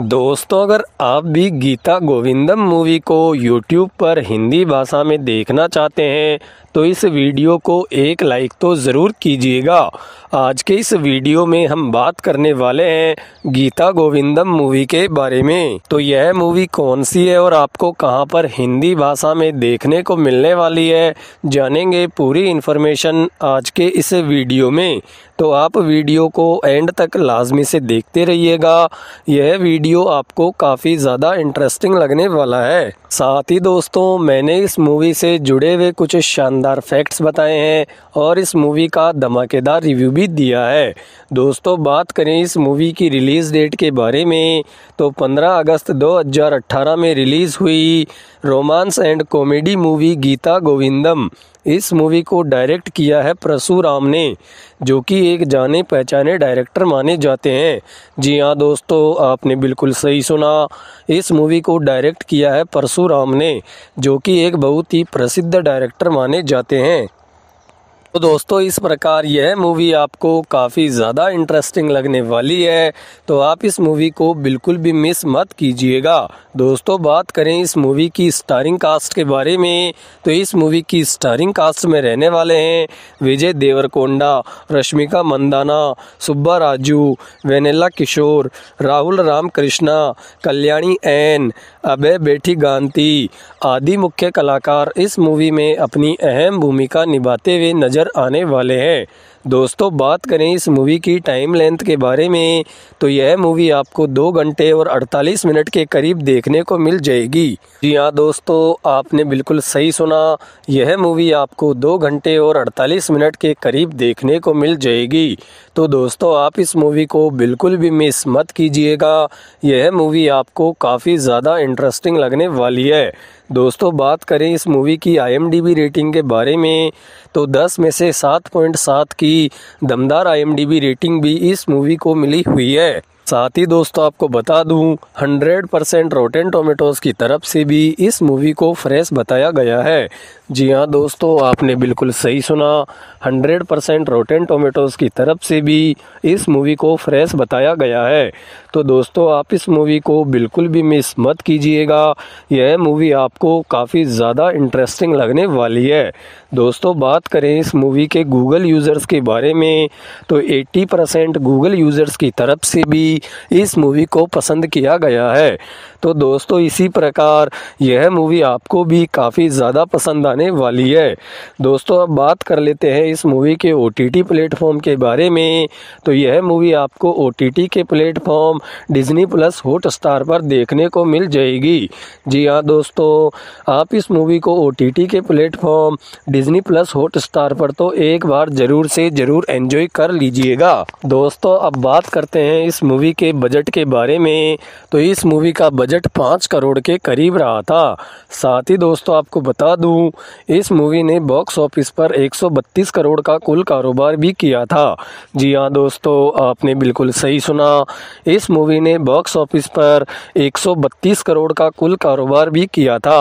दोस्तों अगर आप भी गीता गोविंदम मूवी को YouTube पर हिंदी भाषा में देखना चाहते हैं तो इस वीडियो को एक लाइक तो ज़रूर कीजिएगा आज के इस वीडियो में हम बात करने वाले हैं गीता गोविंदम मूवी के बारे में तो यह मूवी कौन सी है और आपको कहां पर हिंदी भाषा में देखने को मिलने वाली है जानेंगे पूरी इन्फॉर्मेशन आज के इस वीडियो में तो आप वीडियो को एंड तक लाजमी से देखते रहिएगा यह वीडियो आपको काफ़ी ज़्यादा इंटरेस्टिंग लगने वाला है साथ ही दोस्तों मैंने इस मूवी से जुड़े हुए कुछ शानदार फैक्ट्स बताए हैं और इस मूवी का धमाकेदार रिव्यू भी दिया है दोस्तों बात करें इस मूवी की रिलीज़ डेट के बारे में तो 15 अगस्त 2018 में रिलीज़ हुई romance and comedy movie Geetha Govindam इस मूवी को डायरेक्ट किया है प्रसुराम ने जो कि एक जाने पहचाने डायरेक्टर माने जाते हैं जी हाँ दोस्तों आपने बिल्कुल सही सुना इस मूवी को डायरेक्ट किया है परसुराम ने जो कि एक बहुत ही प्रसिद्ध डायरेक्टर माने जाते हैं तो दोस्तों इस प्रकार यह मूवी आपको काफ़ी ज़्यादा इंटरेस्टिंग लगने वाली है तो आप इस मूवी को बिल्कुल भी मिस मत कीजिएगा दोस्तों बात करें इस मूवी की स्टारिंग कास्ट के बारे में तो इस मूवी की स्टारिंग कास्ट में रहने वाले हैं विजय देवरकोंडा रश्मिका मंदाना सुब्बा राजू वेनेला किशोर राहुल रामकृष्णा कल्याणी एन अभय बेठी गांधी आदि मुख्य कलाकार इस मूवी में अपनी अहम भूमिका निभाते हुए नजर आने वाले हैं दोस्तों बात करें इस मूवी की टाइम लेंथ के बारे में तो यह मूवी आपको दो घंटे और 48 मिनट के करीब देखने को मिल जाएगी जी हाँ दोस्तों आपने बिल्कुल सही सुना यह मूवी आपको दो घंटे और 48 मिनट के करीब देखने को मिल जाएगी तो दोस्तों आप इस मूवी को बिल्कुल भी मिस मत कीजिएगा यह मूवी आपको काफ़ी ज़्यादा इंटरेस्टिंग लगने वाली है दोस्तों बात करें इस मूवी की आईएमडीबी रेटिंग के बारे में तो 10 में से 7.7 की दमदार आईएमडीबी रेटिंग भी इस मूवी को मिली हुई है साथ ही दोस्तों आपको बता दूं 100 परसेंट रोटेन टोमेटोज की तरफ से भी इस मूवी को फ्रेश बताया गया है जी हाँ दोस्तों आपने बिल्कुल सही सुना 100 परसेंट रोटेन टोमेटोज की तरफ से भी इस मूवी को फ्रेश बताया गया है तो दोस्तों आप इस मूवी को बिल्कुल भी मिस मत कीजिएगा यह मूवी आपको काफ़ी ज़्यादा इंटरेस्टिंग लगने वाली है दोस्तों बात करें इस मूवी के गूगल यूज़र्स के बारे में तो 80 परसेंट गूगल यूज़र्स की तरफ से भी इस मूवी को पसंद किया गया है तो दोस्तों इसी प्रकार यह मूवी आपको भी काफ़ी ज़्यादा पसंद आने वाली है दोस्तों अब बात कर लेते हैं इस मूवी के ओ टी प्लेटफॉर्म के बारे में तो यह मूवी आपको ओ के platform Disney plus Hotstar पर देखने को मिल जाएगी जी हाँ दोस्तों आप इस मूवी को ओ के platform Disney plus Hotstar पर तो एक बार ज़रूर से ज़रूर एंजॉय कर लीजिएगा दोस्तों अब बात करते हैं इस मूवी के बजट के बारे में तो इस मूवी का बजट बजट पाँच करोड़ के करीब रहा था साथ ही दोस्तों आपको बता दूं इस मूवी ने बॉक्स ऑफिस पर 132 करोड़ का कुल कारोबार भी किया था जी हाँ दोस्तों आपने बिल्कुल सही सुना इस मूवी ने बॉक्स ऑफिस पर 132 करोड़ का कुल कारोबार भी किया था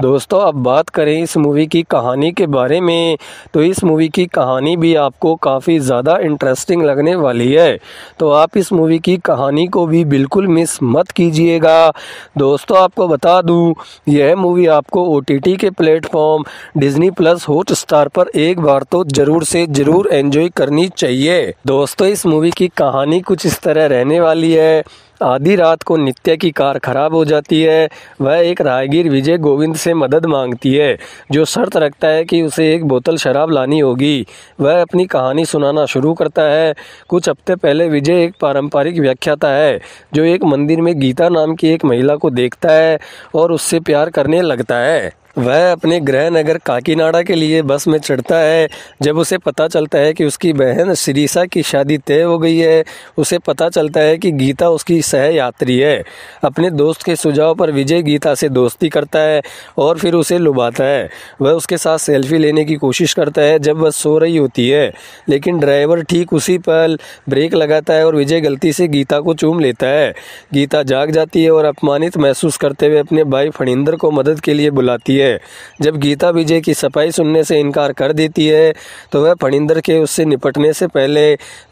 दोस्तों अब बात करें इस मूवी की कहानी के बारे में तो इस मूवी की कहानी भी आपको काफ़ी ज़्यादा इंटरेस्टिंग लगने वाली है तो आप इस मूवी की कहानी को भी बिल्कुल मिस मत कीजिएगा दोस्तों आपको बता दूं यह मूवी आपको ओ के platform Disney plus Hotstar पर एक बार तो जरूर से जरूर एंजॉय करनी चाहिए दोस्तों इस मूवी की कहानी कुछ इस तरह रहने वाली है आधी रात को नित्या की कार खराब हो जाती है वह एक राहगीर विजय गोविंद से मदद मांगती है जो शर्त रखता है कि उसे एक बोतल शराब लानी होगी वह अपनी कहानी सुनाना शुरू करता है कुछ हफ्ते पहले विजय एक पारंपरिक व्याख्याता है जो एक मंदिर में गीता नाम की एक महिला को देखता है और उससे प्यार करने लगता है वह अपने गृह नगर काकीनाडा के लिए बस में चढ़ता है जब उसे पता चलता है कि उसकी बहन सिरीसा की शादी तय हो गई है उसे पता चलता है कि गीता उसकी सह यात्री है अपने दोस्त के सुझाव पर विजय गीता से दोस्ती करता है और फिर उसे लुभाता है वह उसके साथ सेल्फी लेने की कोशिश करता है जब वह सो रही होती है लेकिन ड्राइवर ठीक उसी पल ब्रेक लगाता है और विजय गलती से गीता को चूम लेता है गीता जाग जाती है और अपमानित महसूस करते हुए अपने भाई फणिंदर को मदद के लिए बुलाती है है जब गीता विजय की सफाई सुनने से इनकार कर देती है तो वह फणिंदर के उससे निपटने से पहले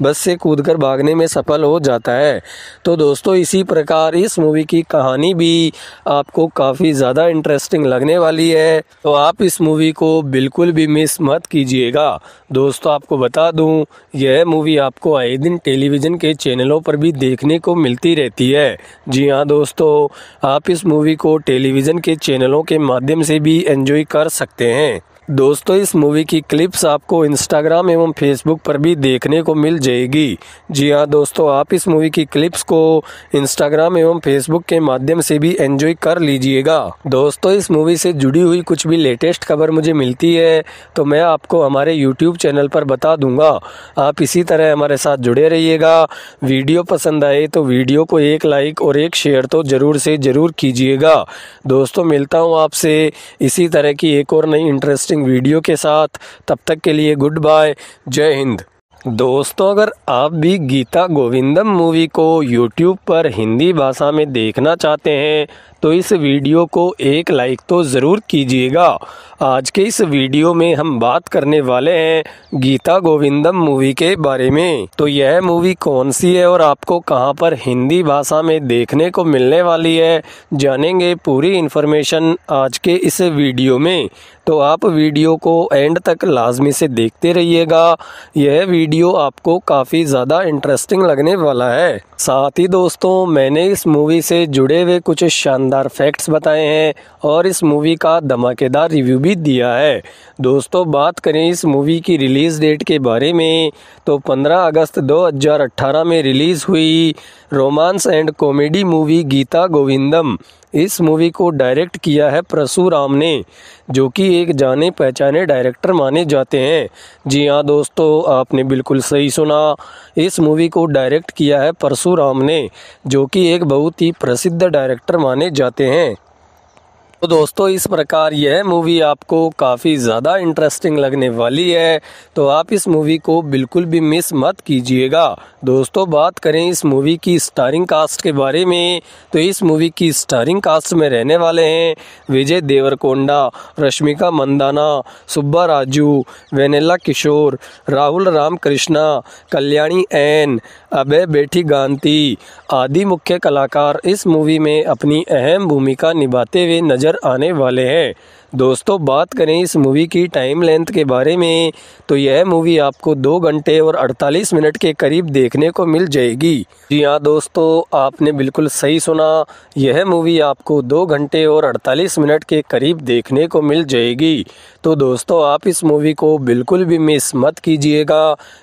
बस से कूदकर भागने में सफल हो जाता है तो दोस्तों इसी प्रकार इस मूवी की कहानी भी आपको काफ़ी ज़्यादा इंटरेस्टिंग लगने वाली है तो आप इस मूवी को बिल्कुल भी मिस मत कीजिएगा दोस्तों आपको बता दूं यह मूवी आपको आए दिन टेलीविज़न के चैनलों पर भी देखने को मिलती रहती है जी हाँ दोस्तों आप इस मूवी को टेलीविज़न के चैनलों के माध्यम से भी एंजॉय कर सकते हैं दोस्तों इस मूवी की क्लिप्स आपको इंस्टाग्राम एवं फेसबुक पर भी देखने को मिल जाएगी जी हाँ दोस्तों आप इस मूवी की क्लिप्स को इंस्टाग्राम एवं फेसबुक के माध्यम से भी एंजॉय कर लीजिएगा दोस्तों इस मूवी से जुड़ी हुई कुछ भी लेटेस्ट खबर मुझे मिलती है तो मैं आपको हमारे यूट्यूब चैनल पर बता दूंगा आप इसी तरह हमारे साथ जुड़े रहिएगा वीडियो पसंद आए तो वीडियो को एक लाइक और एक शेयर तो ज़रूर से ज़रूर कीजिएगा दोस्तों मिलता हूँ आपसे इसी तरह की एक और नई इंटरेस्टिंग इंटरेस्टिंग वीडियो के साथ तब तक के लिए गुड बाय जय हिंद दोस्तों अगर आप भी गीता गोविंदम मूवी को यूट्यूब पर हिंदी भाषा में देखना चाहते हैं तो इस वीडियो को एक लाइक तो ज़रूर कीजिएगा आज के इस वीडियो में हम बात करने वाले हैं गीता गोविंदम मूवी के बारे में तो यह मूवी कौन सी है और आपको कहां पर हिंदी भाषा में देखने को मिलने वाली है जानेंगे पूरी इन्फॉर्मेशन आज के इस वीडियो में तो आप वीडियो को एंड तक लाजमी से देखते रहिएगा यह वीडियो आपको काफ़ी ज़्यादा इंटरेस्टिंग लगने वाला है साथ ही दोस्तों मैंने इस मूवी से जुड़े हुए कुछ शानदार शानदार फैक्ट्स बताए हैं और इस मूवी का धमाकेदार रिव्यू भी दिया है दोस्तों बात करें इस मूवी की रिलीज़ डेट के बारे में तो 15 अगस्त 2018 में रिलीज़ हुई romance and comedy movie Geetha Govindam इस मूवी को डायरेक्ट किया है प्रसुराम ने जो कि एक जाने पहचाने डायरेक्टर माने जाते हैं जी हाँ दोस्तों आपने बिल्कुल सही सुना इस मूवी को डायरेक्ट किया है परशुराम ने जो कि एक बहुत ही प्रसिद्ध डायरेक्टर माने जाते हैं तो दोस्तों इस प्रकार यह मूवी आपको काफ़ी ज़्यादा इंटरेस्टिंग लगने वाली है तो आप इस मूवी को बिल्कुल भी मिस मत कीजिएगा दोस्तों बात करें इस मूवी की स्टारिंग कास्ट के बारे में तो इस मूवी की स्टारिंग कास्ट में रहने वाले हैं विजय देवरकोंडा रश्मिका मंदाना सुब्बा राजू वेनेला किशोर राहुल कृष्णा कल्याणी एन अभय बेठी गांधी आदि मुख्य कलाकार इस मूवी में अपनी अहम भूमिका निभाते हुए नजर नज़र आने वाले हैं दोस्तों बात करें इस मूवी की टाइम लेंथ के बारे में तो यह मूवी आपको दो घंटे और 48 मिनट के करीब देखने को मिल जाएगी जी हाँ दोस्तों आपने बिल्कुल सही सुना यह मूवी आपको दो घंटे और 48 मिनट के करीब देखने को मिल जाएगी तो दोस्तों आप इस मूवी को बिल्कुल भी मिस मत कीजिएगा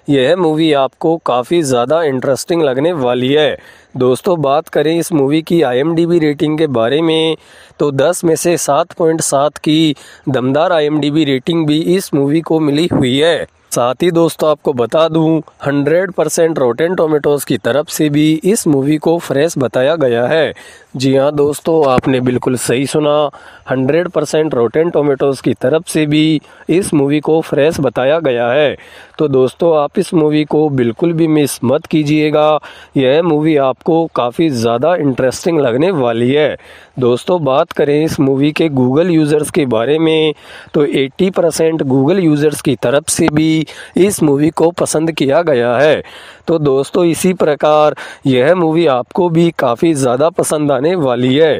यह मूवी आपको काफ़ी ज़्यादा इंटरेस्टिंग लगने वाली है दोस्तों बात करें इस मूवी की आईएमडीबी रेटिंग के बारे में तो 10 में से 7.7 की दमदार आईएमडीबी रेटिंग भी इस मूवी को मिली हुई है साथ ही दोस्तों आपको बता दूं 100 परसेंट रोटेन टोमेटोज की तरफ से भी इस मूवी को फ्रेश बताया गया है जी हाँ दोस्तों आपने बिल्कुल सही सुना 100 परसेंट रोटेन टोमेटोज़ की तरफ से भी इस मूवी को फ्रेश बताया गया है तो दोस्तों आप इस मूवी को बिल्कुल भी मिस मत कीजिएगा यह मूवी आपको काफ़ी ज़्यादा इंटरेस्टिंग लगने वाली है दोस्तों बात करें इस मूवी के गूगल यूज़र्स के बारे में तो 80 परसेंट गूगल यूज़र्स की तरफ से भी इस मूवी को पसंद किया गया है तो दोस्तों इसी प्रकार यह मूवी आपको भी काफ़ी ज़्यादा पसंद आने वाली है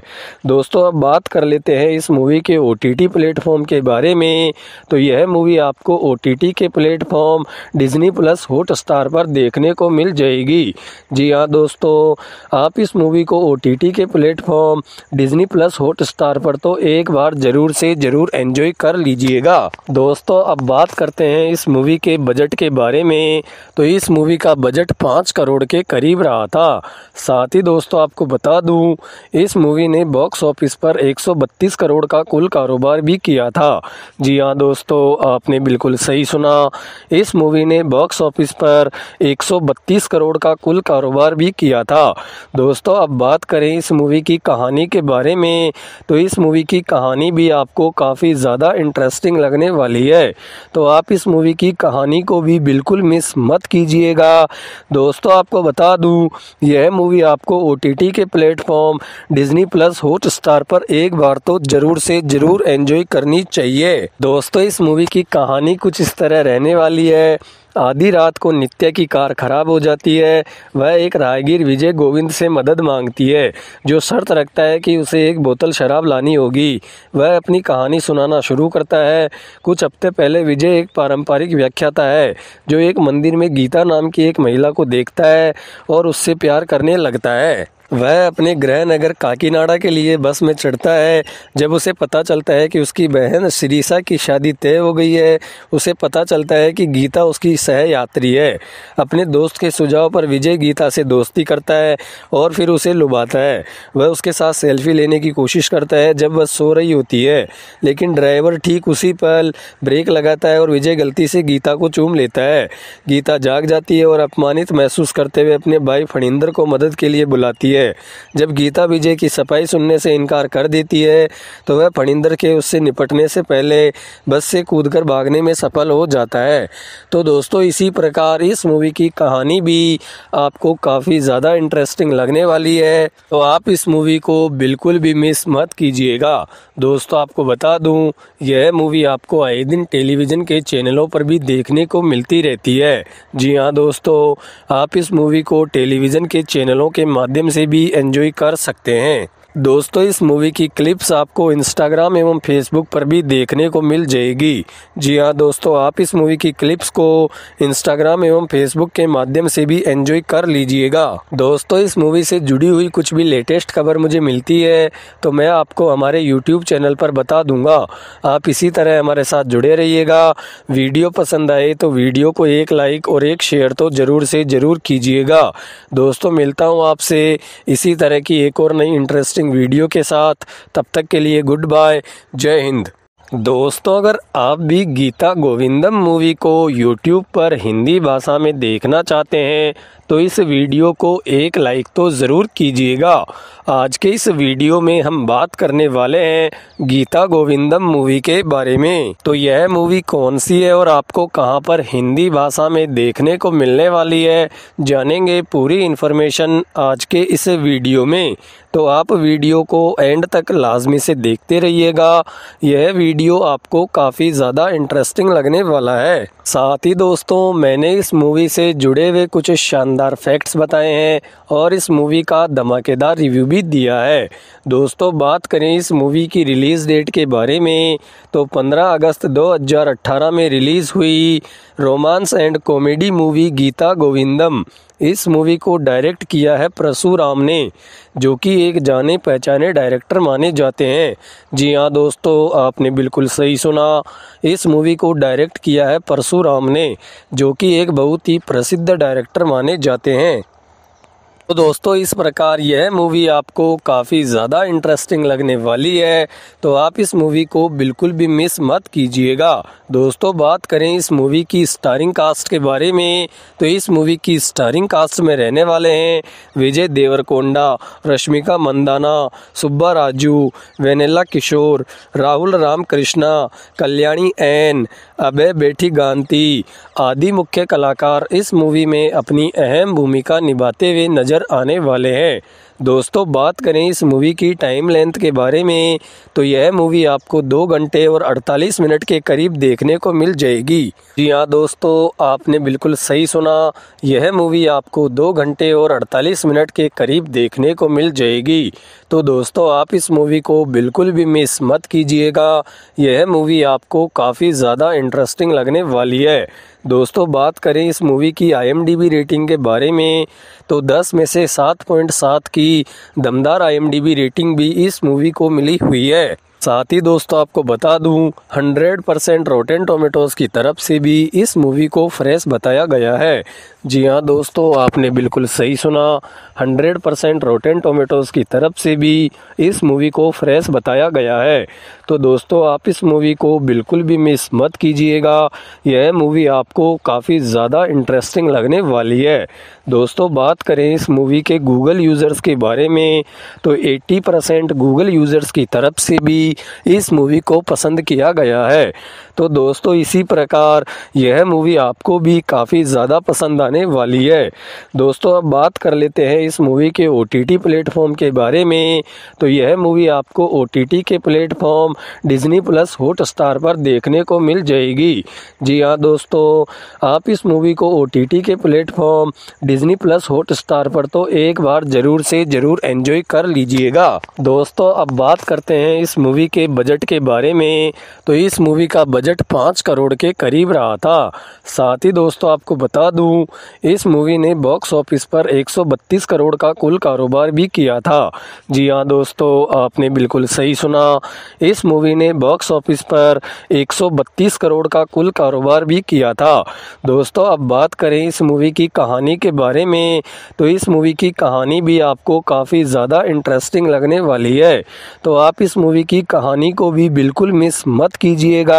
दोस्तों अब बात कर लेते हैं इस मूवी के ओ टी प्लेटफॉर्म के बारे में तो यह मूवी आपको ओ के platform Disney plus Hotstar पर देखने को मिल जाएगी जी हाँ दोस्तों आप इस मूवी को ओ के platform Disney plus Hotstar पर तो एक बार ज़रूर से ज़रूर एंजॉय कर लीजिएगा दोस्तों अब बात करते हैं इस मूवी के बजट के बारे में तो इस मूवी का बजट बजट पाँच करोड़ के करीब रहा था साथ ही दोस्तों आपको बता दूं इस मूवी ने बॉक्स ऑफिस पर 132 करोड़ का कुल कारोबार भी किया था जी हाँ दोस्तों आपने बिल्कुल सही सुना इस मूवी ने बॉक्स ऑफिस पर 132 करोड़ का कुल कारोबार भी किया था दोस्तों अब बात करें इस मूवी की कहानी के बारे में तो इस मूवी की कहानी भी आपको काफ़ी ज़्यादा इंटरेस्टिंग लगने वाली है तो आप इस मूवी की कहानी को भी बिल्कुल मिस मत कीजिएगा दोस्तों आपको बता दूं यह मूवी आपको ओ के platform Disney plus Hotstar पर एक बार तो जरूर से जरूर एंजॉय करनी चाहिए दोस्तों इस मूवी की कहानी कुछ इस तरह रहने वाली है आधी रात को नित्या की कार खराब हो जाती है वह एक राहगीर विजय गोविंद से मदद मांगती है जो शर्त रखता है कि उसे एक बोतल शराब लानी होगी वह अपनी कहानी सुनाना शुरू करता है कुछ हफ्ते पहले विजय एक पारंपरिक व्याख्याता है जो एक मंदिर में गीता नाम की एक महिला को देखता है और उससे प्यार करने लगता है वह अपने गृह नगर काकीनाडा के लिए बस में चढ़ता है जब उसे पता चलता है कि उसकी बहन सिरीसा की शादी तय हो गई है उसे पता चलता है कि गीता उसकी सह यात्री है अपने दोस्त के सुझाव पर विजय गीता से दोस्ती करता है और फिर उसे लुभाता है वह उसके साथ सेल्फी लेने की कोशिश करता है जब वह सो रही होती है लेकिन ड्राइवर ठीक उसी पल ब्रेक लगाता है और विजय गलती से गीता को चूम लेता है गीता जाग जाती है और अपमानित महसूस करते हुए अपने भाई फणिंदर को मदद के लिए बुलाती है है जब गीता विजय की सफाई सुनने से इनकार कर देती है तो वह फणिंदर के उससे निपटने से पहले बस से कूदकर भागने में सफल हो जाता है तो दोस्तों इसी प्रकार इस मूवी की कहानी भी आपको काफ़ी ज़्यादा इंटरेस्टिंग लगने वाली है तो आप इस मूवी को बिल्कुल भी मिस मत कीजिएगा दोस्तों आपको बता दूं यह मूवी आपको आए दिन टेलीविज़न के चैनलों पर भी देखने को मिलती रहती है जी हाँ दोस्तों आप इस मूवी को टेलीविज़न के चैनलों के माध्यम से भी एंजॉय कर सकते हैं दोस्तों इस मूवी की क्लिप्स आपको इंस्टाग्राम एवं फेसबुक पर भी देखने को मिल जाएगी जी हाँ दोस्तों आप इस मूवी की क्लिप्स को इंस्टाग्राम एवं फेसबुक के माध्यम से भी एंजॉय कर लीजिएगा दोस्तों इस मूवी से जुड़ी हुई कुछ भी लेटेस्ट खबर मुझे मिलती है तो मैं आपको हमारे यूट्यूब चैनल पर बता दूंगा आप इसी तरह हमारे साथ जुड़े रहिएगा वीडियो पसंद आए तो वीडियो को एक लाइक और एक शेयर तो ज़रूर से ज़रूर कीजिएगा दोस्तों मिलता हूँ आपसे इसी तरह की एक और नई इंटरेस्टिंग इंटरेस्टिंग वीडियो के साथ तब तक के लिए गुड बाय जय हिंद दोस्तों अगर आप भी गीता गोविंदम मूवी को YouTube पर हिंदी भाषा में देखना चाहते हैं तो इस वीडियो को एक लाइक तो ज़रूर कीजिएगा आज के इस वीडियो में हम बात करने वाले हैं गीता गोविंदम मूवी के बारे में तो यह मूवी कौन सी है और आपको कहां पर हिंदी भाषा में देखने को मिलने वाली है जानेंगे पूरी इन्फॉर्मेशन आज के इस वीडियो में तो आप वीडियो को एंड तक लाजमी से देखते रहिएगा यह वीडियो आपको काफ़ी ज़्यादा इंटरेस्टिंग लगने वाला है साथ ही दोस्तों मैंने इस मूवी से जुड़े हुए कुछ शानदार फैक्ट्स बताए हैं और इस मूवी का धमाकेदार रिव्यू भी दिया है दोस्तों बात करें इस मूवी की रिलीज़ डेट के बारे में तो 15 अगस्त 2018 में रिलीज़ हुई romance and comedy movie Geetha Govindam इस मूवी को डायरेक्ट किया है प्रसुराम ने जो कि एक जाने पहचाने डायरेक्टर माने जाते हैं जी हाँ दोस्तों आपने बिल्कुल सही सुना इस मूवी को डायरेक्ट किया है परशुराम ने जो कि एक बहुत ही प्रसिद्ध डायरेक्टर माने जाते हैं तो दोस्तों इस प्रकार यह मूवी आपको काफ़ी ज़्यादा इंटरेस्टिंग लगने वाली है तो आप इस मूवी को बिल्कुल भी मिस मत कीजिएगा दोस्तों बात करें इस मूवी की स्टारिंग कास्ट के बारे में तो इस मूवी की स्टारिंग कास्ट में रहने वाले हैं विजय देवरकोंडा रश्मिका मंदाना सुब्बा राजू वेनेला किशोर राहुल रामकृष्णा कल्याणी एन अबे बेटी गांधी आदि मुख्य कलाकार इस मूवी में अपनी अहम भूमिका निभाते हुए नजर आने वाले हैं दोस्तों बात करें इस मूवी की टाइम लेंथ के बारे में तो यह मूवी आपको दो घंटे और 48 मिनट के करीब देखने को मिल जाएगी जी हाँ दोस्तों आपने बिल्कुल सही सुना यह मूवी आपको दो घंटे और 48 मिनट के करीब देखने को मिल जाएगी तो दोस्तों आप इस मूवी को बिल्कुल भी मिस मत कीजिएगा यह मूवी आपको काफ़ी ज़्यादा इंटरेस्टिंग लगने वाली है दोस्तों बात करें इस मूवी की आईएमडीबी रेटिंग के बारे में तो 10 में से 7.7 की दमदार आईएमडीबी रेटिंग भी इस मूवी को मिली हुई है साथ ही दोस्तों आपको बता दूं 100 परसेंट रोटेन टोमेटोज की तरफ से भी इस मूवी को फ्रेश बताया गया है जी हाँ दोस्तों आपने बिल्कुल सही सुना 100 परसेंट रोटेन टोमेटोज़ की तरफ से भी इस मूवी को फ्रेश बताया गया है तो दोस्तों आप इस मूवी को बिल्कुल भी मिस मत कीजिएगा यह मूवी आपको काफ़ी ज़्यादा इंटरेस्टिंग लगने वाली है दोस्तों बात करें इस मूवी के गूगल यूज़र्स के बारे में तो 80 परसेंट गूगल यूज़र्स की तरफ से भी इस मूवी को पसंद किया गया है तो दोस्तों इसी प्रकार यह मूवी आपको भी काफ़ी ज़्यादा पसंद आने वाली है दोस्तों अब बात कर लेते हैं इस मूवी के ओ टी प्लेटफॉर्म के बारे में तो यह मूवी आपको ओ के platform Disney plus Hotstar पर देखने को मिल जाएगी जी हाँ दोस्तों आप इस मूवी को ओ के platform Disney plus Hotstar पर तो एक बार ज़रूर से ज़रूर एंजॉय कर लीजिएगा दोस्तों अब बात करते हैं इस मूवी के बजट के बारे में तो इस मूवी का बजट बजट पाँच करोड़ के करीब रहा था साथ ही दोस्तों आपको बता दूं इस मूवी ने बॉक्स ऑफिस पर 132 करोड़ का कुल कारोबार भी किया था जी हाँ दोस्तों आपने बिल्कुल सही सुना इस मूवी ने बॉक्स ऑफिस पर 132 करोड़ का कुल कारोबार भी किया था दोस्तों अब बात करें इस मूवी की कहानी के बारे में तो इस मूवी की कहानी भी आपको काफ़ी ज़्यादा इंटरेस्टिंग लगने वाली है तो आप इस मूवी की कहानी को भी बिल्कुल मिस मत कीजिएगा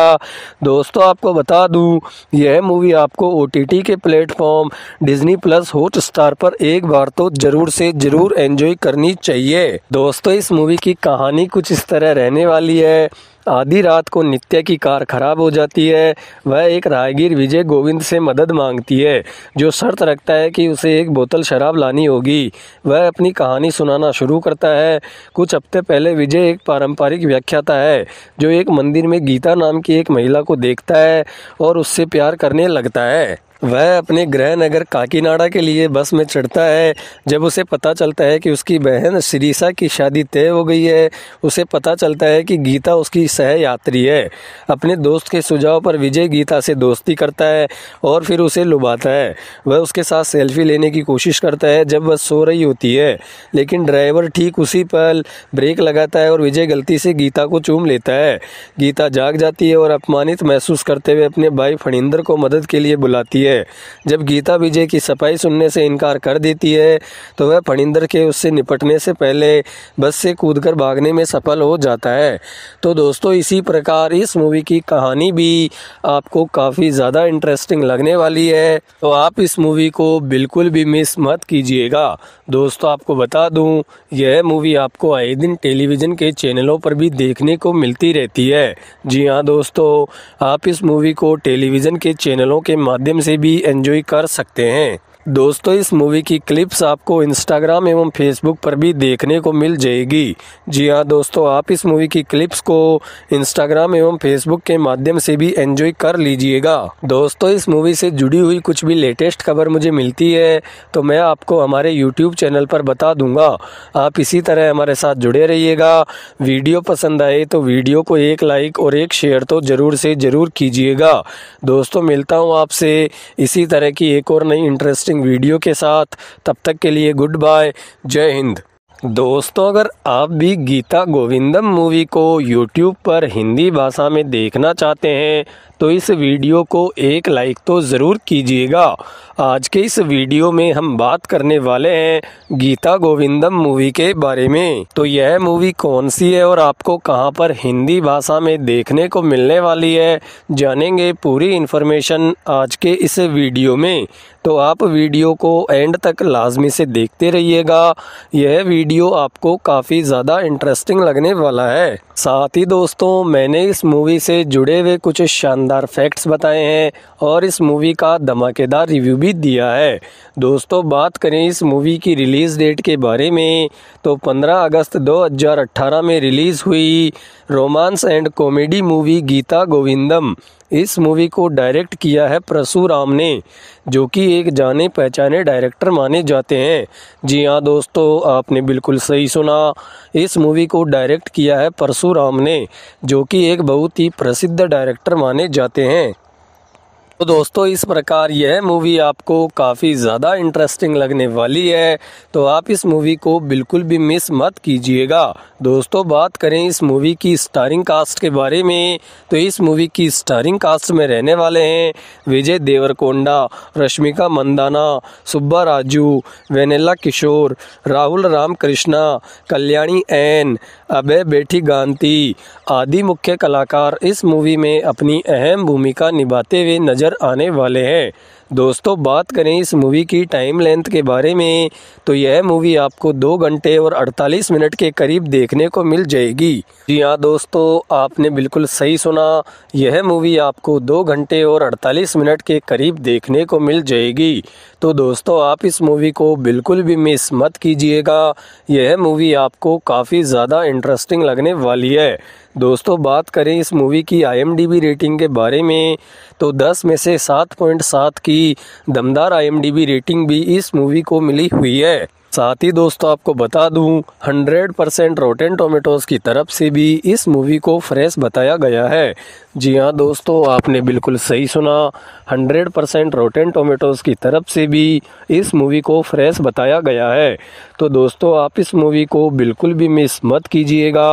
दोस्तों आपको बता दूं यह मूवी आपको ओ के platform Disney plus Hotstar पर एक बार तो जरूर से जरूर एंजॉय करनी चाहिए दोस्तों इस मूवी की कहानी कुछ इस तरह रहने वाली है आधी रात को नित्या की कार खराब हो जाती है वह एक राहगीर विजय गोविंद से मदद मांगती है जो शर्त रखता है कि उसे एक बोतल शराब लानी होगी वह अपनी कहानी सुनाना शुरू करता है कुछ हफ्ते पहले विजय एक पारंपरिक व्याख्याता है जो एक मंदिर में गीता नाम की एक महिला को देखता है और उससे प्यार करने लगता है वह अपने गृह नगर काकीनाडा के लिए बस में चढ़ता है जब उसे पता चलता है कि उसकी बहन सिरीसा की शादी तय हो गई है उसे पता चलता है कि गीता उसकी सह यात्री है अपने दोस्त के सुझाव पर विजय गीता से दोस्ती करता है और फिर उसे लुभाता है वह उसके साथ सेल्फी लेने की कोशिश करता है जब वह सो रही होती है लेकिन ड्राइवर ठीक उसी पल ब्रेक लगाता है और विजय गलती से गीता को चूम लेता है गीता जाग जाती है और अपमानित महसूस करते हुए अपने भाई फणिंदर को मदद के लिए बुलाती है है जब गीता विजय की सफाई सुनने से इनकार कर देती है तो वह फणिंदर के उससे निपटने से पहले बस से कूदकर भागने में सफल हो जाता है तो दोस्तों इसी प्रकार इस मूवी की कहानी भी आपको काफ़ी ज़्यादा इंटरेस्टिंग लगने वाली है तो आप इस मूवी को बिल्कुल भी मिस मत कीजिएगा दोस्तों आपको बता दूं यह मूवी आपको आए दिन टेलीविज़न के चैनलों पर भी देखने को मिलती रहती है जी हाँ दोस्तों आप इस मूवी को टेलीविज़न के चैनलों के माध्यम से भी एंजॉय कर सकते हैं दोस्तों इस मूवी की क्लिप्स आपको इंस्टाग्राम एवं फेसबुक पर भी देखने को मिल जाएगी जी हाँ दोस्तों आप इस मूवी की क्लिप्स को इंस्टाग्राम एवं फेसबुक के माध्यम से भी एंजॉय कर लीजिएगा दोस्तों इस मूवी से जुड़ी हुई कुछ भी लेटेस्ट खबर मुझे मिलती है तो मैं आपको हमारे यूट्यूब चैनल पर बता दूंगा आप इसी तरह हमारे साथ जुड़े रहिएगा वीडियो पसंद आए तो वीडियो को एक लाइक और एक शेयर तो ज़रूर से ज़रूर कीजिएगा दोस्तों मिलता हूँ आपसे इसी तरह की एक और नई इंटरेस्टिंग इंटरेस्टिंग वीडियो के साथ तब तक के लिए गुड बाय जय हिंद दोस्तों अगर आप भी गीता गोविंदम मूवी को यूट्यूब पर हिंदी भाषा में देखना चाहते हैं तो इस वीडियो को एक लाइक तो ज़रूर कीजिएगा आज के इस वीडियो में हम बात करने वाले हैं गीता गोविंदम मूवी के बारे में तो यह मूवी कौन सी है और आपको कहां पर हिंदी भाषा में देखने को मिलने वाली है जानेंगे पूरी इन्फॉर्मेशन आज के इस वीडियो में तो आप वीडियो को एंड तक लाजमी से देखते रहिएगा यह वीडियो आपको काफ़ी ज़्यादा इंटरेस्टिंग लगने वाला है साथ ही दोस्तों मैंने इस मूवी से जुड़े हुए कुछ शानदार फैक्ट्स बताए हैं और इस मूवी का धमाकेदार रिव्यू भी दिया है दोस्तों बात करें इस मूवी की रिलीज़ डेट के बारे में तो 15 अगस्त 2018 में रिलीज़ हुई romance and comedy movie Geetha Govindam इस मूवी को डायरेक्ट किया है प्रसुराम ने जो कि एक जाने पहचाने डायरेक्टर माने जाते हैं जी हाँ दोस्तों आपने बिल्कुल सही सुना इस मूवी को डायरेक्ट किया है परशुराम ने जो कि एक बहुत ही प्रसिद्ध डायरेक्टर माने जाते हैं तो दोस्तों इस प्रकार यह मूवी आपको काफ़ी ज़्यादा इंटरेस्टिंग लगने वाली है तो आप इस मूवी को बिल्कुल भी मिस मत कीजिएगा दोस्तों बात करें इस मूवी की स्टारिंग कास्ट के बारे में तो इस मूवी की स्टारिंग कास्ट में रहने वाले हैं विजय देवरकोंडा रश्मिका मंदाना सुब्बा राजू वेनेला किशोर राहुल रामकृष्णा कल्याणी एन अबे बेटी गांधी आदि मुख्य कलाकार इस मूवी में अपनी अहम भूमिका निभाते हुए नजर आने वाले हैं दोस्तों बात करें इस मूवी की टाइम लेंथ के बारे में तो यह मूवी आपको दो घंटे और 48 मिनट के करीब देखने को मिल जाएगी जी हाँ दोस्तों आपने बिल्कुल सही सुना यह मूवी आपको दो घंटे और 48 मिनट के करीब देखने को मिल जाएगी तो दोस्तों आप इस मूवी को बिल्कुल भी मिस मत कीजिएगा यह मूवी आपको काफ़ी ज़्यादा इंटरेस्टिंग लगने वाली है दोस्तों बात करें इस मूवी की आईएमडीबी रेटिंग के बारे में तो 10 में से 7.7 की दमदार आईएमडीबी रेटिंग भी इस मूवी को मिली हुई है साथ ही दोस्तों आपको बता दूं 100 परसेंट रोटेन टोमेटोज की तरफ से भी इस मूवी को फ्रेश बताया गया है जी हाँ दोस्तों आपने बिल्कुल सही सुना 100 परसेंट रोटेन टोमेटोज़ की तरफ से भी इस मूवी को फ्रेश बताया गया है तो दोस्तों आप इस मूवी को बिल्कुल भी मिस मत कीजिएगा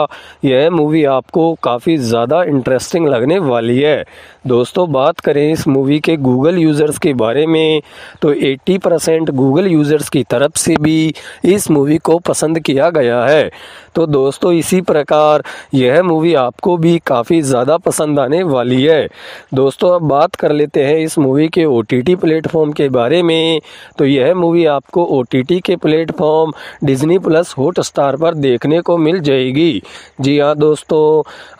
यह मूवी आपको काफ़ी ज़्यादा इंटरेस्टिंग लगने वाली है दोस्तों बात करें इस मूवी के गूगल यूज़र्स के बारे में तो 80 परसेंट गूगल यूज़र्स की तरफ से भी इस मूवी को पसंद किया गया है तो दोस्तों इसी प्रकार यह मूवी आपको भी काफ़ी ज़्यादा पसंद आने वाली है दोस्तों अब बात कर लेते हैं इस मूवी के ओ टी प्लेटफॉर्म के बारे में तो यह मूवी आपको ओ के platform Disney plus Hotstar पर देखने को मिल जाएगी जी हाँ दोस्तों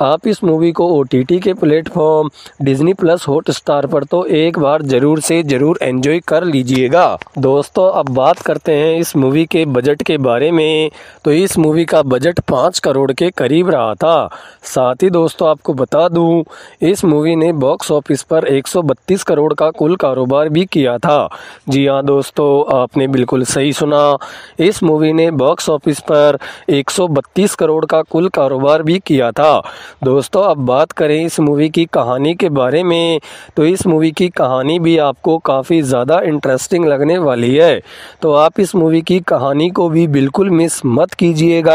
आप इस मूवी को ओ के platform Disney plus Hotstar पर तो एक बार ज़रूर से ज़रूर एंजॉय कर लीजिएगा दोस्तों अब बात करते हैं इस मूवी के बजट के बारे में तो इस मूवी का बजट बजट पाँच करोड़ के करीब रहा था साथ ही दोस्तों आपको बता दूं इस मूवी ने बॉक्स ऑफिस पर 132 करोड़ का कुल कारोबार भी किया था जी हाँ दोस्तों आपने बिल्कुल सही सुना इस मूवी ने बॉक्स ऑफिस पर 132 करोड़ का कुल कारोबार भी किया था दोस्तों अब बात करें इस मूवी की कहानी के बारे में तो इस मूवी की कहानी भी आपको काफ़ी ज़्यादा इंटरेस्टिंग लगने वाली है तो आप इस मूवी की कहानी को भी बिल्कुल मिस मत कीजिएगा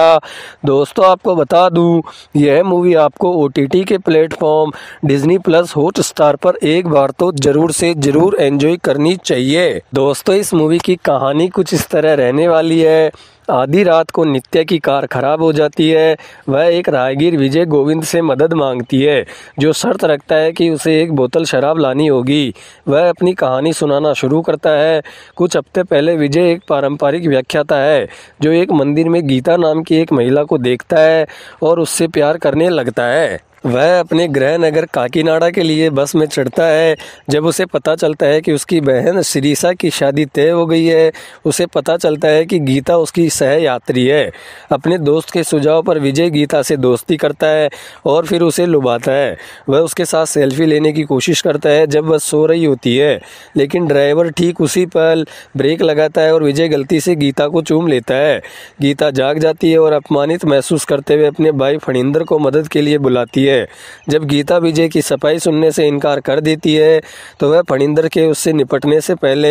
दोस्तों आपको बता दूं यह मूवी आपको ओ के platform Disney plus Hotstar पर एक बार तो जरूर से जरूर एंजॉय करनी चाहिए दोस्तों इस मूवी की कहानी कुछ इस तरह रहने वाली है आधी रात को नित्या की कार खराब हो जाती है वह एक राहगीर विजय गोविंद से मदद मांगती है जो शर्त रखता है कि उसे एक बोतल शराब लानी होगी वह अपनी कहानी सुनाना शुरू करता है कुछ हफ्ते पहले विजय एक पारंपरिक व्याख्याता है जो एक मंदिर में गीता नाम की एक महिला महिला को देखता है और उससे प्यार करने लगता है वह अपने गृह नगर काकीनाडा के लिए बस में चढ़ता है जब उसे पता चलता है कि उसकी बहन सिरीसा की शादी तय हो गई है उसे पता चलता है कि गीता उसकी सह यात्री है अपने दोस्त के सुझाव पर विजय गीता से दोस्ती करता है और फिर उसे लुभाता है वह उसके साथ सेल्फी लेने की कोशिश करता है जब वह सो रही होती है लेकिन ड्राइवर ठीक उसी पल ब्रेक लगाता है और विजय गलती से गीता को चूम लेता है गीता जाग जाती है और अपमानित महसूस करते हुए अपने भाई फणिंदर को मदद के लिए बुलाती है है जब गीता विजय की सफाई सुनने से इनकार कर देती है तो वह फणिंदर के उससे निपटने से पहले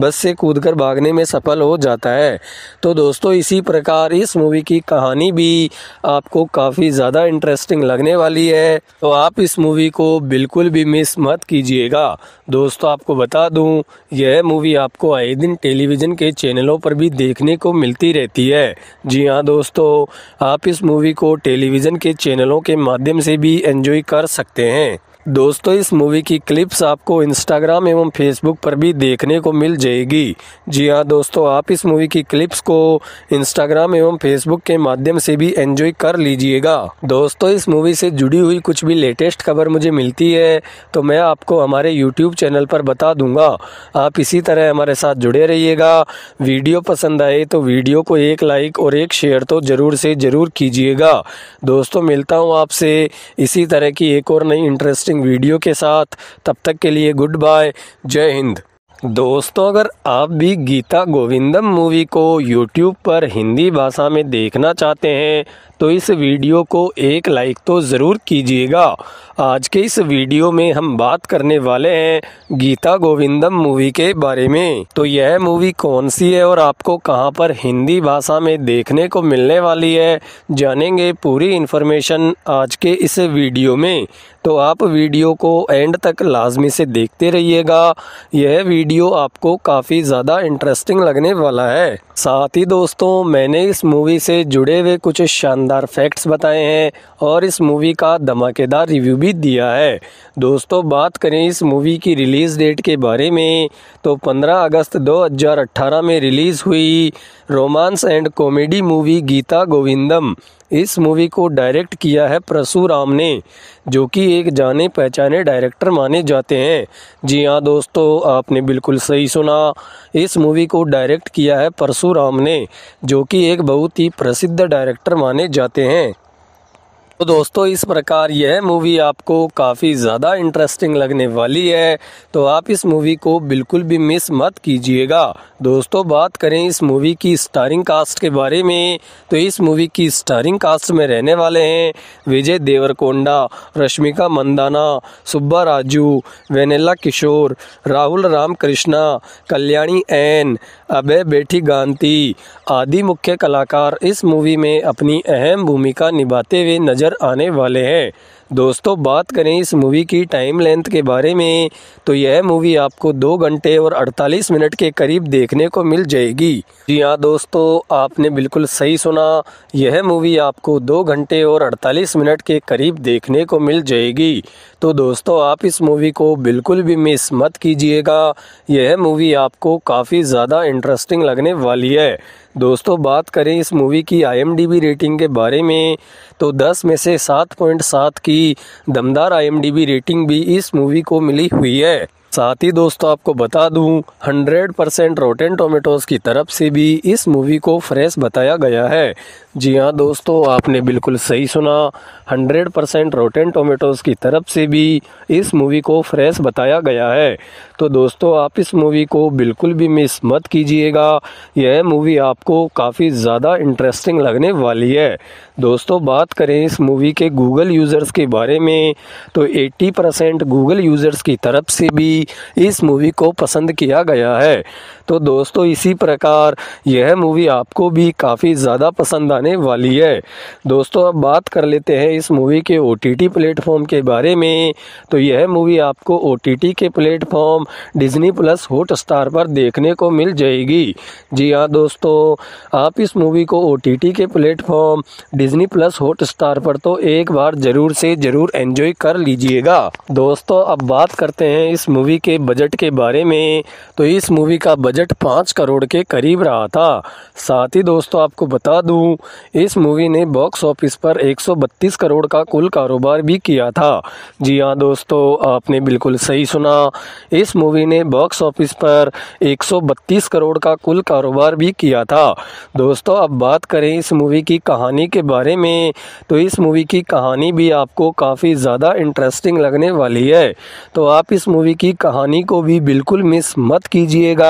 बस से कूदकर भागने में सफल हो जाता है तो दोस्तों इसी प्रकार इस मूवी की कहानी भी आपको काफ़ी ज़्यादा इंटरेस्टिंग लगने वाली है तो आप इस मूवी को बिल्कुल भी मिस मत कीजिएगा दोस्तों आपको बता दूं यह मूवी आपको आए दिन टेलीविज़न के चैनलों पर भी देखने को मिलती रहती है जी हाँ दोस्तों आप इस मूवी को टेलीविज़न के चैनलों के माध्यम से भी एंजॉय कर सकते हैं दोस्तों इस मूवी की क्लिप्स आपको इंस्टाग्राम एवं फेसबुक पर भी देखने को मिल जाएगी जी हाँ दोस्तों आप इस मूवी की क्लिप्स को इंस्टाग्राम एवं फेसबुक के माध्यम से भी एंजॉय कर लीजिएगा दोस्तों इस मूवी से जुड़ी हुई कुछ भी लेटेस्ट खबर मुझे मिलती है तो मैं आपको हमारे यूट्यूब चैनल पर बता दूंगा आप इसी तरह हमारे साथ जुड़े रहिएगा वीडियो पसंद आए तो वीडियो को एक लाइक और एक शेयर तो ज़रूर से ज़रूर कीजिएगा दोस्तों मिलता हूँ आपसे इसी तरह की एक और नई इंटरेस्टिंग इंटरेस्टिंग वीडियो के साथ तब तक के लिए गुड बाय जय हिंद दोस्तों अगर आप भी गीता गोविंदम मूवी को यूट्यूब पर हिंदी भाषा में देखना चाहते हैं तो इस वीडियो को एक लाइक तो ज़रूर कीजिएगा आज के इस वीडियो में हम बात करने वाले हैं गीता गोविंदम मूवी के बारे में तो यह मूवी कौन सी है और आपको कहां पर हिंदी भाषा में देखने को मिलने वाली है जानेंगे पूरी इन्फॉर्मेशन आज के इस वीडियो में तो आप वीडियो को एंड तक लाजमी से देखते रहिएगा यह वीडियो आपको काफ़ी ज़्यादा इंटरेस्टिंग लगने वाला है साथ ही दोस्तों मैंने इस मूवी से जुड़े हुए कुछ शानदार फैक्ट्स बताए हैं और इस मूवी का धमाकेदार रिव्यू भी दिया है दोस्तों बात करें इस मूवी की रिलीज़ डेट के बारे में तो 15 अगस्त 2018 में रिलीज़ हुई romance and comedy movie Geetha Govindam इस मूवी को डायरेक्ट किया है प्रसुराम ने जो कि एक जाने पहचाने डायरेक्टर माने जाते हैं जी हाँ दोस्तों आपने बिल्कुल सही सुना इस मूवी को डायरेक्ट किया है परसुराम ने जो कि एक बहुत ही प्रसिद्ध डायरेक्टर माने जाते हैं तो दोस्तों इस प्रकार यह मूवी आपको काफ़ी ज़्यादा इंटरेस्टिंग लगने वाली है तो आप इस मूवी को बिल्कुल भी मिस मत कीजिएगा दोस्तों बात करें इस मूवी की स्टारिंग कास्ट के बारे में तो इस मूवी की स्टारिंग कास्ट में रहने वाले हैं विजय देवरकोंडा रश्मिका मंदाना सुब्बा राजू वेनेला किशोर राहुल रामकृष्णा कल्याणी एन अबे बेटी गांधी आदि मुख्य कलाकार इस मूवी में अपनी अहम भूमिका निभाते हुए नजर आने वाले हैं दोस्तों बात करें इस मूवी की टाइम लेंथ के बारे में तो यह मूवी आपको दो घंटे और 48 मिनट के करीब देखने को मिल जाएगी जी हाँ दोस्तों आपने बिल्कुल सही सुना यह मूवी आपको दो घंटे और 48 मिनट के करीब देखने को मिल जाएगी तो दोस्तों आप इस मूवी को बिल्कुल भी मिस मत कीजिएगा यह मूवी आपको काफ़ी ज़्यादा इंटरेस्टिंग लगने वाली है दोस्तों बात करें इस मूवी की आईएमडीबी रेटिंग के बारे में तो 10 में से 7.7 की दमदार आईएमडीबी रेटिंग भी इस मूवी को मिली हुई है साथ ही दोस्तों आपको बता दूं 100 परसेंट रोटेन टोमेटोज की तरफ से भी इस मूवी को फ्रेश बताया गया है जी हाँ दोस्तों आपने बिल्कुल सही सुना 100 परसेंट रोटेन टोमेटोज़ की तरफ से भी इस मूवी को फ्रेश बताया गया है तो दोस्तों आप इस मूवी को बिल्कुल भी मिस मत कीजिएगा यह मूवी आपको काफ़ी ज़्यादा इंटरेस्टिंग लगने वाली है दोस्तों बात करें इस मूवी के गूगल यूज़र्स के बारे में तो 80 परसेंट गूगल यूज़र्स की तरफ से भी इस मूवी को पसंद किया गया है तो दोस्तों इसी प्रकार यह मूवी आपको भी काफ़ी ज़्यादा पसंद आने वाली है दोस्तों अब बात कर लेते हैं इस मूवी के ओ टी प्लेटफॉर्म के बारे में तो यह मूवी आपको ओ के platform Disney plus Hotstar पर देखने को मिल जाएगी जी हाँ दोस्तों आप इस मूवी को ओ के platform Disney plus Hotstar पर तो एक बार ज़रूर से ज़रूर एंजॉय कर लीजिएगा दोस्तों अब बात करते हैं इस मूवी के बजट के बारे में तो इस मूवी का बजट बजट पाँच करोड़ के करीब रहा था साथ ही दोस्तों आपको बता दूं इस मूवी ने बॉक्स ऑफिस पर 132 करोड़ का कुल कारोबार भी किया था जी हाँ दोस्तों आपने बिल्कुल सही सुना इस मूवी ने बॉक्स ऑफिस पर 132 करोड़ का कुल कारोबार भी किया था दोस्तों अब बात करें इस मूवी की कहानी के बारे में तो इस मूवी की कहानी भी आपको काफ़ी ज़्यादा इंटरेस्टिंग लगने वाली है तो आप इस मूवी की कहानी को भी बिल्कुल मिस मत कीजिएगा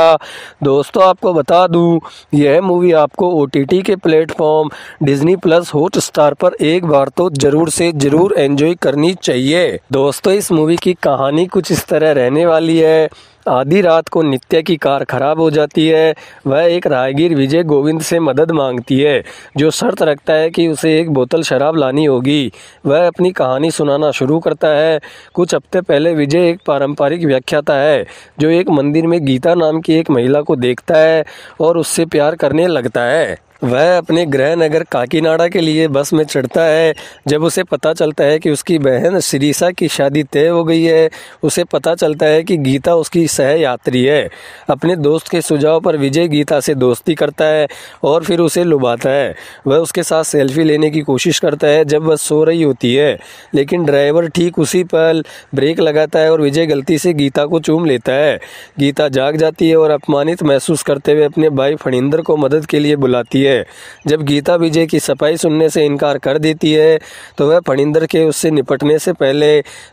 दोस्तों आपको बता दूं यह मूवी आपको ओ के platform Disney plus Hotstar पर एक बार तो जरूर से जरूर एंजॉय करनी चाहिए दोस्तों इस मूवी की कहानी कुछ इस तरह रहने वाली है आधी रात को नित्या की कार खराब हो जाती है वह एक राहगीर विजय गोविंद से मदद मांगती है जो शर्त रखता है कि उसे एक बोतल शराब लानी होगी वह अपनी कहानी सुनाना शुरू करता है कुछ हफ्ते पहले विजय एक पारंपरिक व्याख्याता है जो एक मंदिर में गीता नाम की एक महिला को देखता है और उससे प्यार करने लगता है वह अपने गृह नगर काकीनाडा के लिए बस में चढ़ता है जब उसे पता चलता है कि उसकी बहन सिरीसा की शादी तय हो गई है उसे पता चलता है कि गीता उसकी सह यात्री है अपने दोस्त के सुझाव पर विजय गीता से दोस्ती करता है और फिर उसे लुभाता है वह उसके साथ सेल्फी लेने की कोशिश करता है जब वह सो रही होती है लेकिन ड्राइवर ठीक उसी पल ब्रेक लगाता है और विजय गलती से गीता को चूम लेता है गीता जाग जाती है और अपमानित महसूस करते हुए अपने भाई फणिंदर को मदद के लिए बुलाती है है जब गीता विजय की सफाई सुनने से इनकार कर देती है तो वह फणिंदर के उससे निपटने से पहले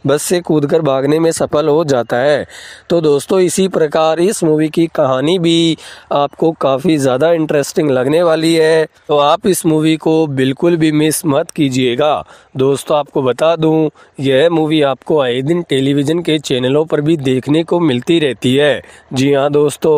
बस से कूदकर भागने में सफल हो जाता है तो दोस्तों इसी प्रकार इस मूवी की कहानी भी आपको काफ़ी ज़्यादा इंटरेस्टिंग लगने वाली है तो आप इस मूवी को बिल्कुल भी मिस मत कीजिएगा दोस्तों आपको बता दूं यह मूवी आपको आए दिन टेलीविज़न के चैनलों पर भी देखने को मिलती रहती है जी हाँ दोस्तों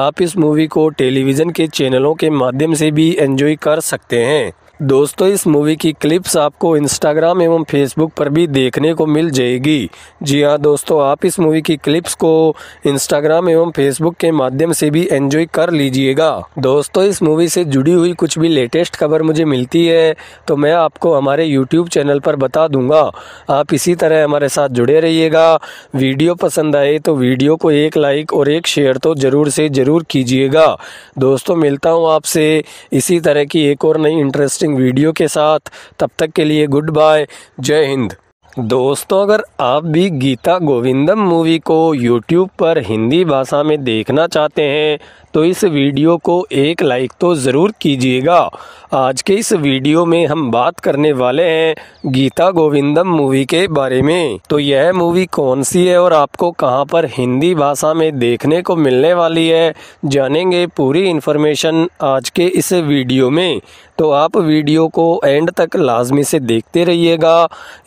आप इस मूवी को टेलीविज़न के चैनलों के माध्यम से भी एंजॉय कर सकते हैं दोस्तों इस मूवी की क्लिप्स आपको इंस्टाग्राम एवं फेसबुक पर भी देखने को मिल जाएगी जी हाँ दोस्तों आप इस मूवी की क्लिप्स को इंस्टाग्राम एवं फेसबुक के माध्यम से भी एंजॉय कर लीजिएगा दोस्तों इस मूवी से जुड़ी हुई कुछ भी लेटेस्ट खबर मुझे मिलती है तो मैं आपको हमारे यूट्यूब चैनल पर बता दूंगा आप इसी तरह हमारे साथ जुड़े रहिएगा वीडियो पसंद आए तो वीडियो को एक लाइक और एक शेयर तो ज़रूर से ज़रूर कीजिएगा दोस्तों मिलता हूँ आपसे इसी तरह की एक और नई इंटरेस्टिंग इंटरेस्टिंग वीडियो के साथ तब तक के लिए गुड बाय जय हिंद दोस्तों अगर आप भी गीता गोविंदम मूवी को यूट्यूब पर हिंदी भाषा में देखना चाहते हैं तो इस वीडियो को एक लाइक तो ज़रूर कीजिएगा आज के इस वीडियो में हम बात करने वाले हैं गीता गोविंदम मूवी के बारे में तो यह मूवी कौन सी है और आपको कहां पर हिंदी भाषा में देखने को मिलने वाली है जानेंगे पूरी इन्फॉर्मेशन आज के इस वीडियो में तो आप वीडियो को एंड तक लाजमी से देखते रहिएगा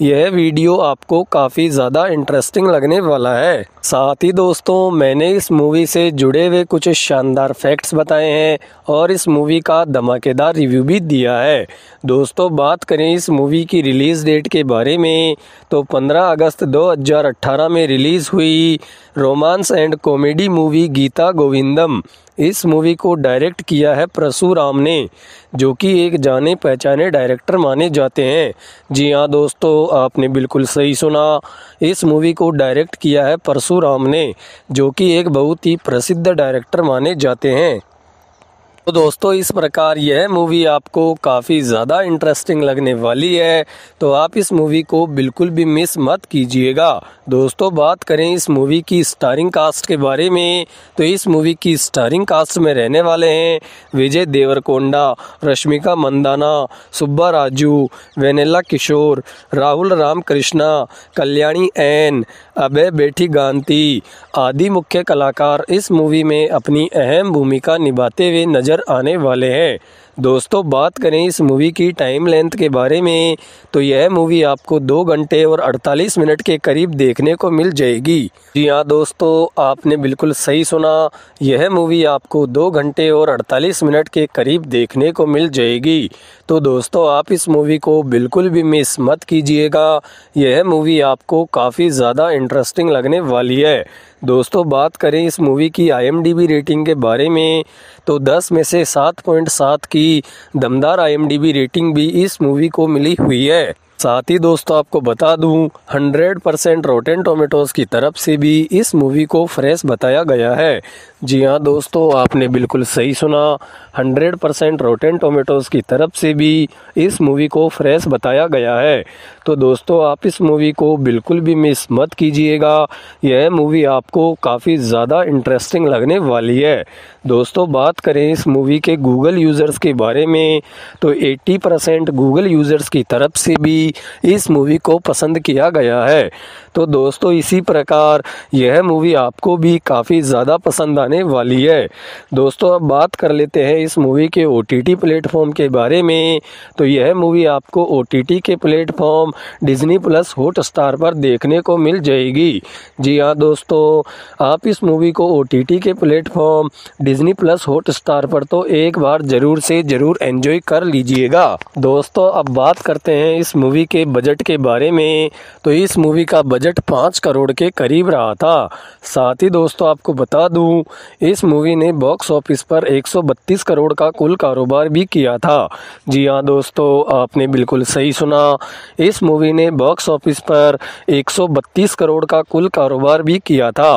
यह वीडियो आपको काफ़ी ज़्यादा इंटरेस्टिंग लगने वाला है साथ ही दोस्तों मैंने इस मूवी से जुड़े हुए कुछ शानदार शानदार फैक्ट्स बताए हैं और इस मूवी का धमाकेदार रिव्यू भी दिया है दोस्तों बात करें इस मूवी की रिलीज़ डेट के बारे में तो 15 अगस्त 2018 में रिलीज़ हुई romance and comedy movie Geetha Govindam इस मूवी को डायरेक्ट किया है प्रसुराम ने जो कि एक जाने पहचाने डायरेक्टर माने जाते हैं जी हाँ दोस्तों आपने बिल्कुल सही सुना इस मूवी को डायरेक्ट किया है परसुराम ने जो कि एक बहुत ही प्रसिद्ध डायरेक्टर माने जाते हैं तो दोस्तों इस प्रकार यह मूवी आपको काफ़ी ज़्यादा इंटरेस्टिंग लगने वाली है तो आप इस मूवी को बिल्कुल भी मिस मत कीजिएगा दोस्तों बात करें इस मूवी की स्टारिंग कास्ट के बारे में तो इस मूवी की स्टारिंग कास्ट में रहने वाले हैं विजय देवरकोंडा रश्मिका मंदाना सुब्बा राजू वेनेला किशोर राहुल रामकृष्णा कल्याणी एन अबे बेटी गांधी आदि मुख्य कलाकार इस मूवी में अपनी अहम भूमिका निभाते हुए नजर आने वाले हैं दोस्तों बात करें इस मूवी की टाइम लेंथ के बारे में तो यह मूवी आपको दो घंटे और 48 मिनट के करीब देखने को मिल जाएगी जी हाँ दोस्तों आपने बिल्कुल सही सुना यह मूवी आपको दो घंटे और 48 मिनट के करीब देखने को मिल जाएगी तो दोस्तों आप इस मूवी को बिल्कुल भी मिस मत कीजिएगा यह मूवी आपको काफ़ी ज़्यादा इंटरेस्टिंग लगने वाली है दोस्तों बात करें इस मूवी की आईएमडीबी रेटिंग के बारे में तो 10 में से 7.7 की दमदार आईएमडीबी रेटिंग भी इस मूवी को मिली हुई है साथ ही दोस्तों आपको बता दूं 100 परसेंट रोटेन टोमेटोज की तरफ से भी इस मूवी को फ्रेश बताया गया है जी हाँ दोस्तों आपने बिल्कुल सही सुना 100 परसेंट रोटेन टोमेटोज की तरफ से भी इस मूवी को फ्रेश बताया गया है तो दोस्तों आप इस मूवी को बिल्कुल भी मिस मत कीजिएगा यह मूवी आपको काफ़ी ज़्यादा इंटरेस्टिंग लगने वाली है दोस्तों बात करें इस मूवी के गूगल यूज़र्स के बारे में तो 80 परसेंट गूगल यूज़र्स की तरफ से भी इस मूवी को पसंद किया गया है तो दोस्तों इसी प्रकार यह मूवी आपको भी काफ़ी ज़्यादा पसंद आने वाली है दोस्तों अब बात कर लेते हैं इस मूवी के ओ टी प्लेटफॉर्म के बारे में तो यह मूवी आपको ओ के platform Disney plus Hotstar पर देखने को मिल जाएगी जी हाँ दोस्तों आप इस मूवी को ओ के platform Disney plus Hotstar पर तो एक बार ज़रूर से ज़रूर एंजॉय कर लीजिएगा दोस्तों अब बात करते हैं इस मूवी के बजट के बारे में तो इस मूवी का बजट पाँच करोड़ के करीब रहा था साथ ही दोस्तों आपको बता दूं इस मूवी ने बॉक्स ऑफिस पर 132 करोड़ का कुल कारोबार भी किया था जी हाँ दोस्तों आपने बिल्कुल सही सुना इस मूवी ने बॉक्स ऑफिस पर 132 करोड़ का कुल कारोबार भी किया था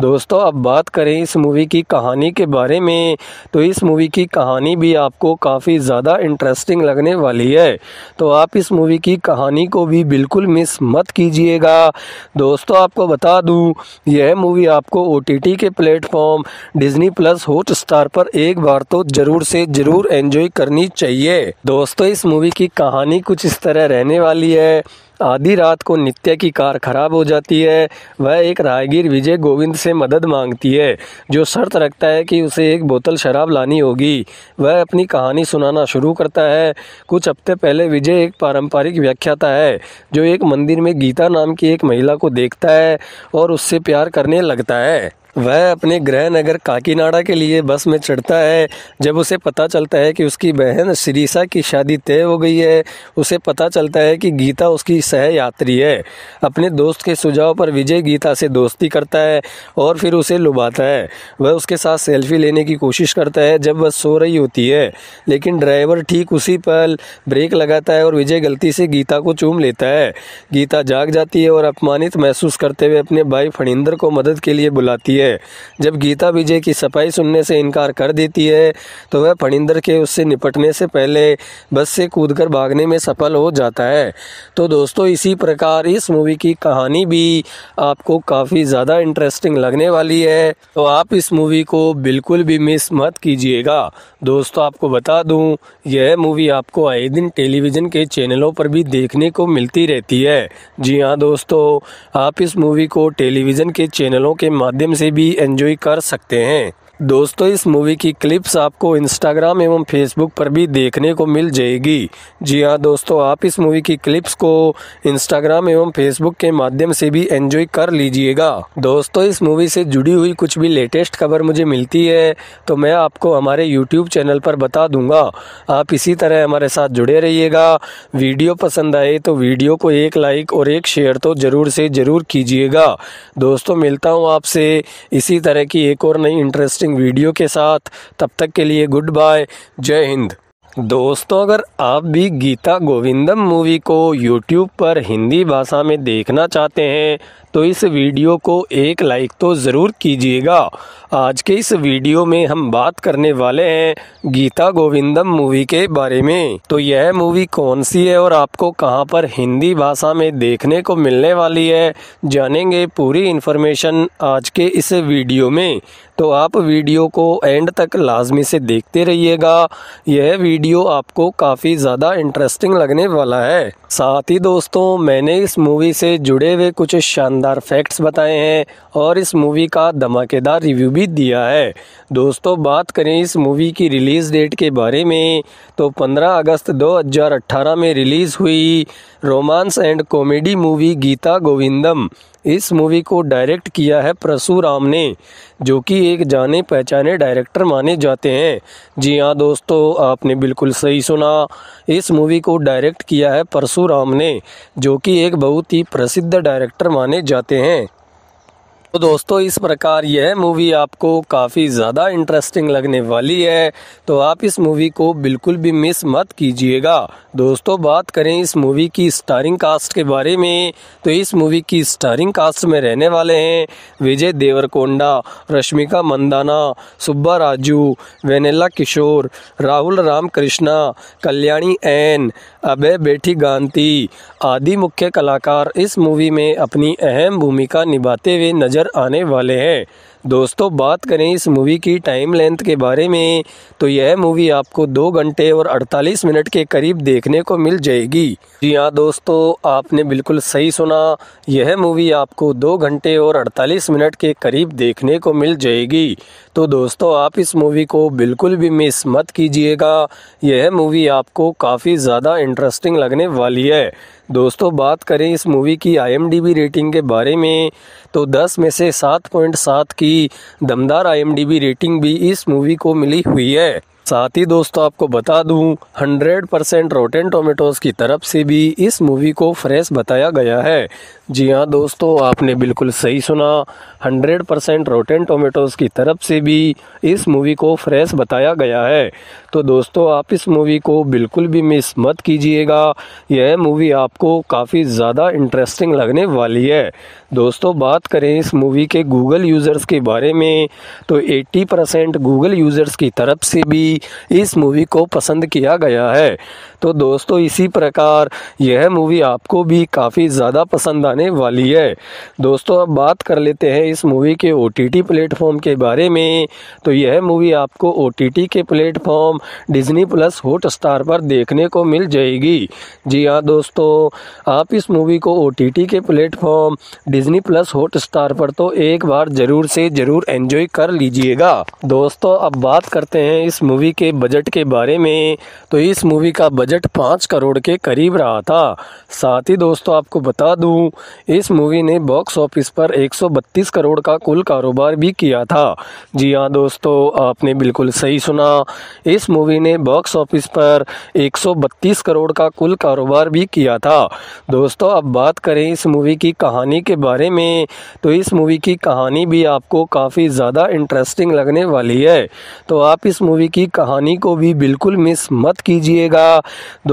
दोस्तों अब बात करें इस मूवी की कहानी के बारे में तो इस मूवी की कहानी भी आपको काफ़ी ज़्यादा इंटरेस्टिंग लगने वाली है तो आप इस मूवी की कहानी को भी बिल्कुल मिस मत कीजिएगा दोस्तों आपको बता दूँ यह मूवी आपको ओ के platform Disney plus Hotstar पर एक बार तो ज़रूर से ज़रूर एंजॉय करनी चाहिए दोस्तों इस मूवी की कहानी कुछ इस तरह रहने वाली है है आधी रात को नित्या की कार खराब हो जाती है वह एक राहगीर विजय गोविंद से मदद मांगती है जो शर्त रखता है कि उसे एक बोतल शराब लानी होगी वह अपनी कहानी सुनाना शुरू करता है कुछ हफ्ते पहले विजय एक पारंपरिक व्याख्याता है जो एक मंदिर में गीता नाम की एक महिला को देखता है और उससे प्यार करने लगता है वह अपने गृह नगर काकीनाडा के लिए बस में चढ़ता है जब उसे पता चलता है कि उसकी बहन सिरीसा की शादी तय हो गई है उसे पता चलता है कि गीता उसकी सह यात्री है अपने दोस्त के सुझाव पर विजय गीता से दोस्ती करता है और फिर उसे लुभाता है वह उसके साथ सेल्फी लेने की कोशिश करता है जब वह सो रही होती है लेकिन ड्राइवर ठीक उसी पल ब्रेक लगाता है और विजय गलती से गीता को चूम लेता है गीता जाग जाती है और अपमानित महसूस करते हुए अपने भाई फणिंदर को मदद के लिए बुलाती है है जब गीता विजय की सफाई सुनने से इनकार कर देती है तो वह फणिंदर के उससे निपटने से पहले बस से कूदकर भागने में सफल हो जाता है तो दोस्तों इसी प्रकार इस मूवी की कहानी भी आपको काफ़ी ज़्यादा इंटरेस्टिंग लगने वाली है तो आप इस मूवी को बिल्कुल भी मिस मत कीजिएगा दोस्तों आपको बता दूं यह मूवी आपको आए दिन टेलीविज़न के चैनलों पर भी देखने को मिलती रहती है जी हाँ दोस्तों आप इस मूवी को टेलीविज़न के चैनलों के माध्यम से भी एंजॉय कर सकते हैं दोस्तों इस मूवी की क्लिप्स आपको इंस्टाग्राम एवं फेसबुक पर भी देखने को मिल जाएगी जी हाँ दोस्तों आप इस मूवी की क्लिप्स को इंस्टाग्राम एवं फेसबुक के माध्यम से भी एंजॉय कर लीजिएगा दोस्तों इस मूवी से जुड़ी हुई कुछ भी लेटेस्ट खबर मुझे मिलती है तो मैं आपको हमारे यूट्यूब चैनल पर बता दूंगा आप इसी तरह हमारे साथ जुड़े रहिएगा वीडियो पसंद आए तो वीडियो को एक लाइक और एक शेयर तो ज़रूर से ज़रूर कीजिएगा दोस्तों मिलता हूँ आपसे इसी तरह की एक और नई इंटरेस्टिंग इंटरेस्टिंग वीडियो के साथ तब तक के लिए गुड बाय जय हिंद दोस्तों अगर आप भी गीता गोविंदम मूवी को यूट्यूब पर हिंदी भाषा में देखना चाहते हैं तो इस वीडियो को एक लाइक तो ज़रूर कीजिएगा आज के इस वीडियो में हम बात करने वाले हैं गीता गोविंदम मूवी के बारे में तो यह मूवी कौन सी है और आपको कहां पर हिंदी भाषा में देखने को मिलने वाली है जानेंगे पूरी इन्फॉर्मेशन आज के इस वीडियो में तो आप वीडियो को एंड तक लाजमी से देखते रहिएगा यह वीडियो आपको काफ़ी ज़्यादा इंटरेस्टिंग लगने वाला है साथ ही दोस्तों मैंने इस मूवी से जुड़े हुए कुछ शानदार शानदार फैक्ट्स बताए हैं और इस मूवी का धमाकेदार रिव्यू भी दिया है दोस्तों बात करें इस मूवी की रिलीज़ डेट के बारे में तो 15 अगस्त 2018 में रिलीज़ हुई romance and comedy movie Geetha Govindam इस मूवी को डायरेक्ट किया है प्रसुराम ने जो कि एक जाने पहचाने डायरेक्टर माने जाते हैं जी हाँ दोस्तों आपने बिल्कुल सही सुना इस मूवी को डायरेक्ट किया है परसुराम ने जो कि एक बहुत ही प्रसिद्ध डायरेक्टर माने जाते हैं तो दोस्तों इस प्रकार यह मूवी आपको काफ़ी ज़्यादा इंटरेस्टिंग लगने वाली है तो आप इस मूवी को बिल्कुल भी मिस मत कीजिएगा दोस्तों बात करें इस मूवी की स्टारिंग कास्ट के बारे में तो इस मूवी की स्टारिंग कास्ट में रहने वाले हैं विजय देवरकोंडा रश्मिका मंदाना सुब्बा राजू वेनेला किशोर राहुल कृष्णा कल्याणी एन अभय बेठी गांधी आदि मुख्य कलाकार इस मूवी में अपनी अहम भूमिका निभाते हुए नज़र आने वाले हैं दोस्तों बात करें इस मूवी की टाइम लेंथ के बारे में तो यह मूवी आपको दो घंटे और 48 मिनट के करीब देखने को मिल जाएगी जी हाँ दोस्तों आपने बिल्कुल सही सुना यह मूवी आपको दो घंटे और 48 मिनट के करीब देखने को मिल जाएगी तो दोस्तों आप इस मूवी को बिल्कुल भी मिस मत कीजिएगा यह मूवी आपको काफ़ी ज़्यादा इंटरेस्टिंग लगने वाली है दोस्तों बात करें इस मूवी की आईएमडीबी रेटिंग के बारे में तो 10 में से 7.7 की दमदार आईएमडीबी रेटिंग भी इस मूवी को मिली हुई है साथ ही दोस्तों आपको बता दूं 100 परसेंट रोटेन टोमेटोज़ की तरफ से भी इस मूवी को फ्रेश बताया गया है जी हाँ दोस्तों आपने बिल्कुल सही सुना 100 परसेंट रोटेन टोमेटोज़ की तरफ से भी इस मूवी को फ्रेश बताया गया है तो दोस्तों आप इस मूवी को बिल्कुल भी मिस मत कीजिएगा यह मूवी आपको काफ़ी ज़्यादा इंटरेस्टिंग लगने वाली है दोस्तों बात करें इस मूवी के गूगल यूज़र्स के बारे में तो 80 परसेंट गूगल यूज़र्स की तरफ से भी इस मूवी को पसंद किया गया है तो दोस्तों इसी प्रकार यह मूवी आपको भी काफ़ी ज़्यादा पसंद आने वाली है दोस्तों अब बात कर लेते हैं इस मूवी के ओ टी प्लेटफॉर्म के बारे में तो यह मूवी आपको ओ के platform Disney plus Hotstar पर देखने को मिल जाएगी जी हाँ दोस्तों आप इस मूवी को ओ के platform Disney plus Hotstar पर तो एक बार जरूर से जरूर एंजॉय कर लीजिएगा दोस्तों अब बात करते हैं इस मूवी के बजट के बारे में तो इस मूवी का बजट पाँच करोड़ के करीब रहा था साथ ही दोस्तों आपको बता दूं इस मूवी ने बॉक्स ऑफिस पर 132 करोड़ का कुल कारोबार भी किया था जी हाँ दोस्तों आपने बिल्कुल सही सुना इस मूवी ने बॉक्स ऑफिस पर एक करोड़ का कुल कारोबार भी किया था दोस्तों अब बात करें इस मूवी की कहानी के बारे बारे में तो इस मूवी की कहानी भी आपको काफ़ी ज़्यादा इंटरेस्टिंग लगने वाली है तो आप इस मूवी की कहानी को भी बिल्कुल मिस मत कीजिएगा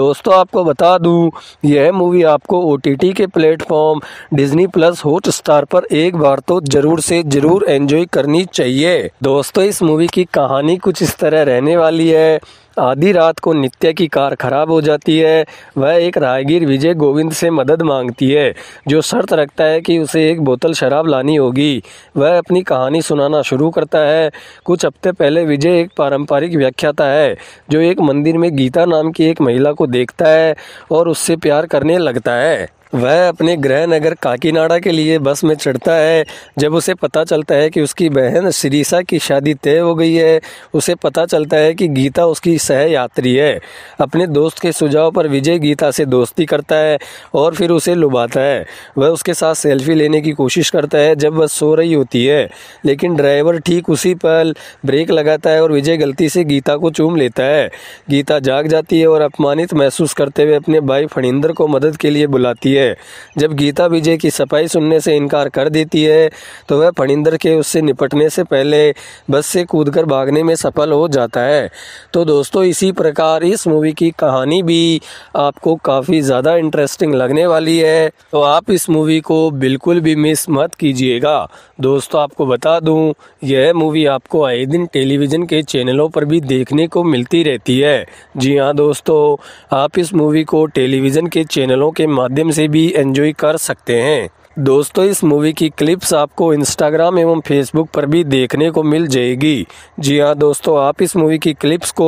दोस्तों आपको बता दूँ यह मूवी आपको ओ के platform Disney plus Hotstar पर एक बार तो ज़रूर से ज़रूर एंजॉय करनी चाहिए दोस्तों इस मूवी की कहानी कुछ इस तरह रहने वाली है आधी रात को नित्या की कार खराब हो जाती है वह एक राहगीर विजय गोविंद से मदद मांगती है जो शर्त रखता है कि उसे एक बोतल शराब लानी होगी वह अपनी कहानी सुनाना शुरू करता है कुछ हफ्ते पहले विजय एक पारंपरिक व्याख्याता है जो एक मंदिर में गीता नाम की एक महिला को देखता है और उससे प्यार करने लगता है वह अपने गृह नगर काकीनाडा के लिए बस में चढ़ता है जब उसे पता चलता है कि उसकी बहन सिरीसा की शादी तय हो गई है उसे पता चलता है कि गीता उसकी सह यात्री है अपने दोस्त के सुझाव पर विजय गीता से दोस्ती करता है और फिर उसे लुभाता है वह उसके साथ सेल्फी लेने की कोशिश करता है जब वह सो रही होती है लेकिन ड्राइवर ठीक उसी पल ब्रेक लगाता है और विजय गलती से गीता को चूम लेता है गीता जाग जाती है और अपमानित महसूस करते हुए अपने भाई फणिंदर को मदद के लिए बुलाती है है जब गीता विजय की सफाई सुनने से इनकार कर देती है तो वह फणिंदर के उससे निपटने से पहले बस से कूदकर भागने में सफल हो जाता है तो दोस्तों इसी प्रकार इस मूवी की कहानी भी आपको काफ़ी ज़्यादा इंटरेस्टिंग लगने वाली है तो आप इस मूवी को बिल्कुल भी मिस मत कीजिएगा दोस्तों आपको बता दूं यह मूवी आपको आए दिन टेलीविज़न के चैनलों पर भी देखने को मिलती रहती है जी हाँ दोस्तों आप इस मूवी को टेलीविज़न के चैनलों के माध्यम से भी एंजॉय कर सकते हैं दोस्तों इस मूवी की क्लिप्स आपको इंस्टाग्राम एवं फेसबुक पर भी देखने को मिल जाएगी जी हाँ दोस्तों आप इस मूवी की क्लिप्स को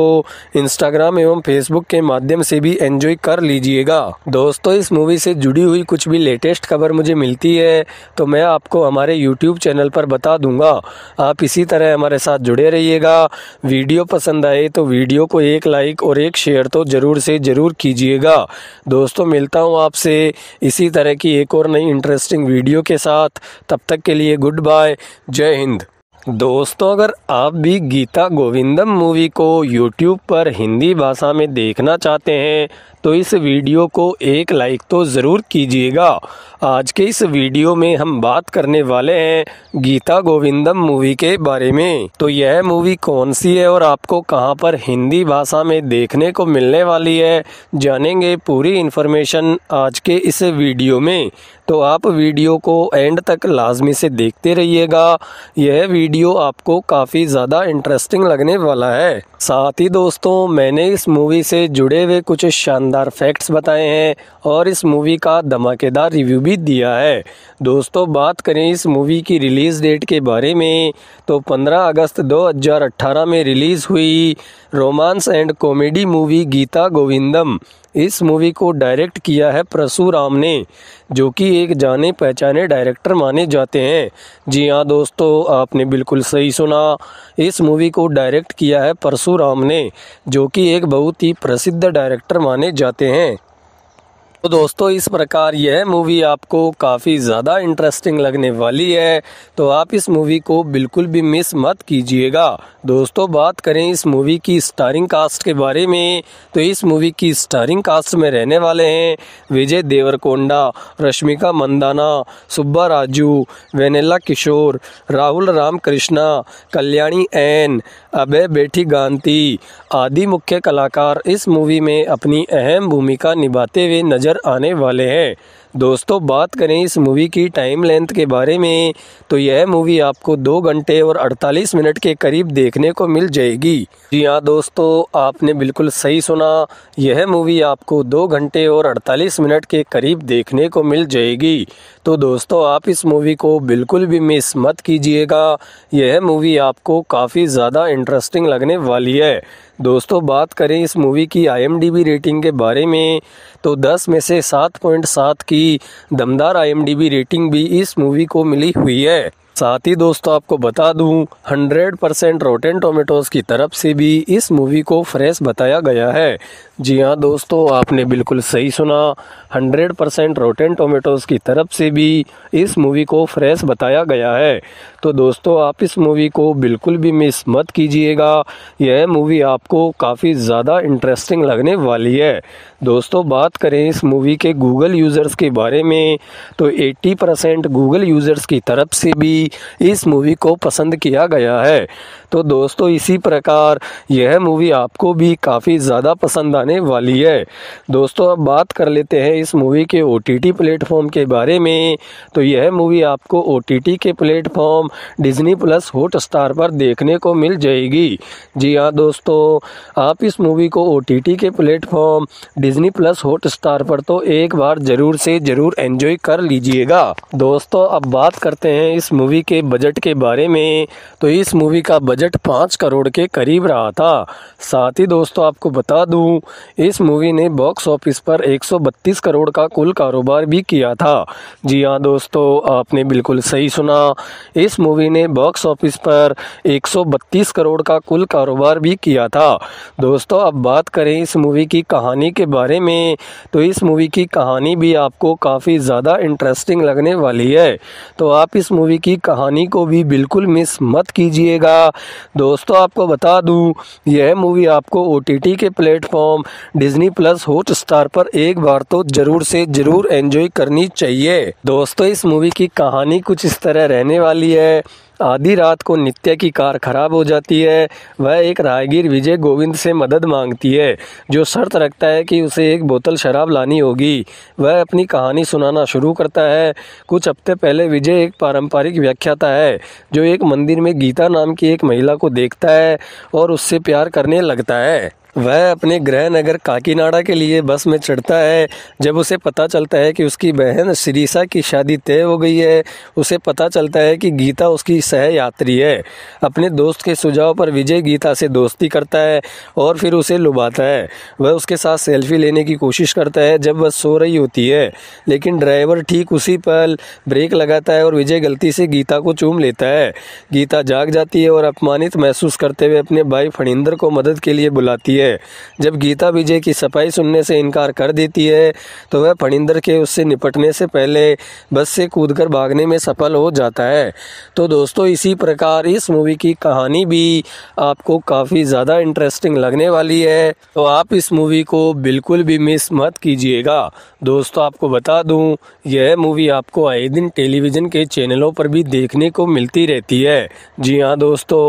इंस्टाग्राम एवं फेसबुक के माध्यम से भी एंजॉय कर लीजिएगा दोस्तों इस मूवी से जुड़ी हुई कुछ भी लेटेस्ट खबर मुझे मिलती है तो मैं आपको हमारे यूट्यूब चैनल पर बता दूंगा आप इसी तरह हमारे साथ जुड़े रहिएगा वीडियो पसंद आए तो वीडियो को एक लाइक और एक शेयर तो ज़रूर से ज़रूर कीजिएगा दोस्तों मिलता हूँ आपसे इसी तरह की एक और नई इंटरेस्टिंग इंटरेस्टिंग वीडियो के साथ तब तक के लिए गुड बाय जय हिंद दोस्तों अगर आप भी गीता गोविंदम मूवी को यूट्यूब पर हिंदी भाषा में देखना चाहते हैं तो इस वीडियो को एक लाइक तो ज़रूर कीजिएगा आज के इस वीडियो में हम बात करने वाले हैं गीता गोविंदम मूवी के बारे में तो यह मूवी कौन सी है और आपको कहां पर हिंदी भाषा में देखने को मिलने वाली है जानेंगे पूरी इन्फॉर्मेशन आज के इस वीडियो में तो आप वीडियो को एंड तक लाजमी से देखते रहिएगा यह वीडियो आपको काफ़ी ज़्यादा इंटरेस्टिंग लगने वाला है साथ ही दोस्तों मैंने इस मूवी से जुड़े हुए कुछ शानदार शानदार फैक्ट्स बताए हैं और इस मूवी का धमाकेदार रिव्यू भी दिया है दोस्तों बात करें इस मूवी की रिलीज़ डेट के बारे में तो 15 अगस्त 2018 में रिलीज़ हुई romance and comedy movie Geetha Govindam इस मूवी को डायरेक्ट किया है प्रसुराम ने जो कि एक जाने पहचाने डायरेक्टर माने जाते हैं जी हाँ दोस्तों आपने बिल्कुल सही सुना इस मूवी को डायरेक्ट किया है परसुराम ने जो कि एक बहुत ही प्रसिद्ध डायरेक्टर माने जाते हैं तो दोस्तों इस प्रकार यह मूवी आपको काफ़ी ज़्यादा इंटरेस्टिंग लगने वाली है तो आप इस मूवी को बिल्कुल भी मिस मत कीजिएगा दोस्तों बात करें इस मूवी की स्टारिंग कास्ट के बारे में तो इस मूवी की स्टारिंग कास्ट में रहने वाले हैं विजय देवरकोंडा रश्मिका मंदाना सुब्बा राजू वेनेला किशोर राहुल कृष्णा कल्याणी एन अभय बेठी गांधी आदि मुख्य कलाकार इस मूवी में अपनी अहम भूमिका निभाते हुए नज़र आने वाले हैं दोस्तों बात करें इस मूवी की टाइम लेंथ के बारे में तो यह मूवी आपको दो घंटे और 48 मिनट के करीब देखने को मिल जाएगी जी हाँ दोस्तों आपने बिल्कुल सही सुना यह मूवी आपको दो घंटे और 48 मिनट के करीब देखने को मिल जाएगी तो दोस्तों आप इस मूवी को बिल्कुल भी मिस मत कीजिएगा यह मूवी आपको काफ़ी ज़्यादा इंटरेस्टिंग लगने वाली है दोस्तों बात करें इस मूवी की आईएमडीबी रेटिंग के बारे में तो 10 में से 7.7 की दमदार आईएमडीबी रेटिंग भी इस मूवी को मिली हुई है साथ ही दोस्तों आपको बता दूं 100 परसेंट रोटेन टोमेटोज़ की तरफ से भी इस मूवी को फ्रेश बताया गया है जी हाँ दोस्तों आपने बिल्कुल सही सुना 100 परसेंट रोटेन टोमेटोज़ की तरफ से भी इस मूवी को फ्रेश बताया गया है तो दोस्तों आप इस मूवी को बिल्कुल भी मिस मत कीजिएगा यह मूवी आपको काफ़ी ज़्यादा इंटरेस्टिंग लगने वाली है दोस्तों बात करें इस मूवी के गूगल यूज़र्स के बारे में तो 80 परसेंट गूगल यूज़र्स की तरफ से भी इस मूवी को पसंद किया गया है तो दोस्तों इसी प्रकार यह मूवी आपको भी काफ़ी ज़्यादा पसंद आने वाली है दोस्तों अब बात कर लेते हैं इस मूवी के ओ टी प्लेटफॉर्म के बारे में तो यह मूवी आपको ओ के platform Disney plus Hotstar पर देखने को मिल जाएगी जी हाँ दोस्तों आप इस मूवी को ओ के platform Disney plus Hotstar पर तो एक बार ज़रूर से ज़रूर एंजॉय कर लीजिएगा दोस्तों अब बात करते हैं इस मूवी मूवी के बजट के बारे में तो इस मूवी का बजट पाँच करोड़ के करीब रहा था साथ ही दोस्तों आपको बता दूं इस मूवी ने बॉक्स ऑफिस पर 132 करोड़ का कुल कारोबार भी किया था जी हाँ दोस्तों आपने बिल्कुल सही सुना इस मूवी ने बॉक्स ऑफिस पर 132 करोड़ का कुल कारोबार भी किया था दोस्तों अब बात करें इस मूवी की कहानी के बारे में तो इस मूवी की कहानी भी आपको काफ़ी ज़्यादा इंटरेस्टिंग लगने वाली है तो आप इस मूवी की कहानी को भी बिल्कुल मिस मत कीजिएगा दोस्तों आपको बता दूं यह मूवी आपको ओ के platform Disney plus Hotstar पर एक बार तो ज़रूर से ज़रूर एंजॉय करनी चाहिए दोस्तों इस मूवी की कहानी कुछ इस तरह रहने वाली है आधी रात को नित्या की कार खराब हो जाती है वह एक राहगीर विजय गोविंद से मदद मांगती है जो शर्त रखता है कि उसे एक बोतल शराब लानी होगी वह अपनी कहानी सुनाना शुरू करता है कुछ हफ्ते पहले विजय एक पारंपरिक व्याख्याता है जो एक मंदिर में गीता नाम की एक महिला को देखता है और उससे प्यार करने लगता है वह अपने गृह नगर काकीनाडा के लिए बस में चढ़ता है जब उसे पता चलता है कि उसकी बहन सिरीसा की शादी तय हो गई है उसे पता चलता है कि गीता उसकी सह यात्री है अपने दोस्त के सुझाव पर विजय गीता से दोस्ती करता है और फिर उसे लुभाता है वह उसके साथ सेल्फी लेने की कोशिश करता है जब वह सो रही होती है लेकिन ड्राइवर ठीक उसी पल ब्रेक लगाता है और विजय गलती से गीता को चूम लेता है गीता जाग जाती है और अपमानित महसूस करते हुए अपने भाई फणिंदर को मदद के लिए बुलाती है है जब गीता विजय की सफाई सुनने से इनकार कर देती है तो वह फणिंदर के उससे निपटने से पहले बस से कूदकर भागने में सफल हो जाता है तो दोस्तों इसी प्रकार इस मूवी की कहानी भी आपको काफ़ी ज़्यादा इंटरेस्टिंग लगने वाली है तो आप इस मूवी को बिल्कुल भी मिस मत कीजिएगा दोस्तों आपको बता दूं यह मूवी आपको आए दिन टेलीविज़न के चैनलों पर भी देखने को मिलती रहती है जी हाँ दोस्तों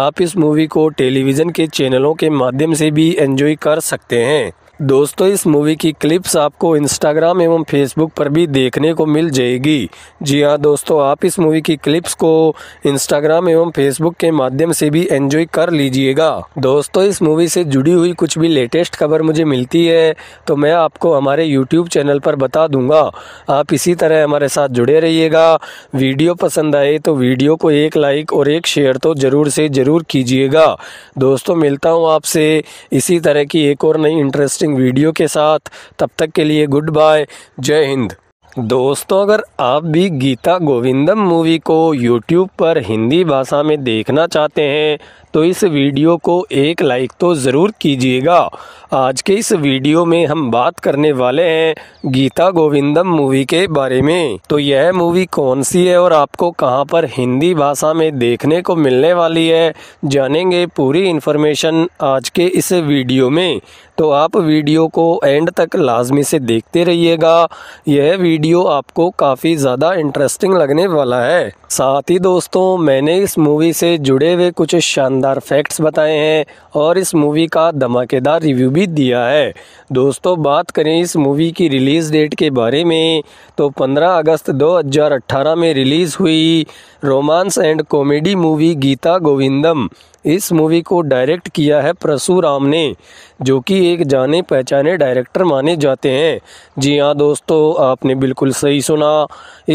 आप इस मूवी को टेलीविज़न के चैनलों के माध्यम से भी एंजॉय कर सकते हैं दोस्तों इस मूवी की क्लिप्स आपको इंस्टाग्राम एवं फेसबुक पर भी देखने को मिल जाएगी जी हाँ दोस्तों आप इस मूवी की क्लिप्स को इंस्टाग्राम एवं फेसबुक के माध्यम से भी एंजॉय कर लीजिएगा दोस्तों इस मूवी से जुड़ी हुई कुछ भी लेटेस्ट खबर मुझे मिलती है तो मैं आपको हमारे यूट्यूब चैनल पर बता दूंगा आप इसी तरह हमारे साथ जुड़े रहिएगा वीडियो पसंद आए तो वीडियो को एक लाइक और एक शेयर तो ज़रूर से ज़रूर कीजिएगा दोस्तों मिलता हूँ आपसे इसी तरह की एक और नई इंटरेस्टिंग इंटरेस्टिंग वीडियो के साथ तब तक के लिए गुड बाय जय हिंद दोस्तों अगर आप भी गीता गोविंदम मूवी को यूट्यूब पर हिंदी भाषा में देखना चाहते हैं तो इस वीडियो को एक लाइक तो ज़रूर कीजिएगा आज के इस वीडियो में हम बात करने वाले हैं गीता गोविंदम मूवी के बारे में तो यह मूवी कौन सी है और आपको कहां पर हिंदी भाषा में देखने को मिलने वाली है जानेंगे पूरी इन्फॉर्मेशन आज के इस वीडियो में तो आप वीडियो को एंड तक लाजमी से देखते रहिएगा यह वीडियो आपको काफ़ी ज़्यादा इंटरेस्टिंग लगने वाला है साथ ही दोस्तों मैंने इस मूवी से जुड़े हुए कुछ शानदार शानदार फैक्ट्स बताए हैं और इस मूवी का धमाकेदार रिव्यू भी दिया है दोस्तों बात करें इस मूवी की रिलीज़ डेट के बारे में तो 15 अगस्त 2018 में रिलीज़ हुई romance and comedy movie Geetha Govindam इस मूवी को डायरेक्ट किया है प्रसुराम ने जो कि एक जाने पहचाने डायरेक्टर माने जाते हैं जी हाँ दोस्तों आपने बिल्कुल सही सुना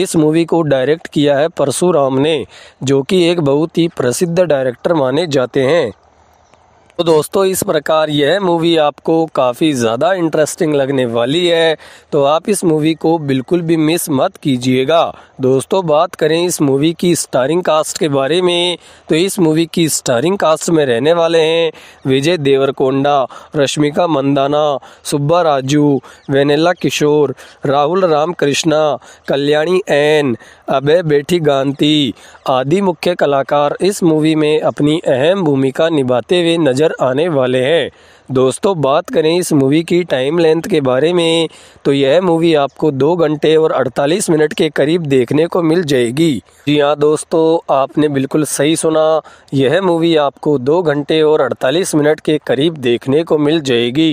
इस मूवी को डायरेक्ट किया है परसुराम ने जो कि एक बहुत ही प्रसिद्ध डायरेक्टर माने जाते हैं तो दोस्तों इस प्रकार यह मूवी आपको काफ़ी ज़्यादा इंटरेस्टिंग लगने वाली है तो आप इस मूवी को बिल्कुल भी मिस मत कीजिएगा दोस्तों बात करें इस मूवी की स्टारिंग कास्ट के बारे में तो इस मूवी की स्टारिंग कास्ट में रहने वाले हैं विजय देवरकोंडा रश्मिका मंदाना सुब्बा राजू वेनेला किशोर राहुल कृष्णा कल्याणी एन अभय बेठी गांधी आदि मुख्य कलाकार इस मूवी में अपनी अहम भूमिका निभाते हुए नज़र आने वाले हैं दोस्तों बात करें इस मूवी की टाइम लेंथ के बारे में तो यह मूवी आपको दो घंटे और 48 मिनट के करीब देखने को मिल जाएगी जी हाँ दोस्तों आपने बिल्कुल सही सुना यह मूवी आपको दो घंटे और 48 मिनट के करीब देखने को मिल जाएगी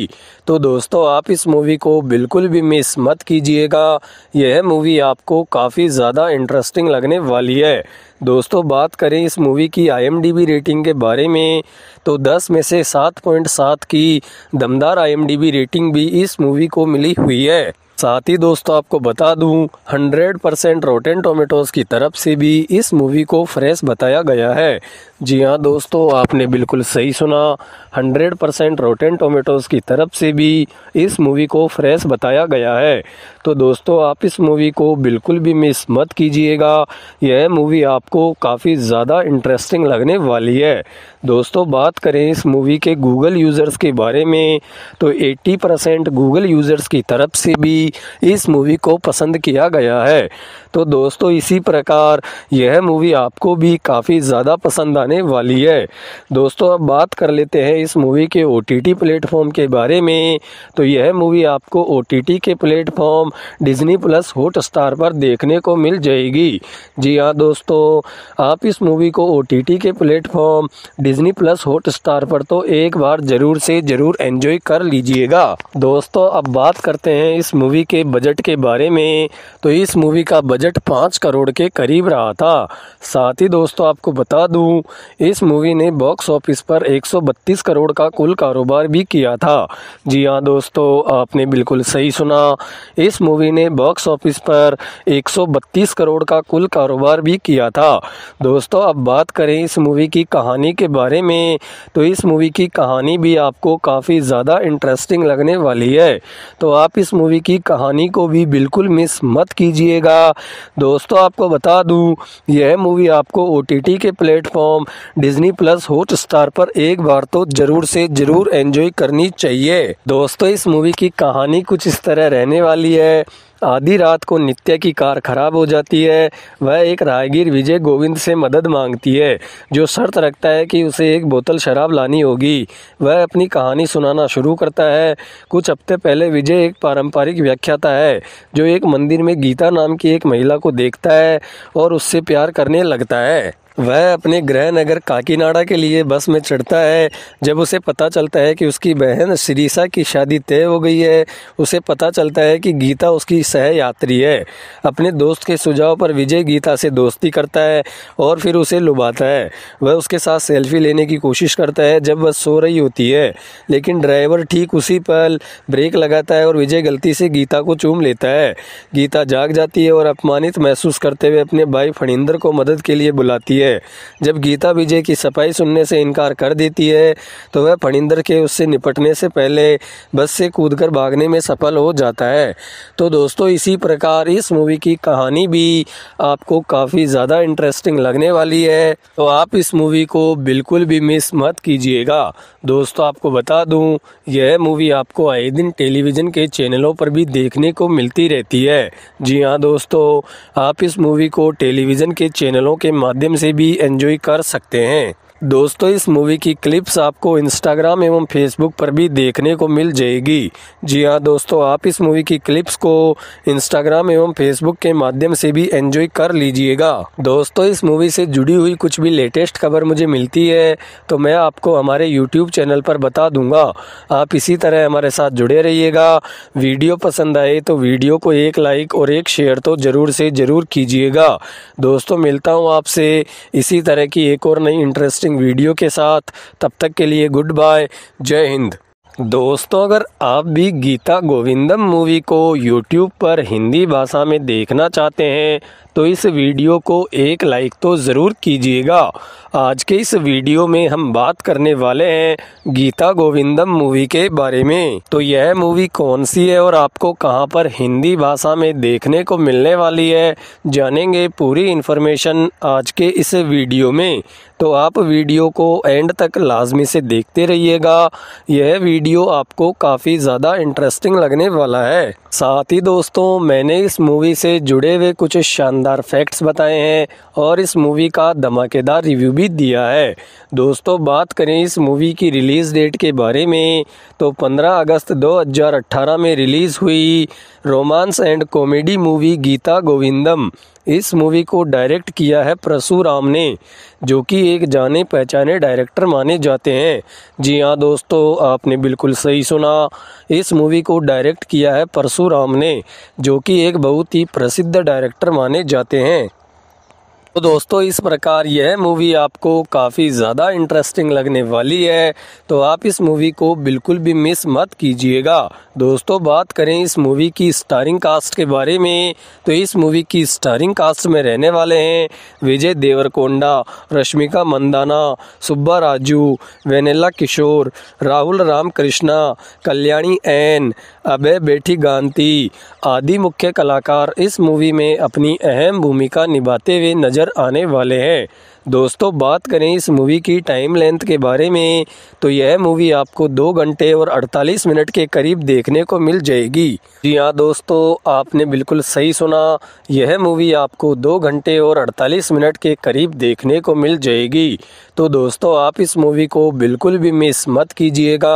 तो दोस्तों आप इस मूवी को बिल्कुल भी मिस मत कीजिएगा यह मूवी आपको काफ़ी ज़्यादा इंटरेस्टिंग लगने वाली है दोस्तों बात करें इस मूवी की आईएमडीबी रेटिंग के बारे में तो 10 में से 7.7 की दमदार आईएमडीबी रेटिंग भी इस मूवी को मिली हुई है साथ ही दोस्तों आपको बता दूं 100 परसेंट रोटेन टोमेटोज की तरफ से भी इस मूवी को फ्रेश बताया गया है जी हाँ दोस्तों आपने बिल्कुल सही सुना 100 परसेंट रोटेन टोमेटोज़ की तरफ से भी इस मूवी को फ्रेश बताया गया है तो दोस्तों आप इस मूवी को बिल्कुल भी मिस मत कीजिएगा यह मूवी आपको काफ़ी ज़्यादा इंटरेस्टिंग लगने वाली है दोस्तों बात करें इस मूवी के गूगल यूज़र्स के बारे में तो 80 परसेंट गूगल यूज़र्स की तरफ से भी इस मूवी को पसंद किया गया है तो दोस्तों इसी प्रकार यह मूवी आपको भी काफ़ी ज़्यादा पसंद आने आने वाली है दोस्तों अब बात कर लेते हैं इस मूवी के ओ टी प्लेटफॉर्म के बारे में तो यह मूवी आपको ओ के platform Disney plus Hotstar पर देखने को मिल जाएगी जी हाँ दोस्तों आप इस मूवी को ओ के platform Disney plus Hotstar पर तो एक बार ज़रूर से ज़रूर एंजॉय कर लीजिएगा दोस्तों अब बात करते हैं इस मूवी के बजट के बारे में तो इस मूवी का बजट पाँच करोड़ के करीब रहा था साथ ही दोस्तों आपको बता दूं इस मूवी ने बॉक्स ऑफिस पर 132 करोड़ का कुल कारोबार भी किया था जी हाँ दोस्तों आपने बिल्कुल सही सुना इस मूवी ने बॉक्स ऑफिस पर 132 करोड़ का कुल कारोबार भी किया था दोस्तों अब बात करें इस मूवी की कहानी के बारे में तो इस मूवी की कहानी भी आपको काफ़ी ज़्यादा इंटरेस्टिंग लगने वाली है तो आप इस मूवी की कहानी को भी बिल्कुल मिस मत कीजिएगा दोस्तों आपको बता दूं यह मूवी आपको ओ के platform film Disney plus Hotstar पर एक बार तो जरूर से जरूर एंजॉय करनी चाहिए दोस्तों इस मूवी की कहानी कुछ इस तरह रहने वाली है आधी रात को नित्या की कार खराब हो जाती है वह एक राहगीर विजय गोविंद से मदद मांगती है जो शर्त रखता है कि उसे एक बोतल शराब लानी होगी वह अपनी कहानी सुनाना शुरू करता है कुछ हफ्ते पहले विजय एक पारंपरिक व्याख्याता है जो एक मंदिर में गीता नाम की एक महिला को देखता है और उससे प्यार करने लगता है वह अपने गृह नगर काकीनाडा के लिए बस में चढ़ता है जब उसे पता चलता है कि उसकी बहन सिरीसा की शादी तय हो गई है उसे पता चलता है कि गीता उसकी सह यात्री है अपने दोस्त के सुझाव पर विजय गीता से दोस्ती करता है और फिर उसे लुभाता है वह उसके साथ सेल्फी लेने की कोशिश करता है जब वह सो रही होती है लेकिन ड्राइवर ठीक उसी पल ब्रेक लगाता है और विजय गलती से गीता को चूम लेता है गीता जाग जाती है और अपमानित महसूस करते हुए अपने भाई फणिंदर को मदद के लिए बुलाती है है जब गीता विजय की सफाई सुनने से इनकार कर देती है तो वह फणिंदर के उससे निपटने से पहले बस से कूदकर भागने में सफल हो जाता है तो दोस्तों इसी प्रकार इस मूवी की कहानी भी आपको काफ़ी ज़्यादा इंटरेस्टिंग लगने वाली है तो आप इस मूवी को बिल्कुल भी मिस मत कीजिएगा दोस्तों आपको बता दूं यह मूवी आपको आए दिन टेलीविज़न के चैनलों पर भी देखने को मिलती रहती है जी हाँ दोस्तों आप इस मूवी को टेलीविज़न के चैनलों के माध्यम से भी एंजॉय कर सकते हैं दोस्तों इस मूवी की क्लिप्स आपको इंस्टाग्राम एवं फेसबुक पर भी देखने को मिल जाएगी जी हाँ दोस्तों आप इस मूवी की क्लिप्स को इंस्टाग्राम एवं फेसबुक के माध्यम से भी एंजॉय कर लीजिएगा दोस्तों इस मूवी से जुड़ी हुई कुछ भी लेटेस्ट खबर मुझे मिलती है तो मैं आपको हमारे यूट्यूब चैनल पर बता दूंगा आप इसी तरह हमारे साथ जुड़े रहिएगा वीडियो पसंद आए तो वीडियो को एक लाइक और एक शेयर तो ज़रूर से ज़रूर कीजिएगा दोस्तों मिलता हूँ आपसे इसी तरह की एक और नई इंटरेस्टिंग इंटरेस्टिंग वीडियो के साथ तब तक के लिए गुड बाय जय हिंद दोस्तों अगर आप भी गीता गोविंदम मूवी को यूट्यूब पर हिंदी भाषा में देखना चाहते हैं तो इस वीडियो को एक लाइक तो ज़रूर कीजिएगा आज के इस वीडियो में हम बात करने वाले हैं गीता गोविंदम मूवी के बारे में तो यह मूवी कौन सी है और आपको कहां पर हिंदी भाषा में देखने को मिलने वाली है जानेंगे पूरी इन्फॉर्मेशन आज के इस वीडियो में तो आप वीडियो को एंड तक लाजमी से देखते रहिएगा यह वीडियो आपको काफ़ी ज़्यादा इंटरेस्टिंग लगने वाला है साथ ही दोस्तों मैंने इस मूवी से जुड़े हुए कुछ शानदार शानदार फैक्ट्स बताए हैं और इस मूवी का धमाकेदार रिव्यू भी दिया है दोस्तों बात करें इस मूवी की रिलीज़ डेट के बारे में तो 15 अगस्त 2018 में रिलीज़ हुई romance and comedy movie Geetha Govindam इस मूवी को डायरेक्ट किया है प्रसुराम ने जो कि एक जाने पहचाने डायरेक्टर माने जाते हैं जी हाँ दोस्तों आपने बिल्कुल सही सुना इस मूवी को डायरेक्ट किया है परसुराम ने जो कि एक बहुत ही प्रसिद्ध डायरेक्टर माने जाते हैं तो दोस्तों इस प्रकार यह मूवी आपको काफ़ी ज़्यादा इंटरेस्टिंग लगने वाली है तो आप इस मूवी को बिल्कुल भी मिस मत कीजिएगा दोस्तों बात करें इस मूवी की स्टारिंग कास्ट के बारे में तो इस मूवी की स्टारिंग कास्ट में रहने वाले हैं विजय देवरकोंडा रश्मिका मंदाना सुब्बा राजू वेनेला किशोर राहुल रामकृष्णा कल्याणी एन अभय बेठी गांधी आदि मुख्य कलाकार इस मूवी में अपनी अहम भूमिका निभाते हुए नज़र आने वाले हैं दोस्तों बात करें इस मूवी की टाइम लेंथ के बारे में तो यह मूवी आपको दो घंटे और 48 मिनट के करीब देखने को मिल जाएगी जी हाँ दोस्तों आपने बिल्कुल सही सुना यह मूवी आपको दो घंटे और 48 मिनट के करीब देखने को मिल जाएगी तो दोस्तों आप इस मूवी को बिल्कुल भी मिस मत कीजिएगा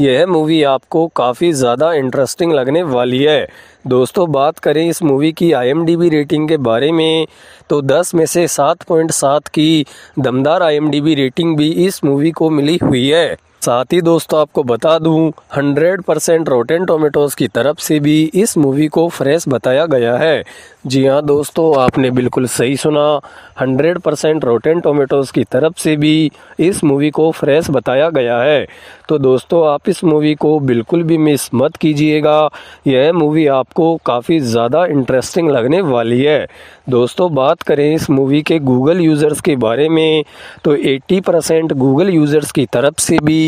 यह मूवी आपको काफ़ी ज़्यादा इंटरेस्टिंग लगने वाली है दोस्तों बात करें इस मूवी की आईएमडीबी रेटिंग के बारे में तो 10 में से 7.7 की दमदार आईएमडीबी रेटिंग भी इस मूवी को मिली हुई है साथ ही दोस्तों आपको बता दूं 100 परसेंट रोटेन टोमेटोज की तरफ से भी इस मूवी को फ्रेश बताया गया है जी हाँ दोस्तों आपने बिल्कुल सही सुना 100 परसेंट रोटेन टोमेटोज़ की तरफ से भी इस मूवी को फ्रेश बताया गया है तो दोस्तों आप इस मूवी को बिल्कुल भी मिस मत कीजिएगा यह मूवी आपको काफ़ी ज़्यादा इंटरेस्टिंग लगने वाली है दोस्तों बात करें इस मूवी के गूगल यूज़र्स के बारे में तो 80 परसेंट गूगल यूज़र्स की तरफ से भी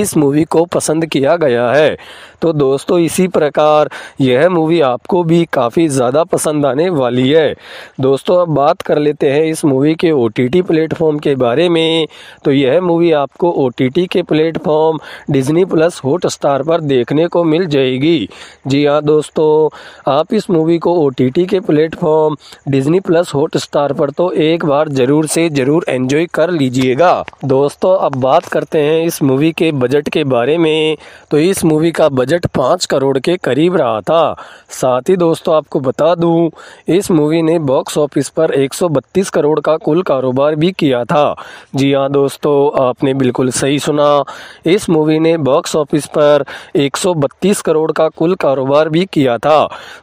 इस मूवी को पसंद किया गया है तो दोस्तों इसी प्रकार यह मूवी आपको भी काफ़ी ज़्यादा पसंद आने आने वाली है दोस्तों अब बात कर लेते हैं इस मूवी के ओ टी प्लेटफॉर्म के बारे में तो यह मूवी आपको ओ के platform Disney plus Hotstar पर देखने को मिल जाएगी जी हाँ दोस्तों आप इस मूवी को ओ के platform Disney plus Hotstar पर तो एक बार ज़रूर से ज़रूर एंजॉय कर लीजिएगा दोस्तों अब बात करते हैं इस मूवी के बजट के बारे में तो इस मूवी का बजट पाँच करोड़ के करीब रहा था साथ ही दोस्तों आपको बता दूं इस मूवी ने बॉक्स ऑफिस पर 132 करोड़ का कुल कारोबार भी किया था जी हाँ दोस्तों आपने बिल्कुल सही सुना इस मूवी ने बॉक्स ऑफिस पर 132 करोड़ का कुल कारोबार भी किया था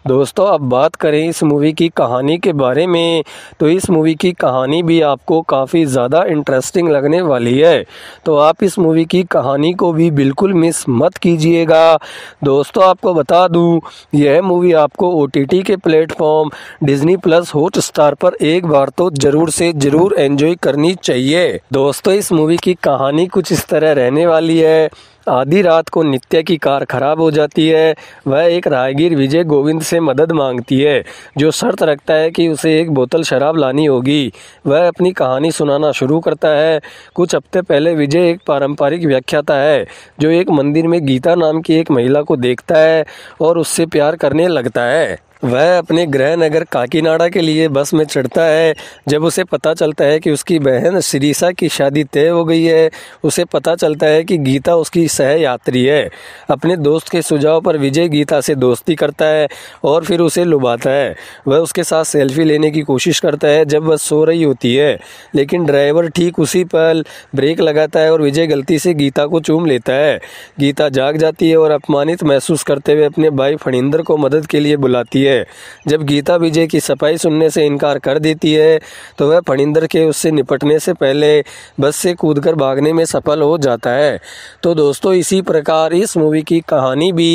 दोस्तों अब बात करें इस मूवी की कहानी के बारे में तो इस मूवी की कहानी भी आपको काफ़ी ज़्यादा इंटरेस्टिंग लगने वाली है तो आप इस मूवी की कहानी को भी बिल्कुल मिस मत कीजिएगा दोस्तों आपको बता दूं यह मूवी आपको ओ के platform Disney Disney plus Hotstar पर एक बार तो जरूर से जरूर एंजॉय करनी चाहिए दोस्तों इस मूवी की कहानी कुछ इस तरह रहने वाली है आधी रात को नित्या की कार खराब हो जाती है वह एक राहगीर विजय गोविंद से मदद मांगती है जो शर्त रखता है कि उसे एक बोतल शराब लानी होगी वह अपनी कहानी सुनाना शुरू करता है कुछ हफ्ते पहले विजय एक पारंपरिक व्याख्याता है जो एक मंदिर में गीता नाम की एक महिला को देखता है और उससे प्यार करने लगता है वह अपने गृह नगर काकीनाडा के लिए बस में चढ़ता है जब उसे पता चलता है कि उसकी बहन सिरीसा की शादी तय हो गई है उसे पता चलता है कि गीता उसकी सह यात्री है अपने दोस्त के सुझाव पर विजय गीता से दोस्ती करता है और फिर उसे लुभाता है वह उसके साथ सेल्फी लेने की कोशिश करता है जब वह सो रही होती है लेकिन ड्राइवर ठीक उसी पल ब्रेक लगाता है और विजय गलती से गीता को चूम लेता है गीता जाग जाती है और अपमानित महसूस करते हुए अपने भाई फणिंदर को मदद के लिए बुलाती है है जब गीता विजय की सफाई सुनने से इनकार कर देती है तो वह फणिंदर के उससे निपटने से पहले बस से कूदकर भागने में सफल हो जाता है तो दोस्तों इसी प्रकार इस मूवी की कहानी भी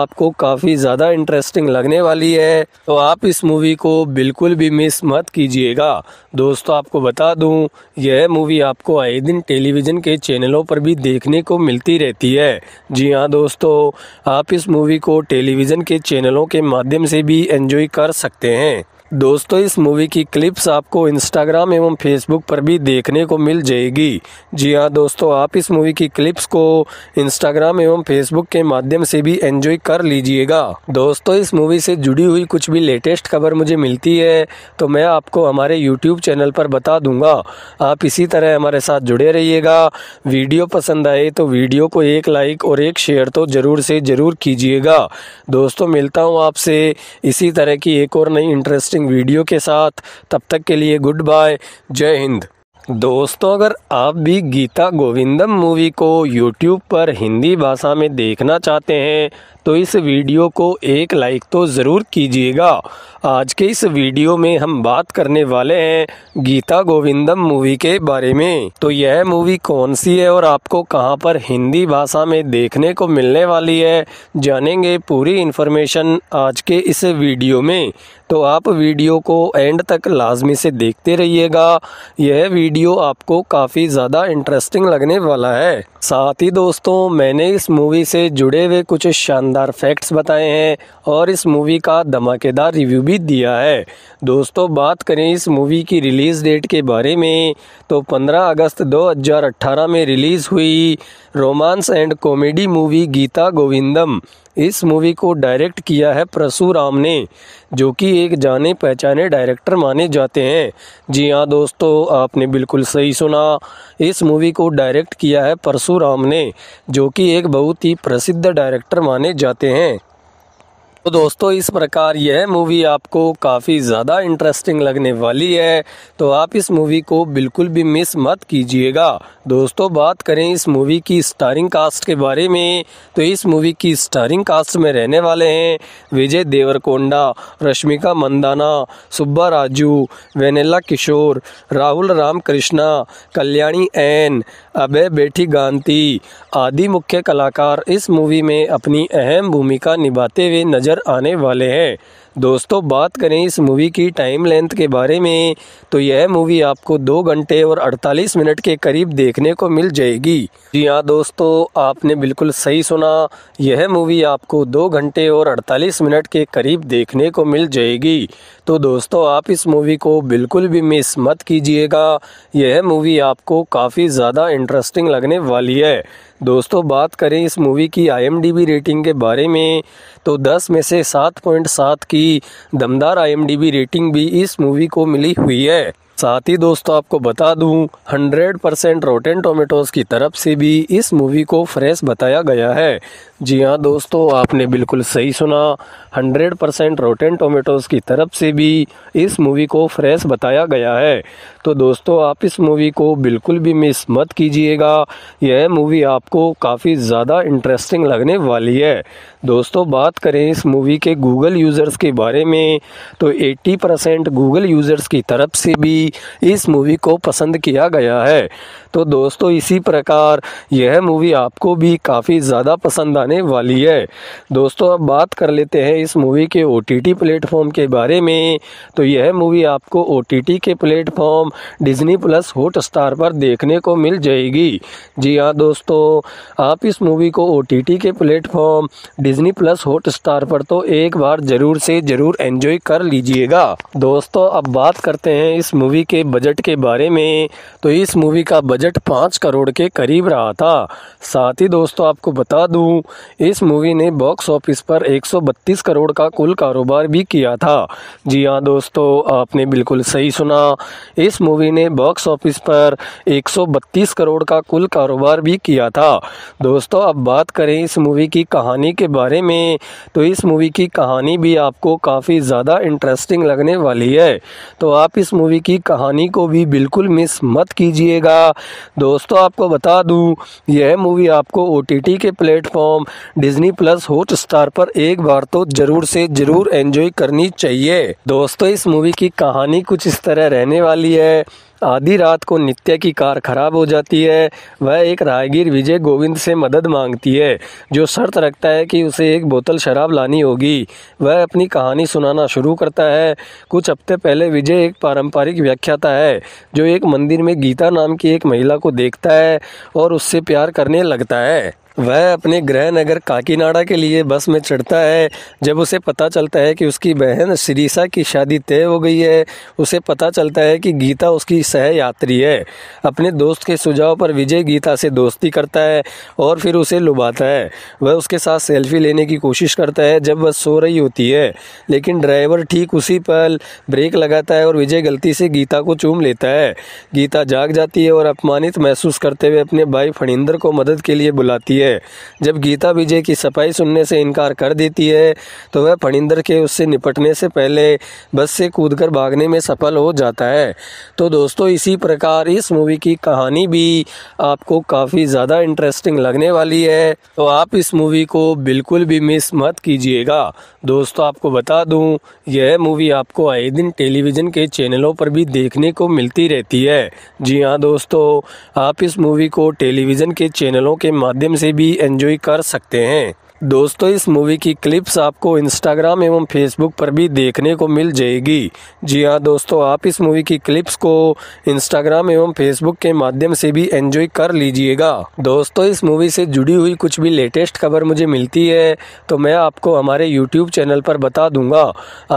आपको काफ़ी ज़्यादा इंटरेस्टिंग लगने वाली है तो आप इस मूवी को बिल्कुल भी मिस मत कीजिएगा दोस्तों आपको बता दूं यह मूवी आपको आए दिन टेलीविज़न के चैनलों पर भी देखने को मिलती रहती है जी हाँ दोस्तों आप इस मूवी को टेलीविज़न के चैनलों के माध्यम से भी एंजॉय कर सकते हैं दोस्तों इस मूवी की क्लिप्स आपको इंस्टाग्राम एवं फेसबुक पर भी देखने को मिल जाएगी जी हाँ दोस्तों आप इस मूवी की क्लिप्स को इंस्टाग्राम एवं फेसबुक के माध्यम से भी एंजॉय कर लीजिएगा दोस्तों इस मूवी से जुड़ी हुई कुछ भी लेटेस्ट खबर मुझे मिलती है तो मैं आपको हमारे यूट्यूब चैनल पर बता दूंगा आप इसी तरह हमारे साथ जुड़े रहिएगा वीडियो पसंद आए तो वीडियो को एक लाइक और एक शेयर तो ज़रूर से ज़रूर कीजिएगा दोस्तों मिलता हूँ आपसे इसी तरह की एक और नई इंटरेस्ट इंटरेस्टिंग वीडियो के साथ तब तक के लिए गुड बाय जय हिंद दोस्तों अगर आप भी गीता गोविंदम मूवी को यूट्यूब पर हिंदी भाषा में देखना चाहते हैं तो इस वीडियो को एक लाइक तो ज़रूर कीजिएगा आज के इस वीडियो में हम बात करने वाले हैं गीता गोविंदम मूवी के बारे में तो यह मूवी कौन सी है और आपको कहां पर हिंदी भाषा में देखने को मिलने वाली है जानेंगे पूरी इन्फॉर्मेशन आज के इस वीडियो में तो आप वीडियो को एंड तक लाजमी से देखते रहिएगा यह वीडियो आपको काफ़ी ज़्यादा इंटरेस्टिंग लगने वाला है साथ ही दोस्तों मैंने इस मूवी से जुड़े हुए कुछ शानदार शानदार फैक्ट्स बताए हैं और इस मूवी का धमाकेदार रिव्यू भी दिया है दोस्तों बात करें इस मूवी की रिलीज़ डेट के बारे में तो 15 अगस्त 2018 में रिलीज़ हुई romance and comedy movie Geetha Govindam इस मूवी को डायरेक्ट किया है प्रसुराम ने जो कि एक जाने पहचाने डायरेक्टर माने जाते हैं जी हाँ दोस्तों आपने बिल्कुल सही सुना इस मूवी को डायरेक्ट किया है परशुराम ने जो कि एक बहुत ही प्रसिद्ध डायरेक्टर माने जाते हैं तो दोस्तों इस प्रकार यह मूवी आपको काफ़ी ज़्यादा इंटरेस्टिंग लगने वाली है तो आप इस मूवी को बिल्कुल भी मिस मत कीजिएगा दोस्तों बात करें इस मूवी की स्टारिंग कास्ट के बारे में तो इस मूवी की स्टारिंग कास्ट में रहने वाले हैं विजय देवरकोंडा रश्मिका मंदाना सुब्बा राजू वेनेला किशोर राहुल रामकृष्णा कल्याणी एन अभय बेठी गांधी आदि मुख्य कलाकार इस मूवी में अपनी अहम भूमिका निभाते हुए नजर नज़र आने वाले हैं दोस्तों बात करें इस मूवी की टाइम लेंथ के बारे में तो यह मूवी आपको दो घंटे और 48 मिनट के करीब देखने को मिल जाएगी जी हाँ दोस्तों आपने बिल्कुल सही सुना यह मूवी आपको दो घंटे और 48 मिनट के करीब देखने को मिल जाएगी तो दोस्तों आप इस मूवी को बिल्कुल भी मिस मत कीजिएगा यह मूवी आपको काफ़ी ज़्यादा इंटरेस्टिंग लगने वाली है दोस्तों बात करें इस मूवी की आई रेटिंग के बारे में तो 10 में से 7.7 की दमदार आई रेटिंग भी इस मूवी को मिली हुई है साथ ही दोस्तों आपको बता दूं 100 परसेंट रोटेन टोमेटोज की तरफ से भी इस मूवी को फ्रेश बताया गया है जी हाँ दोस्तों आपने बिल्कुल सही सुना 100 परसेंट रोटेन टोमेटोज की तरफ से भी इस मूवी को फ्रेश बताया गया है तो दोस्तों आप इस मूवी को बिल्कुल भी मिस मत कीजिएगा यह मूवी आपको काफ़ी ज़्यादा इंटरेस्टिंग लगने वाली है दोस्तों बात करें इस मूवी के गूगल यूज़र्स के बारे में तो 80 परसेंट गूगल यूज़र्स की तरफ से भी इस मूवी को पसंद किया गया है तो दोस्तों इसी प्रकार यह मूवी आपको भी काफ़ी ज़्यादा पसंद आने वाली है दोस्तों अब बात कर लेते हैं इस मूवी के ओ टी प्लेटफॉर्म के बारे में तो यह मूवी आपको ओ के platform Disney plus Hotstar पर देखने को मिल जाएगी जी हाँ दोस्तों आप इस मूवी को ओ के platform Disney plus Hotstar पर तो एक बार ज़रूर से ज़रूर एंजॉय कर लीजिएगा दोस्तों अब बात करते हैं इस मूवी के बजट के बारे में तो इस मूवी का बजट बजट पाँच करोड़ के करीब रहा था साथ ही दोस्तों आपको बता दूं इस मूवी ने बॉक्स ऑफिस पर 132 करोड़ का कुल कारोबार भी किया था जी हाँ दोस्तों आपने बिल्कुल सही सुना इस मूवी ने बॉक्स ऑफिस पर 132 करोड़ का कुल कारोबार भी किया था दोस्तों अब बात करें इस मूवी की कहानी के बारे में तो इस मूवी की कहानी भी आपको काफ़ी ज़्यादा इंटरेस्टिंग लगने वाली है तो आप इस मूवी की कहानी को भी बिल्कुल मिस मत कीजिएगा दोस्तों आपको बता दूं यह मूवी आपको ओ के platform Disney plus Hotstar पर एक बार तो जरूर से जरूर एंजॉय करनी चाहिए दोस्तों इस मूवी की कहानी कुछ इस तरह रहने वाली है आधी रात को नित्या की कार खराब हो जाती है वह एक राहगीर विजय गोविंद से मदद मांगती है जो शर्त रखता है कि उसे एक बोतल शराब लानी होगी वह अपनी कहानी सुनाना शुरू करता है कुछ हफ्ते पहले विजय एक पारंपरिक व्याख्याता है जो एक मंदिर में गीता नाम की एक महिला को देखता है और उससे प्यार करने लगता है वह अपने गृह नगर काकीनाडा के लिए बस में चढ़ता है जब उसे पता चलता है कि उसकी बहन सिरीसा की शादी तय हो गई है उसे पता चलता है कि गीता उसकी सह यात्री है अपने दोस्त के सुझाव पर विजय गीता से दोस्ती करता है और फिर उसे लुभाता है वह उसके साथ सेल्फी लेने की कोशिश करता है जब वह सो रही होती है लेकिन ड्राइवर ठीक उसी पल ब्रेक लगाता है और विजय गलती से गीता को चूम लेता है गीता जाग जाती है और अपमानित महसूस करते हुए अपने भाई फणिंदर को मदद के लिए बुलाती है है जब गीता विजय की सफाई सुनने से इनकार कर देती है तो वह फणिंदर के उससे निपटने से पहले बस से कूदकर भागने में सफल हो जाता है तो दोस्तों इसी प्रकार इस मूवी की कहानी भी आपको काफ़ी ज़्यादा इंटरेस्टिंग लगने वाली है तो आप इस मूवी को बिल्कुल भी मिस मत कीजिएगा दोस्तों आपको बता दूं यह मूवी आपको आए दिन टेलीविज़न के चैनलों पर भी देखने को मिलती रहती है जी हाँ दोस्तों आप इस मूवी को टेलीविज़न के चैनलों के माध्यम से भी एंजॉय कर सकते हैं दोस्तों इस मूवी की क्लिप्स आपको इंस्टाग्राम एवं फेसबुक पर भी देखने को मिल जाएगी जी हाँ दोस्तों आप इस मूवी की क्लिप्स को इंस्टाग्राम एवं फेसबुक के माध्यम से भी एंजॉय कर लीजिएगा दोस्तों इस मूवी से जुड़ी हुई कुछ भी लेटेस्ट खबर मुझे मिलती है तो मैं आपको हमारे यूट्यूब चैनल पर बता दूंगा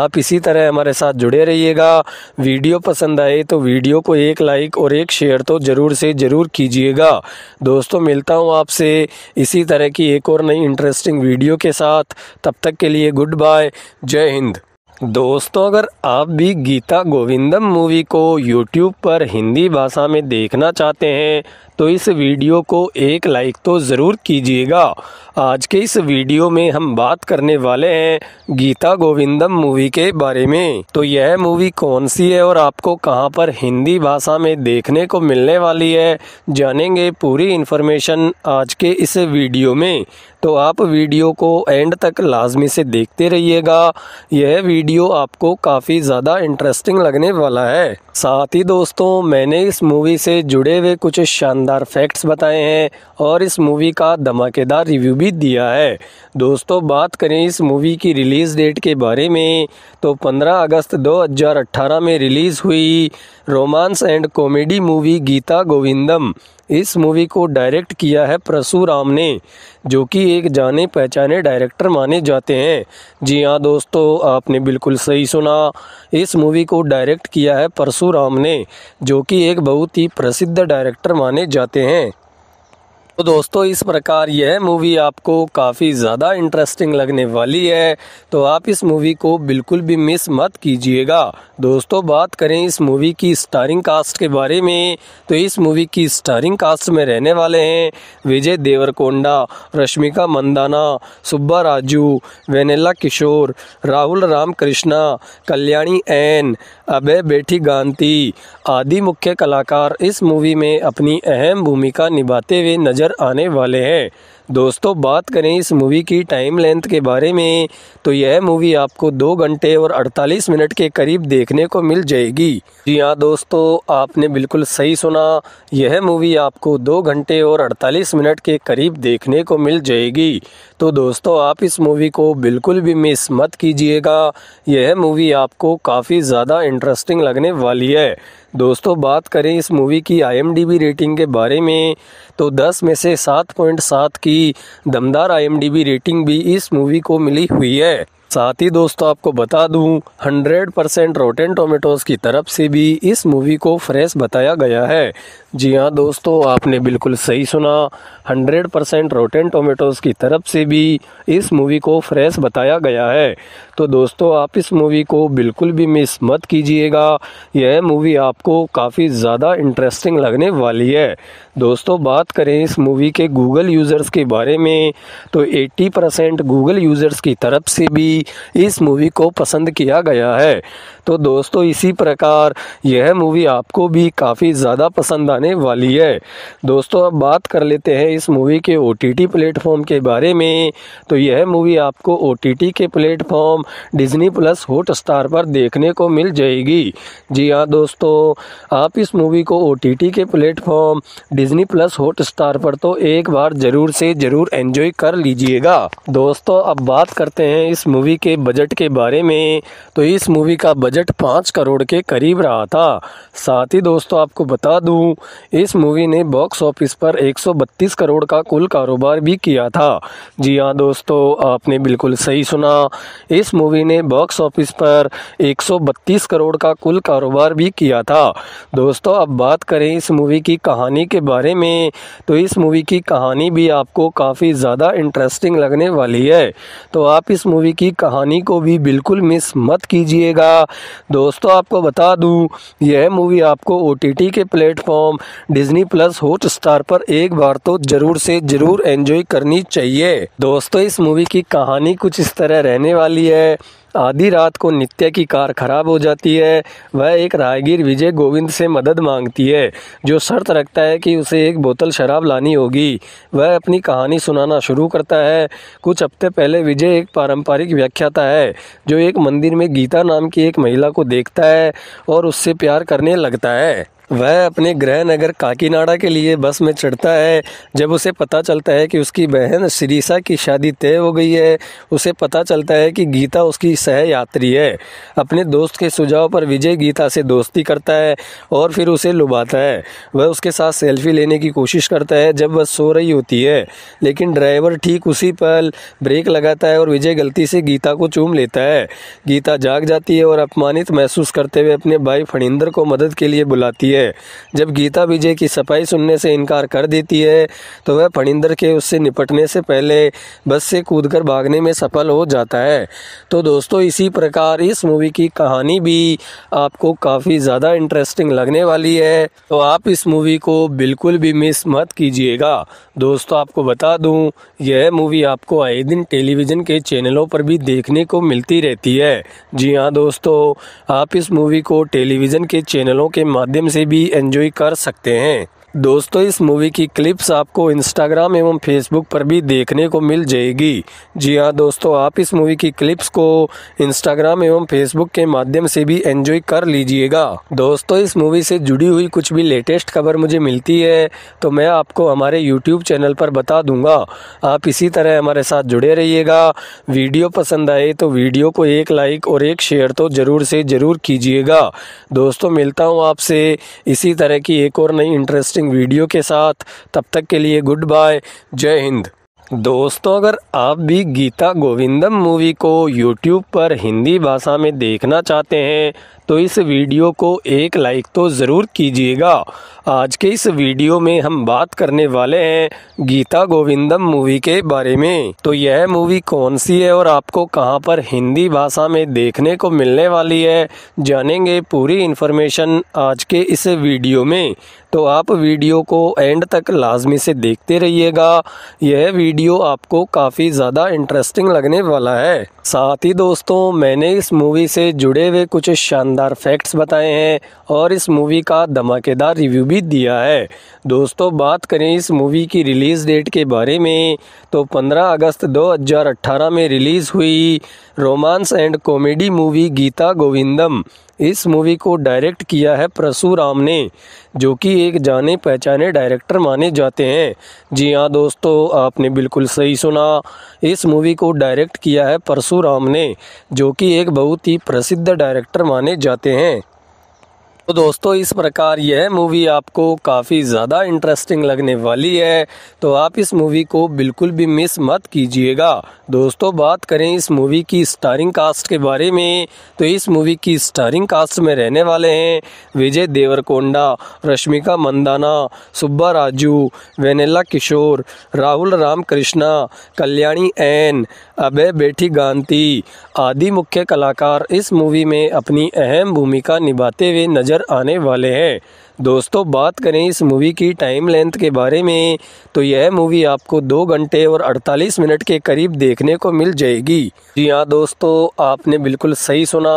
आप इसी तरह हमारे साथ जुड़े रहिएगा वीडियो पसंद आए तो वीडियो को एक लाइक और एक शेयर तो ज़रूर से ज़रूर कीजिएगा दोस्तों मिलता हूँ आपसे इसी तरह की एक और नई इंटरेस्ट इंटरेस्टिंग वीडियो के साथ तब तक के लिए गुड बाय जय हिंद दोस्तों अगर आप भी गीता गोविंदम मूवी को यूट्यूब पर हिंदी भाषा में देखना चाहते हैं तो इस वीडियो को एक लाइक तो ज़रूर कीजिएगा आज के इस वीडियो में हम बात करने वाले हैं गीता गोविंदम मूवी के बारे में तो यह मूवी कौन सी है और आपको कहां पर हिंदी भाषा में देखने को मिलने वाली है जानेंगे पूरी इन्फॉर्मेशन आज के इस वीडियो में तो आप वीडियो को एंड तक लाजमी से देखते रहिएगा यह वीडियो आपको काफ़ी ज़्यादा इंटरेस्टिंग लगने वाला है साथ ही दोस्तों मैंने इस मूवी से जुड़े हुए कुछ शानदार शानदार फैक्ट्स बताए हैं और इस मूवी का धमाकेदार रिव्यू भी दिया है दोस्तों बात करें इस मूवी की रिलीज़ डेट के बारे में तो 15 अगस्त 2018 में रिलीज़ हुई romance and comedy movie Geetha Govindam इस मूवी को डायरेक्ट किया है प्रसूराम ने जो कि एक जाने पहचाने डायरेक्टर माने जाते हैं जी हाँ दोस्तों आपने बिल्कुल सही सुना इस मूवी को डायरेक्ट किया है परसुराम ने जो कि एक बहुत ही प्रसिद्ध डायरेक्टर माने जाते हैं तो दोस्तों इस प्रकार यह मूवी आपको काफ़ी ज़्यादा इंटरेस्टिंग लगने वाली है तो आप इस मूवी को बिल्कुल भी मिस मत कीजिएगा दोस्तों बात करें इस मूवी की स्टारिंग कास्ट के बारे में तो इस मूवी की स्टारिंग कास्ट में रहने वाले हैं विजय देवरकोंडा रश्मिका मंदाना सुब्बा राजू वेनेला किशोर राहुल रामकृष्णा कल्याणी एन अभय बेठी गांधी आदि मुख्य कलाकार इस मूवी में अपनी अहम भूमिका निभाते हुए नजर आने वाले हैं दोस्तों बात करें इस मूवी की टाइम लेंथ के बारे में तो यह मूवी आपको दो घंटे और 48 मिनट के करीब देखने को मिल जाएगी जी हाँ दोस्तों आपने बिल्कुल सही सुना यह मूवी आपको दो घंटे और 48 मिनट के करीब देखने को मिल जाएगी तो दोस्तों आप इस मूवी को बिल्कुल भी मिस मत कीजिएगा यह मूवी आपको काफ़ी ज़्यादा इंटरेस्टिंग लगने वाली है दोस्तों बात करें इस मूवी की आईएमडीबी रेटिंग के बारे में तो 10 में से 7.7 की दमदार आईएमडीबी रेटिंग भी इस मूवी को मिली हुई है साथ ही दोस्तों आपको बता दूं 100 परसेंट रोटेन टोमेटोज की तरफ से भी इस मूवी को फ्रेश बताया गया है जी हाँ दोस्तों आपने बिल्कुल सही सुना 100 परसेंट रोटेन टोमेटोज़ की तरफ से भी इस मूवी को फ्रेश बताया गया है तो दोस्तों आप इस मूवी को बिल्कुल भी मिस मत कीजिएगा यह मूवी आपको काफ़ी ज़्यादा इंटरेस्टिंग लगने वाली है दोस्तों बात करें इस मूवी के गूगल यूज़र्स के बारे में तो 80 परसेंट गूगल यूज़र्स की तरफ से भी इस मूवी को पसंद किया गया है तो दोस्तों इसी प्रकार यह मूवी आपको भी काफ़ी ज़्यादा पसंद आने वाली है दोस्तों अब बात कर लेते हैं इस मूवी के ओ टी प्लेटफॉर्म के बारे में तो यह मूवी आपको ओ के platform Disney plus Hotstar पर देखने को मिल जाएगी जी हाँ दोस्तों आप इस मूवी को ओ के platform Disney plus Hotstar पर तो एक बार ज़रूर से ज़रूर एंजॉय कर लीजिएगा दोस्तों अब बात करते हैं इस मूवी के बजट के बारे में तो इस मूवी का बजट बजट पाँच करोड़ के करीब रहा था साथ ही दोस्तों आपको बता दूं इस मूवी ने बॉक्स ऑफिस पर 132 करोड़ का कुल कारोबार भी किया था जी हाँ दोस्तों आपने बिल्कुल सही सुना इस मूवी ने बॉक्स ऑफिस पर 132 करोड़ का कुल कारोबार भी किया था दोस्तों अब बात करें इस मूवी की कहानी के बारे में तो इस मूवी की कहानी भी आपको काफ़ी ज़्यादा इंटरेस्टिंग लगने वाली है तो आप इस मूवी की कहानी को भी बिल्कुल मिस मत कीजिएगा दोस्तों आपको बता दूं यह मूवी आपको ओ के platform Disney plus Hotstar पर एक बार तो जरूर से जरूर एंजॉय करनी चाहिए दोस्तों इस मूवी की कहानी कुछ इस तरह रहने वाली है आधी रात को नित्या की कार खराब हो जाती है वह एक राहगीर विजय गोविंद से मदद मांगती है जो शर्त रखता है कि उसे एक बोतल शराब लानी होगी वह अपनी कहानी सुनाना शुरू करता है कुछ हफ्ते पहले विजय एक पारंपरिक व्याख्याता है जो एक मंदिर में गीता नाम की एक महिला को देखता है और उससे प्यार करने लगता है वह अपने गृह नगर काकीनाडा के लिए बस में चढ़ता है जब उसे पता चलता है कि उसकी बहन सिरीसा की शादी तय हो गई है उसे पता चलता है कि गीता उसकी सह यात्री है अपने दोस्त के सुझाव पर विजय गीता से दोस्ती करता है और फिर उसे लुभाता है वह उसके साथ सेल्फी लेने की कोशिश करता है जब वह सो रही होती है लेकिन ड्राइवर ठीक उसी पल ब्रेक लगाता है और विजय गलती से गीता को चूम लेता है गीता जाग जाती है और अपमानित महसूस करते हुए अपने भाई फणिंदर को मदद के लिए बुलाती है है जब गीता विजय की सफाई सुनने से इनकार कर देती है तो वह फणिंदर के उससे निपटने से पहले बस से कूदकर भागने में सफल हो जाता है तो दोस्तों इसी प्रकार इस मूवी की कहानी भी आपको काफ़ी ज़्यादा इंटरेस्टिंग लगने वाली है तो आप इस मूवी को बिल्कुल भी मिस मत कीजिएगा दोस्तों आपको बता दूं यह मूवी आपको आए दिन टेलीविज़न के चैनलों पर भी देखने को मिलती रहती है जी हाँ दोस्तों आप इस मूवी को टेलीविज़न के चैनलों के माध्यम से भी एंजॉय कर सकते हैं दोस्तों इस मूवी की क्लिप्स आपको इंस्टाग्राम एवं फेसबुक पर भी देखने को मिल जाएगी जी हाँ दोस्तों आप इस मूवी की क्लिप्स को इंस्टाग्राम एवं फेसबुक के माध्यम से भी एंजॉय कर लीजिएगा दोस्तों इस मूवी से जुड़ी हुई कुछ भी लेटेस्ट खबर मुझे मिलती है तो मैं आपको हमारे यूट्यूब चैनल पर बता दूंगा आप इसी तरह हमारे साथ जुड़े रहिएगा वीडियो पसंद आए तो वीडियो को एक लाइक और एक शेयर तो ज़रूर से ज़रूर कीजिएगा दोस्तों मिलता हूँ आपसे इसी तरह की एक और नई इंटरेस्ट इंटरेस्टिंग वीडियो के साथ तब तक के लिए गुड बाय जय हिंद दोस्तों अगर आप भी गीता गोविंदम मूवी को यूट्यूब पर हिंदी भाषा में देखना चाहते हैं तो इस वीडियो को एक लाइक तो ज़रूर कीजिएगा आज के इस वीडियो में हम बात करने वाले हैं गीता गोविंदम मूवी के बारे में तो यह मूवी कौन सी है और आपको कहां पर हिंदी भाषा में देखने को मिलने वाली है जानेंगे पूरी इन्फॉर्मेशन आज के इस वीडियो में तो आप वीडियो को एंड तक लाजमी से देखते रहिएगा यह वीडियो आपको काफ़ी ज़्यादा इंटरेस्टिंग लगने वाला है साथ ही दोस्तों मैंने इस मूवी से जुड़े हुए कुछ शानदार फैक्ट्स बताए हैं और इस मूवी का धमाकेदार रिव्यू भी दिया है दोस्तों बात करें इस मूवी की रिलीज़ डेट के बारे में तो 15 अगस्त 2018 में रिलीज़ हुई romance and comedy movie Geetha Govindam इस मूवी को डायरेक्ट किया है प्रसूराम ने जो कि एक जाने पहचाने डायरेक्टर माने जाते हैं जी हाँ दोस्तों आपने बिल्कुल सही सुना इस मूवी को डायरेक्ट किया है परशुराम ने जो कि एक बहुत ही प्रसिद्ध डायरेक्टर माने जाते हैं तो दोस्तों इस प्रकार यह मूवी आपको काफ़ी ज़्यादा इंटरेस्टिंग लगने वाली है तो आप इस मूवी को बिल्कुल भी मिस मत कीजिएगा दोस्तों बात करें इस मूवी की स्टारिंग कास्ट के बारे में तो इस मूवी की स्टारिंग कास्ट में रहने वाले हैं विजय देवरकोंडा रश्मिका मंदाना सुब्बा राजू वेनेला किशोर राहुल रामकृष्णा कल्याणी एन अबे बेटी गांधी आदि मुख्य कलाकार इस मूवी में अपनी अहम भूमिका निभाते हुए नजर आने वाले हैं दोस्तों बात करें इस मूवी की टाइम लेंथ के बारे में तो यह मूवी आपको दो घंटे और 48 मिनट के करीब देखने को मिल जाएगी जी हाँ दोस्तों आपने बिल्कुल सही सुना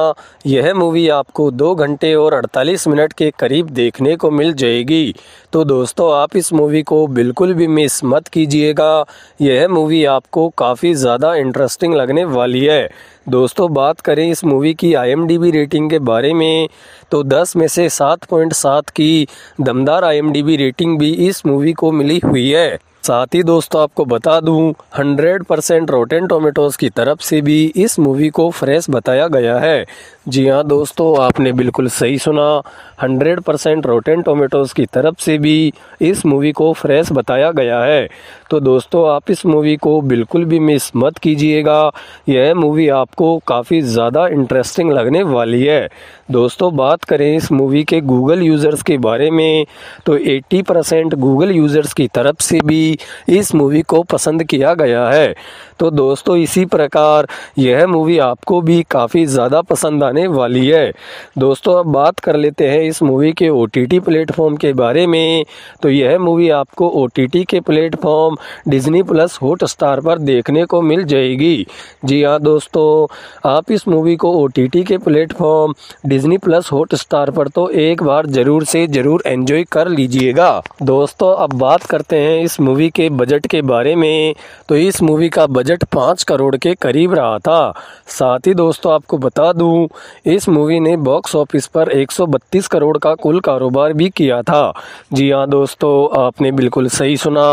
यह मूवी आपको दो घंटे और 48 मिनट के करीब देखने को मिल जाएगी तो दोस्तों आप इस मूवी को बिल्कुल भी मिस मत कीजिएगा यह मूवी आपको काफ़ी ज़्यादा इंटरेस्टिंग लगने वाली है दोस्तों बात करें इस मूवी की आईएमडीबी रेटिंग के बारे में तो 10 में से 7.7 की दमदार आईएमडीबी रेटिंग भी इस मूवी को मिली हुई है साथ ही दोस्तों आपको बता दूं 100 परसेंट रोटेन टोमेटोज की तरफ से भी इस मूवी को फ्रेश बताया गया है जी हाँ दोस्तों आपने बिल्कुल सही सुना 100 परसेंट रोटेन टोमेटोज की तरफ से भी इस मूवी को फ्रेश बताया गया है तो दोस्तों आप इस मूवी को बिल्कुल भी मिस मत कीजिएगा यह मूवी आपको काफ़ी ज़्यादा इंटरेस्टिंग लगने वाली है दोस्तों बात करें इस मूवी के गूगल यूज़र्स के बारे में तो 80 परसेंट गूगल यूज़र्स की तरफ से भी इस मूवी को पसंद किया गया है तो दोस्तों इसी प्रकार यह मूवी आपको भी काफ़ी ज़्यादा पसंद आने वाली है दोस्तों अब बात कर लेते हैं इस मूवी के ओ टी प्लेटफॉर्म के बारे में तो यह मूवी आपको ओ के platform Disney plus Hotstar पर देखने को मिल जाएगी जी हाँ दोस्तों आप इस मूवी को ओ के platform Disney plus Hotstar पर तो एक बार ज़रूर से ज़रूर एंजॉय कर लीजिएगा दोस्तों अब बात करते हैं इस मूवी के बजट के बारे में तो इस मूवी का बजट बजट पाँच करोड़ के करीब रहा था साथ ही दोस्तों आपको बता दूं इस मूवी ने बॉक्स ऑफिस पर 132 करोड़ का कुल कारोबार भी किया था जी हाँ दोस्तों आपने बिल्कुल सही सुना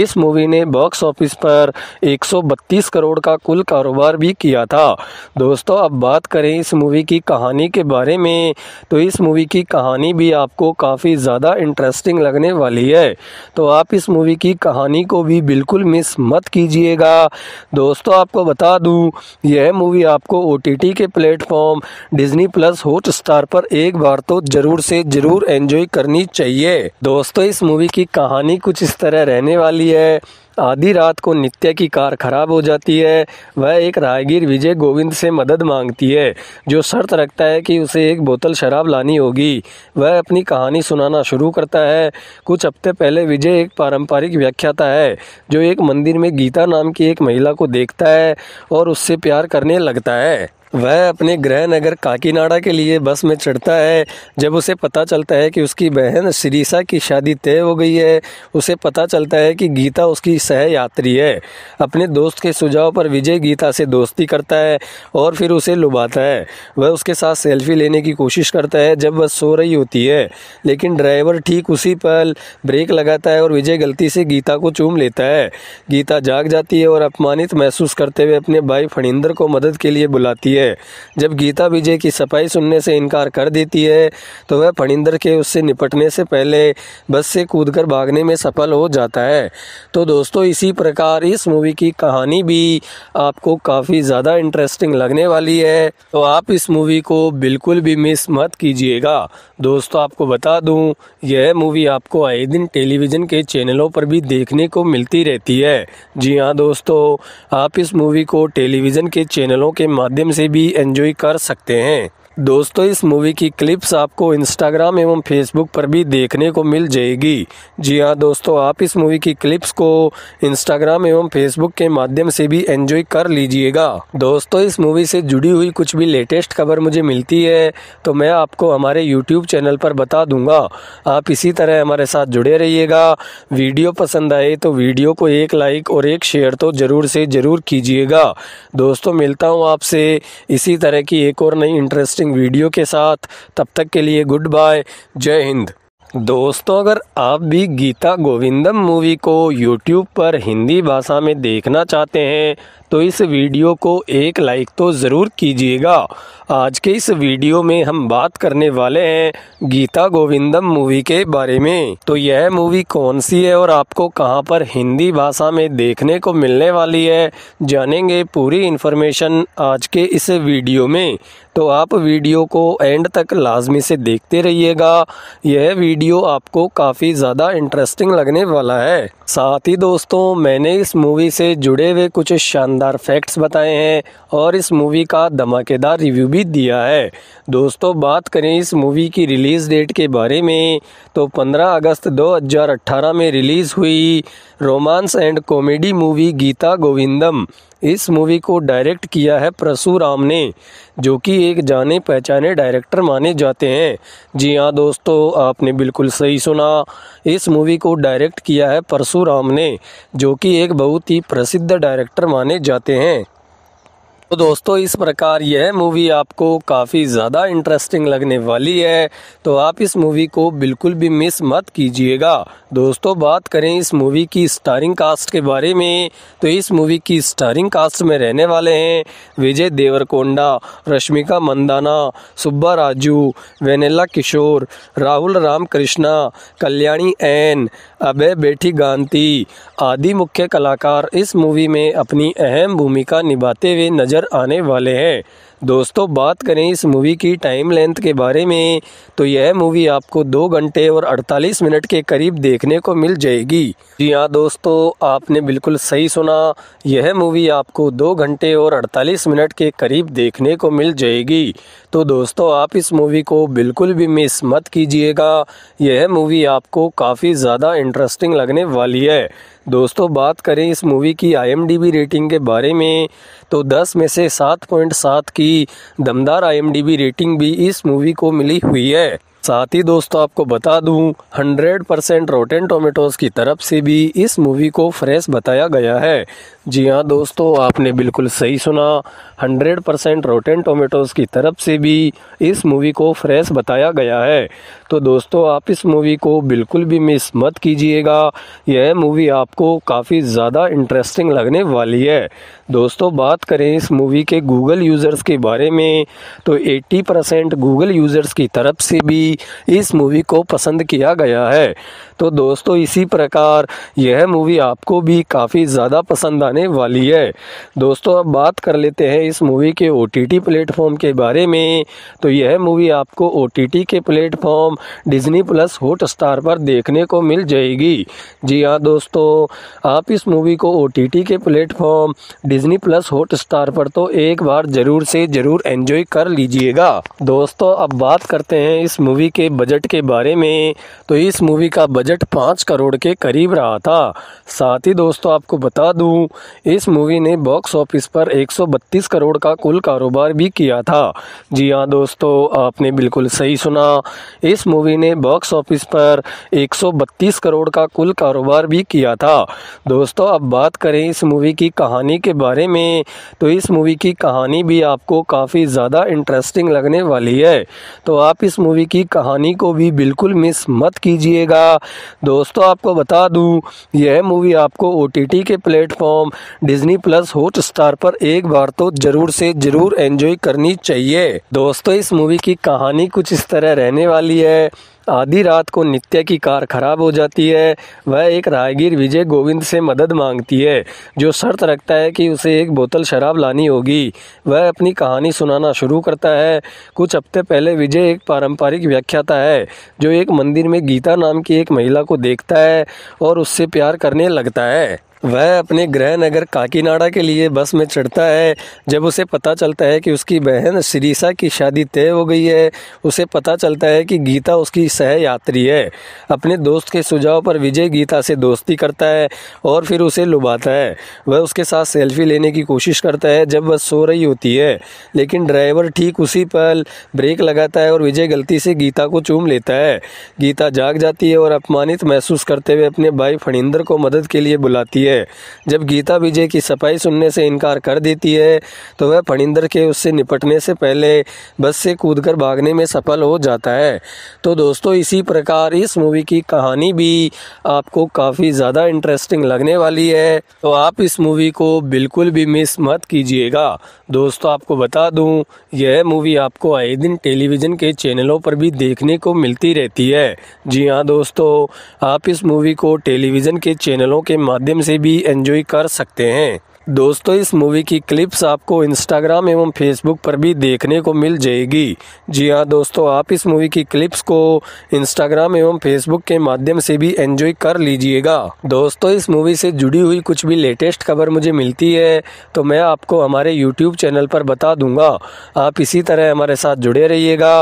इस मूवी ने बॉक्स ऑफिस पर 132 करोड़ का कुल कारोबार भी किया था दोस्तों अब बात करें इस मूवी की कहानी के बारे में तो इस मूवी की कहानी भी आपको काफ़ी ज़्यादा इंटरेस्टिंग लगने वाली है तो आप इस मूवी की कहानी को भी बिल्कुल मिस मत कीजिएगा दोस्तों आपको बता दूं यह मूवी आपको ओ के platform Disney plus Hotstar पर एक बार तो जरूर से जरूर एंजॉय करनी चाहिए दोस्तों इस मूवी की कहानी कुछ इस तरह रहने वाली है आधी रात को नित्या की कार खराब हो जाती है वह एक राहगीर विजय गोविंद से मदद मांगती है जो शर्त रखता है कि उसे एक बोतल शराब लानी होगी वह अपनी कहानी सुनाना शुरू करता है कुछ हफ्ते पहले विजय एक पारंपरिक व्याख्याता है जो एक मंदिर में गीता नाम की एक महिला को देखता है और उससे प्यार करने लगता है वह अपने गृह नगर काकीनाडा के लिए बस में चढ़ता है जब उसे पता चलता है कि उसकी बहन सिरीसा की शादी तय हो गई है उसे पता चलता है कि गीता उसकी सह यात्री है अपने दोस्त के सुझाव पर विजय गीता से दोस्ती करता है और फिर उसे लुभाता है वह उसके साथ सेल्फी लेने की कोशिश करता है जब वह सो रही होती है लेकिन ड्राइवर ठीक उसी पल ब्रेक लगाता है और विजय गलती से गीता को चूम लेता है गीता जाग जाती है और अपमानित महसूस करते हुए अपने भाई फणिंदर को मदद के लिए बुलाती है है जब गीता विजय की सफाई सुनने से इनकार कर देती है तो वह फणिंदर के उससे निपटने से पहले बस से कूदकर भागने में सफल हो जाता है तो दोस्तों इसी प्रकार इस मूवी की कहानी भी आपको काफ़ी ज़्यादा इंटरेस्टिंग लगने वाली है तो आप इस मूवी को बिल्कुल भी मिस मत कीजिएगा दोस्तों आपको बता दूं यह मूवी आपको आए दिन टेलीविज़न के चैनलों पर भी देखने को मिलती रहती है जी हाँ दोस्तों आप इस मूवी को टेलीविज़न के चैनलों के माध्यम से भी एंजॉय कर सकते हैं दोस्तों इस मूवी की क्लिप्स आपको इंस्टाग्राम एवं फेसबुक पर भी देखने को मिल जाएगी जी हाँ दोस्तों आप इस मूवी की क्लिप्स को इंस्टाग्राम एवं फेसबुक के माध्यम से भी एंजॉय कर लीजिएगा दोस्तों इस मूवी से जुड़ी हुई कुछ भी लेटेस्ट खबर मुझे मिलती है तो मैं आपको हमारे यूट्यूब चैनल पर बता दूंगा आप इसी तरह हमारे साथ जुड़े रहिएगा वीडियो पसंद आए तो वीडियो को एक लाइक और एक शेयर तो ज़रूर से ज़रूर कीजिएगा दोस्तों मिलता हूँ आपसे इसी तरह की एक और नई इंटरेस्टिंग इंटरेस्टिंग वीडियो के साथ तब तक के लिए गुड बाय जय हिंद दोस्तों अगर आप भी गीता गोविंदम मूवी को यूट्यूब पर हिंदी भाषा में देखना चाहते हैं तो इस वीडियो को एक लाइक तो ज़रूर कीजिएगा आज के इस वीडियो में हम बात करने वाले हैं गीता गोविंदम मूवी के बारे में तो यह मूवी कौन सी है और आपको कहाँ पर हिंदी भाषा में देखने को मिलने वाली है जानेंगे पूरी इन्फॉर्मेशन आज के इस वीडियो में तो आप वीडियो को एंड तक लाजमी से देखते रहिएगा यह वीडियो आपको काफ़ी ज़्यादा इंटरेस्टिंग लगने वाला है साथ ही दोस्तों मैंने इस मूवी से जुड़े हुए कुछ शानदार फैक्ट्स बताए हैं और इस मूवी का धमाकेदार रिव्यू भी दिया है दोस्तों बात करें इस मूवी की रिलीज़ डेट के बारे में तो 15 अगस्त 2018 में रिलीज़ हुई romance and comedy movie Geetha Govindam इस मूवी को डायरेक्ट किया है प्रसुराम ने जो कि एक जाने पहचाने डायरेक्टर माने जाते हैं जी हाँ दोस्तों आपने बिल्कुल सही सुना इस मूवी को डायरेक्ट किया है परसुराम ने जो कि एक बहुत ही प्रसिद्ध डायरेक्टर माने जाते हैं तो दोस्तों इस प्रकार यह मूवी आपको काफ़ी ज़्यादा इंटरेस्टिंग लगने वाली है तो आप इस मूवी को बिल्कुल भी मिस मत कीजिएगा दोस्तों बात करें इस मूवी की स्टारिंग कास्ट के बारे में तो इस मूवी की स्टारिंग कास्ट में रहने वाले हैं विजय देवरकोंडा रश्मिका मंदाना सुब्बा राजू वेनेला किशोर राहुल रामकृष्णा कल्याणी एन अबे बेटी गांधी आदि मुख्य कलाकार इस मूवी में अपनी अहम भूमिका निभाते हुए नजर आने वाले हैं दोस्तों बात करें इस मूवी की टाइम लेंथ के बारे में तो यह मूवी आपको दो घंटे और 48 मिनट के करीब देखने को मिल जाएगी जी हाँ दोस्तों आपने बिल्कुल सही सुना यह मूवी आपको दो घंटे और 48 मिनट के करीब देखने को मिल जाएगी तो दोस्तों आप इस मूवी को बिल्कुल भी मिस मत कीजिएगा यह मूवी आपको काफ़ी ज़्यादा इंटरेस्टिंग लगने वाली है दोस्तों बात करें इस मूवी की आईएमडीबी रेटिंग के बारे में तो 10 में से 7.7 की दमदार आईएमडीबी रेटिंग भी इस मूवी को मिली हुई है साथ ही दोस्तों आपको बता दूं 100 परसेंट रोटेन टोमेटोज की तरफ से भी इस मूवी को फ्रेश बताया गया है जी हाँ दोस्तों आपने बिल्कुल सही सुना 100 परसेंट रोटेन टोमेटोज़ की तरफ से भी इस मूवी को फ्रेश बताया गया है तो दोस्तों आप इस मूवी को बिल्कुल भी मिस मत कीजिएगा यह मूवी आपको काफ़ी ज़्यादा इंटरेस्टिंग लगने वाली है दोस्तों बात करें इस मूवी के गूगल यूज़र्स के बारे में तो 80 परसेंट गूगल यूज़र्स की तरफ से भी इस मूवी को पसंद किया गया है तो दोस्तों इसी प्रकार यह मूवी आपको भी काफ़ी ज़्यादा पसंद आने वाली है दोस्तों अब बात कर लेते हैं इस मूवी के ओ टी प्लेटफॉर्म के बारे में तो यह मूवी आपको ओ के platform Disney plus Hotstar पर देखने को मिल जाएगी जी हाँ दोस्तों आप इस मूवी को ओ के platform Disney plus Hotstar पर तो एक बार ज़रूर से ज़रूर एंजॉय कर लीजिएगा दोस्तों अब बात करते हैं इस मूवी के बजट के बारे में तो इस मूवी का बजट बजट पाँच करोड़ के करीब रहा था साथ ही दोस्तों आपको बता दूं इस मूवी ने बॉक्स ऑफिस पर 132 करोड़ का कुल कारोबार भी किया था जी हाँ दोस्तों आपने बिल्कुल सही सुना इस मूवी ने बॉक्स ऑफिस पर 132 करोड़ का कुल कारोबार भी किया था दोस्तों अब बात करें इस मूवी की कहानी के बारे में तो इस मूवी की कहानी भी आपको काफ़ी ज़्यादा इंटरेस्टिंग लगने वाली है तो आप इस मूवी की कहानी को भी बिल्कुल मिस मत कीजिएगा दोस्तों आपको बता दूं यह मूवी आपको ओ के platform Disney plus Hotstar पर एक बार तो जरूर से जरूर एंजॉय करनी चाहिए दोस्तों इस मूवी की कहानी कुछ इस तरह रहने वाली है आधी रात को नित्या की कार खराब हो जाती है वह एक राहगीर विजय गोविंद से मदद मांगती है जो शर्त रखता है कि उसे एक बोतल शराब लानी होगी वह अपनी कहानी सुनाना शुरू करता है कुछ हफ्ते पहले विजय एक पारंपरिक व्याख्याता है जो एक मंदिर में गीता नाम की एक महिला को देखता है और उससे प्यार करने लगता है वह अपने गृह नगर काकीनाडा के लिए बस में चढ़ता है जब उसे पता चलता है कि उसकी बहन सिरीसा की शादी तय हो गई है उसे पता चलता है कि गीता उसकी सह यात्री है अपने दोस्त के सुझाव पर विजय गीता से दोस्ती करता है और फिर उसे लुभाता है वह उसके साथ सेल्फी लेने की कोशिश करता है जब वह सो रही होती है लेकिन ड्राइवर ठीक उसी पल ब्रेक लगाता है और विजय गलती से गीता को चूम लेता है गीता जाग जाती है और अपमानित महसूस करते हुए अपने भाई फणिंदर को मदद के लिए बुलाती है है जब गीता विजय की सफाई सुनने से इनकार कर देती है तो वह फणिंदर के उससे निपटने से पहले बस से कूदकर भागने में सफल हो जाता है तो दोस्तों इसी प्रकार इस मूवी की कहानी भी आपको काफ़ी ज़्यादा इंटरेस्टिंग लगने वाली है तो आप इस मूवी को बिल्कुल भी मिस मत कीजिएगा दोस्तों आपको बता दूं यह मूवी आपको आए दिन टेलीविज़न के चैनलों पर भी देखने को मिलती रहती है जी हाँ दोस्तों आप इस मूवी को टेलीविज़न के चैनलों के माध्यम से भी एंजॉय कर सकते हैं दोस्तों इस मूवी की क्लिप्स आपको इंस्टाग्राम एवं फेसबुक पर भी देखने को मिल जाएगी जी हाँ दोस्तों आप इस मूवी की क्लिप्स को इंस्टाग्राम एवं फेसबुक के माध्यम से भी एंजॉय कर लीजिएगा दोस्तों इस मूवी से जुड़ी हुई कुछ भी लेटेस्ट खबर मुझे मिलती है तो मैं आपको हमारे यूट्यूब चैनल पर बता दूंगा आप इसी तरह हमारे साथ जुड़े रहिएगा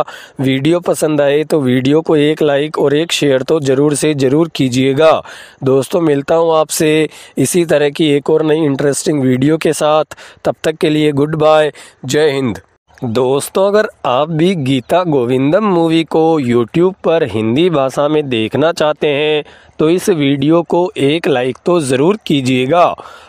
वीडियो पसंद आए तो वीडियो को एक लाइक और एक शेयर तो ज़रूर से ज़रूर कीजिएगा दोस्तों मिलता हूँ आपसे इसी तरह की एक और नई इंटरेस्टिंग इंटरेस्टिंग वीडियो के साथ तब तक के लिए गुड बाय जय हिंद दोस्तों अगर आप भी गीता गोविंदम मूवी को यूट्यूब पर हिंदी भाषा में देखना चाहते हैं तो इस वीडियो को एक लाइक तो ज़रूर कीजिएगा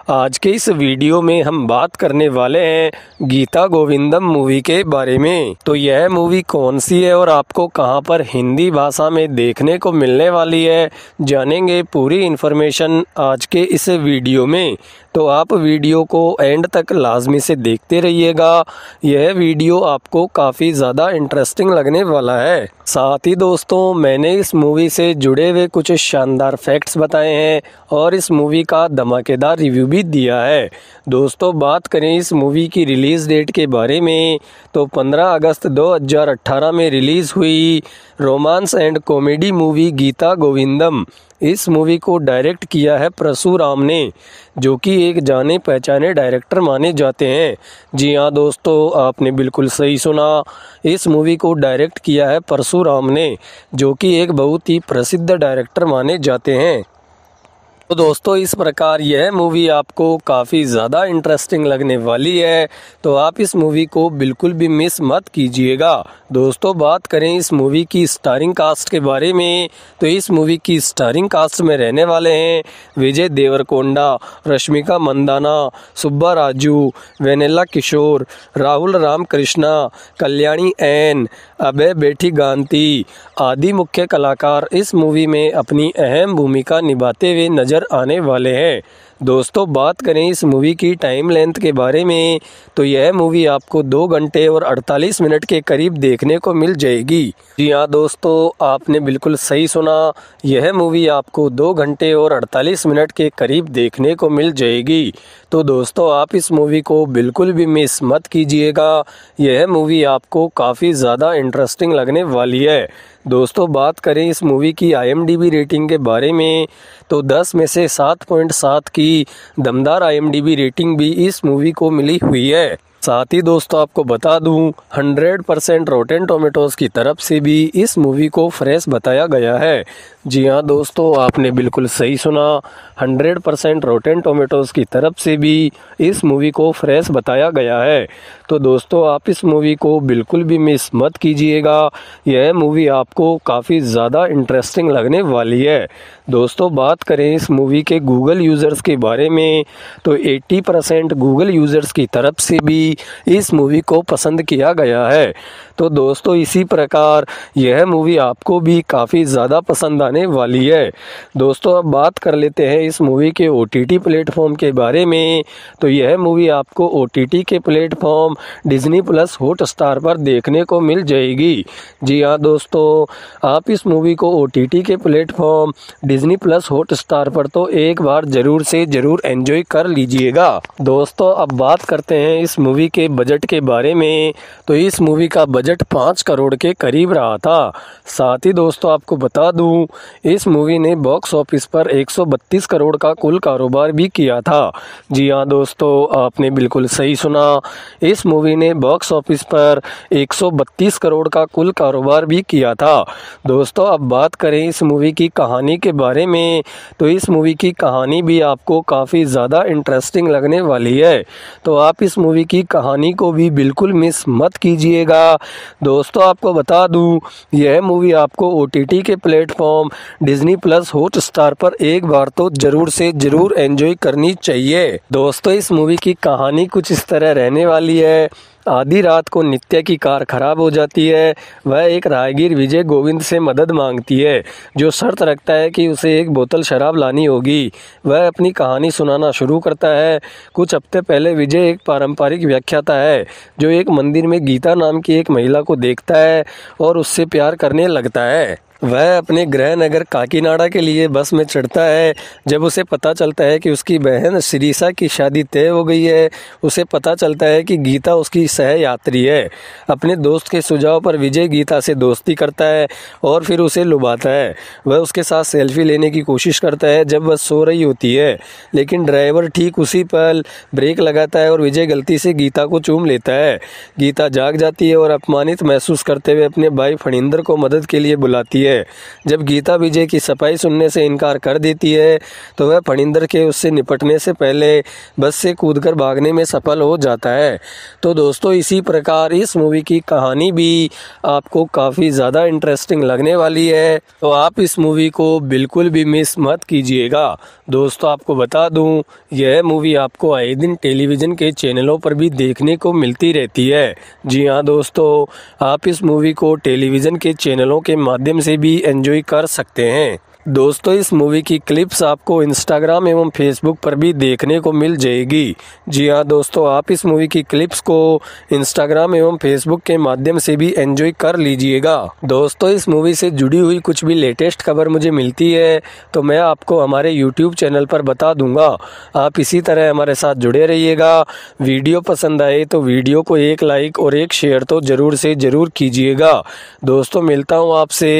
आज के इस वीडियो में हम बात करने वाले हैं गीता गोविंदम मूवी के बारे में तो यह मूवी कौन सी है और आपको कहां पर हिंदी भाषा में देखने को मिलने वाली है जानेंगे पूरी इन्फॉर्मेशन आज के इस वीडियो में तो आप वीडियो को एंड तक लाजमी से देखते रहिएगा यह वीडियो आपको काफ़ी ज़्यादा इंटरेस्टिंग लगने वाला है साथ ही दोस्तों मैंने इस मूवी से जुड़े हुए कुछ शानदार शानदार फैक्ट्स बताए हैं और इस मूवी का धमाकेदार रिव्यू भी दिया है दोस्तों बात करें इस मूवी की रिलीज़ डेट के बारे में तो 15 अगस्त 2018 में रिलीज़ हुई romance and comedy movie Geetha Govindam इस मूवी को डायरेक्ट किया है प्रसूराम ने जो कि एक जाने पहचाने डायरेक्टर माने जाते हैं जी हाँ दोस्तों आपने बिल्कुल सही सुना इस मूवी को डायरेक्ट किया है परसुराम ने जो कि एक बहुत ही प्रसिद्ध डायरेक्टर माने जाते हैं तो दोस्तों इस प्रकार यह मूवी आपको काफ़ी ज़्यादा इंटरेस्टिंग लगने वाली है तो आप इस मूवी को बिल्कुल भी मिस मत कीजिएगा दोस्तों बात करें इस मूवी की स्टारिंग कास्ट के बारे में तो इस मूवी की स्टारिंग कास्ट में रहने वाले हैं विजय देवरकोंडा रश्मिका मंदाना सुब्बा राजू वेनेला किशोर राहुल रामकृष्णा कल्याणी एन अबे बेटी गांधी आदि मुख्य कलाकार इस मूवी में अपनी अहम भूमिका निभाते हुए नजर आने वाले हैं दोस्तों बात करें इस मूवी की टाइम लेंथ के बारे में तो यह मूवी आपको दो घंटे और 48 मिनट के करीब देखने को मिल जाएगी जी हाँ दोस्तों आपने बिल्कुल सही सुना यह मूवी आपको दो घंटे और 48 मिनट के करीब देखने को मिल जाएगी तो दोस्तों आप इस मूवी को बिल्कुल भी मिस मत कीजिएगा यह मूवी आपको काफ़ी ज़्यादा इंटरेस्टिंग लगने वाली है दोस्तों बात करें इस मूवी की आईएमडीबी रेटिंग के बारे में तो 10 में से 7.7 की दमदार आईएमडीबी रेटिंग भी इस मूवी को मिली हुई है साथ ही दोस्तों आपको बता दूं 100 परसेंट रोटेन टोमेटोज की तरफ से भी इस मूवी को फ्रेश बताया गया है जी हाँ दोस्तों आपने बिल्कुल सही सुना 100 परसेंट रोटेन टोमेटोज़ की तरफ से भी इस मूवी को फ्रेश बताया गया है तो दोस्तों आप इस मूवी को बिल्कुल भी मिस मत कीजिएगा यह मूवी आपको काफ़ी ज़्यादा इंटरेस्टिंग लगने वाली है दोस्तों बात करें इस मूवी के गूगल यूज़र्स के बारे में तो 80 परसेंट गूगल यूज़र्स की तरफ से भी इस मूवी को पसंद किया गया है तो दोस्तों इसी प्रकार यह मूवी आपको भी काफ़ी ज़्यादा पसंद आने वाली है दोस्तों अब बात कर लेते हैं इस मूवी के ओ टी प्लेटफॉर्म के बारे में तो यह मूवी आपको ओ के platform Disney plus Hotstar पर देखने को मिल जाएगी जी हाँ दोस्तों आप इस मूवी को ओ के platform Disney plus Hotstar पर तो एक बार ज़रूर से ज़रूर एंजॉय कर लीजिएगा दोस्तों अब बात करते हैं इस मूवी के बजट के बारे में तो इस मूवी का बजट पाँच करोड़ के करीब रहा था साथ ही दोस्तों आपको बता दूं इस मूवी ने बॉक्स ऑफिस पर 132 करोड़ का कुल कारोबार भी किया था जी हाँ दोस्तों आपने बिल्कुल सही सुना इस मूवी ने बॉक्स ऑफिस पर 132 करोड़ का कुल कारोबार भी किया था दोस्तों अब बात करें इस मूवी की कहानी के बारे में तो इस मूवी की कहानी भी आपको काफ़ी ज़्यादा इंटरेस्टिंग लगने वाली है तो आप इस मूवी की कहानी को भी बिल्कुल मिस मत कीजिएगा दोस्तों आपको बता दूं यह मूवी आपको ओ के platform Disney Disney plus Hotstar पर एक बार तो जरूर से जरूर एंजॉय करनी चाहिए दोस्तों इस मूवी की कहानी कुछ इस तरह रहने वाली है आधी रात को नित्या की कार खराब हो जाती है वह एक राहगीर विजय गोविंद से मदद मांगती है जो शर्त रखता है कि उसे एक बोतल शराब लानी होगी वह अपनी कहानी सुनाना शुरू करता है कुछ हफ्ते पहले विजय एक पारंपरिक व्याख्याता है जो एक मंदिर में गीता नाम की एक महिला को देखता है और उससे प्यार करने लगता है वह अपने गृह नगर काकीनाडा के लिए बस में चढ़ता है जब उसे पता चलता है कि उसकी बहन सिरीसा की शादी तय हो गई है उसे पता चलता है कि गीता उसकी सह यात्री है अपने दोस्त के सुझाव पर विजय गीता से दोस्ती करता है और फिर उसे लुभाता है वह उसके साथ सेल्फी लेने की कोशिश करता है जब वह सो रही होती है लेकिन ड्राइवर ठीक उसी पल ब्रेक लगाता है और विजय गलती से गीता को चूम लेता है गीता जाग जाती है और अपमानित महसूस करते हुए अपने भाई फणिंदर को मदद के लिए बुलाती है है जब गीता विजय की सफाई सुनने से इनकार कर देती है तो वह फणिंदर के उससे निपटने से पहले बस से कूदकर भागने में सफल हो जाता है तो दोस्तों इसी प्रकार इस मूवी की कहानी भी आपको काफ़ी ज़्यादा इंटरेस्टिंग लगने वाली है तो आप इस मूवी को बिल्कुल भी मिस मत कीजिएगा दोस्तों आपको बता दूं यह मूवी आपको आए दिन टेलीविज़न के चैनलों पर भी देखने को मिलती रहती है जी हाँ दोस्तों आप इस मूवी को टेलीविज़न के चैनलों के माध्यम से भी एंजॉय कर सकते हैं दोस्तों इस मूवी की क्लिप्स आपको इंस्टाग्राम एवं फेसबुक पर भी देखने को मिल जाएगी जी हाँ दोस्तों आप इस मूवी की क्लिप्स को इंस्टाग्राम एवं फेसबुक के माध्यम से भी एंजॉय कर लीजिएगा दोस्तों इस मूवी से जुड़ी हुई कुछ भी लेटेस्ट खबर मुझे मिलती है तो मैं आपको हमारे यूट्यूब चैनल पर बता दूंगा आप इसी तरह हमारे साथ जुड़े रहिएगा वीडियो पसंद आए तो वीडियो को एक लाइक और एक शेयर तो ज़रूर से ज़रूर कीजिएगा दोस्तों मिलता हूँ आपसे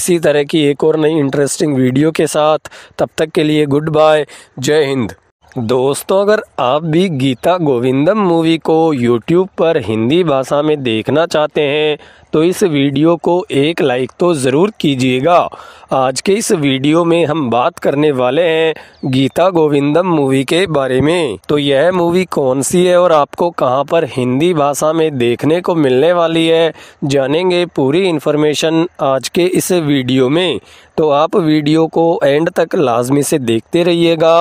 इसी तरह की एक और नई इंटरेस्टिंग इंटरेस्टिंग वीडियो के साथ तब तक के लिए गुड बाय जय हिंद दोस्तों अगर आप भी गीता गोविंदम मूवी को यूट्यूब पर हिंदी भाषा में देखना चाहते हैं तो इस वीडियो को एक लाइक तो ज़रूर कीजिएगा आज के इस वीडियो में हम बात करने वाले हैं गीता गोविंदम मूवी के बारे में तो यह मूवी कौन सी है और आपको कहां पर हिंदी भाषा में देखने को मिलने वाली है जानेंगे पूरी इन्फॉर्मेशन आज के इस वीडियो में तो आप वीडियो को एंड तक लाजमी से देखते रहिएगा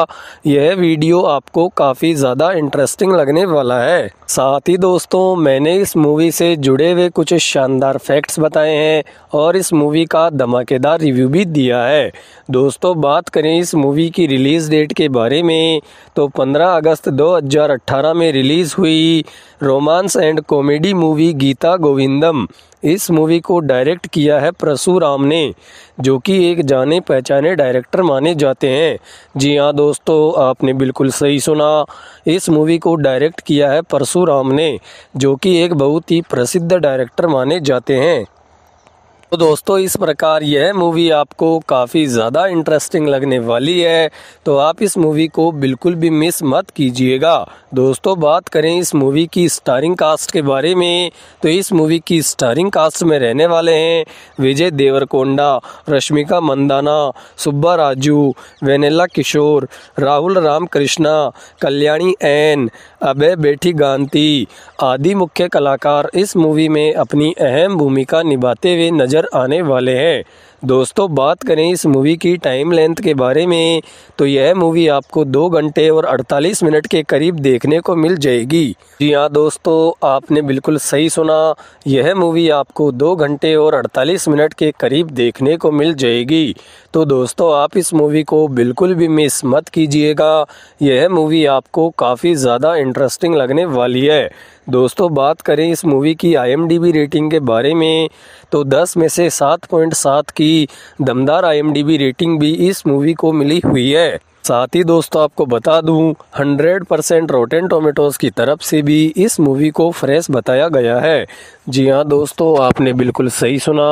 यह वीडियो आपको काफ़ी ज़्यादा इंटरेस्टिंग लगने वाला है साथ ही दोस्तों मैंने इस मूवी से जुड़े हुए कुछ शानदार फैक्ट्स बताए हैं और इस मूवी का धमाकेदार रिव्यू भी दिया है दोस्तों बात करें इस मूवी की रिलीज़ डेट के बारे में तो 15 अगस्त 2018 में रिलीज़ हुई romance and comedy movie Geetha Govindam इस मूवी को डायरेक्ट किया है प्रसुराम ने जो कि एक जाने पहचाने डायरेक्टर माने जाते हैं जी हाँ दोस्तों आपने बिल्कुल सही सुना इस मूवी को डायरेक्ट किया है परसुराम ने जो कि एक बहुत ही प्रसिद्ध डायरेक्टर माने जाते हैं तो दोस्तों इस प्रकार यह मूवी आपको काफ़ी ज़्यादा इंटरेस्टिंग लगने वाली है तो आप इस मूवी को बिल्कुल भी मिस मत कीजिएगा दोस्तों बात करें इस मूवी की स्टारिंग कास्ट के बारे में तो इस मूवी की स्टारिंग कास्ट में रहने वाले हैं विजय देवरकोंडा रश्मिका मंदाना सुब्बा राजू वेनेला किशोर राहुल रामकृष्णा कल्याणी एन अभय बेठी गांधी आदि मुख्य कलाकार इस मूवी में अपनी अहम भूमिका निभाते हुए नजर नज़र आने वाले हैं दोस्तों बात करें इस मूवी की टाइम लेंथ के बारे में तो यह मूवी आपको दो घंटे और 48 मिनट के करीब देखने को मिल जाएगी जी हाँ दोस्तों आपने बिल्कुल सही सुना यह मूवी आपको दो घंटे और 48 मिनट के करीब देखने को मिल जाएगी तो दोस्तों आप इस मूवी को बिल्कुल भी मिस मत कीजिएगा यह मूवी आपको काफ़ी ज़्यादा इंटरेस्टिंग लगने वाली है दोस्तों बात करें इस मूवी की आई रेटिंग के बारे में तो दस में से सात की भी दमदार आई रेटिंग भी इस मूवी को मिली हुई है साथ ही दोस्तों आपको बता दूं 100 परसेंट रोटेन टोमेटोज की तरफ से भी इस मूवी को फ्रेश बताया गया है जी हाँ दोस्तों आपने बिल्कुल सही सुना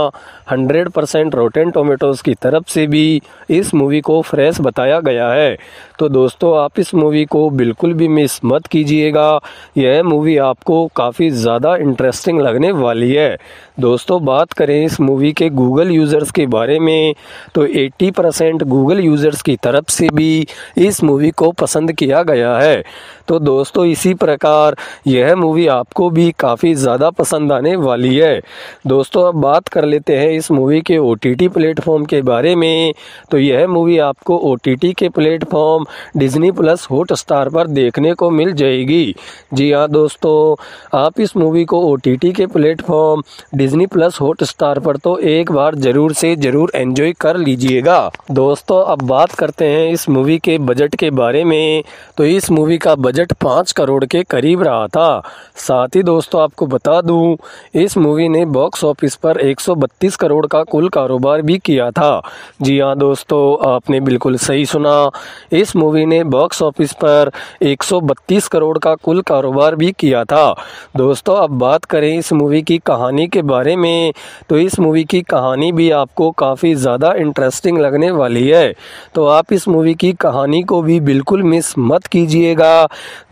100 परसेंट रोटेन टोमेटोज की तरफ से भी इस मूवी को फ्रेश बताया गया है तो दोस्तों आप इस मूवी को बिल्कुल भी मिस मत कीजिएगा यह मूवी आपको काफ़ी ज़्यादा इंटरेस्टिंग लगने वाली है दोस्तों बात करें इस मूवी के गूगल यूज़र्स के बारे में तो 80 परसेंट गूगल यूज़र्स की तरफ से भी इस मूवी को पसंद किया गया है तो दोस्तों इसी प्रकार यह मूवी आपको भी काफ़ी ज़्यादा पसंद आने वाली है दोस्तों अब बात कर लेते हैं इस मूवी के ओ टी प्लेटफॉर्म के बारे में तो यह मूवी आपको ओ के platform Disney plus Hotstar पर देखने को मिल जाएगी जी हाँ दोस्तों आप इस मूवी को ओ के platform Disney plus Hotstar पर तो एक बार ज़रूर से ज़रूर एंजॉय कर लीजिएगा दोस्तों अब बात करते हैं इस मूवी के बजट के बारे में तो इस मूवी का बजट बजट पाँच करोड़ के करीब रहा था साथ ही दोस्तों आपको बता दूं इस मूवी ने बॉक्स ऑफिस पर 132 करोड़ का कुल कारोबार भी किया था जी हाँ दोस्तों आपने बिल्कुल सही सुना इस मूवी ने बॉक्स ऑफिस पर 132 करोड़ का कुल कारोबार भी किया था दोस्तों अब बात करें इस मूवी की कहानी के बारे में तो इस मूवी की कहानी भी आपको काफ़ी ज़्यादा इंटरेस्टिंग लगने वाली है तो आप इस मूवी की कहानी को भी बिल्कुल मिस मत कीजिएगा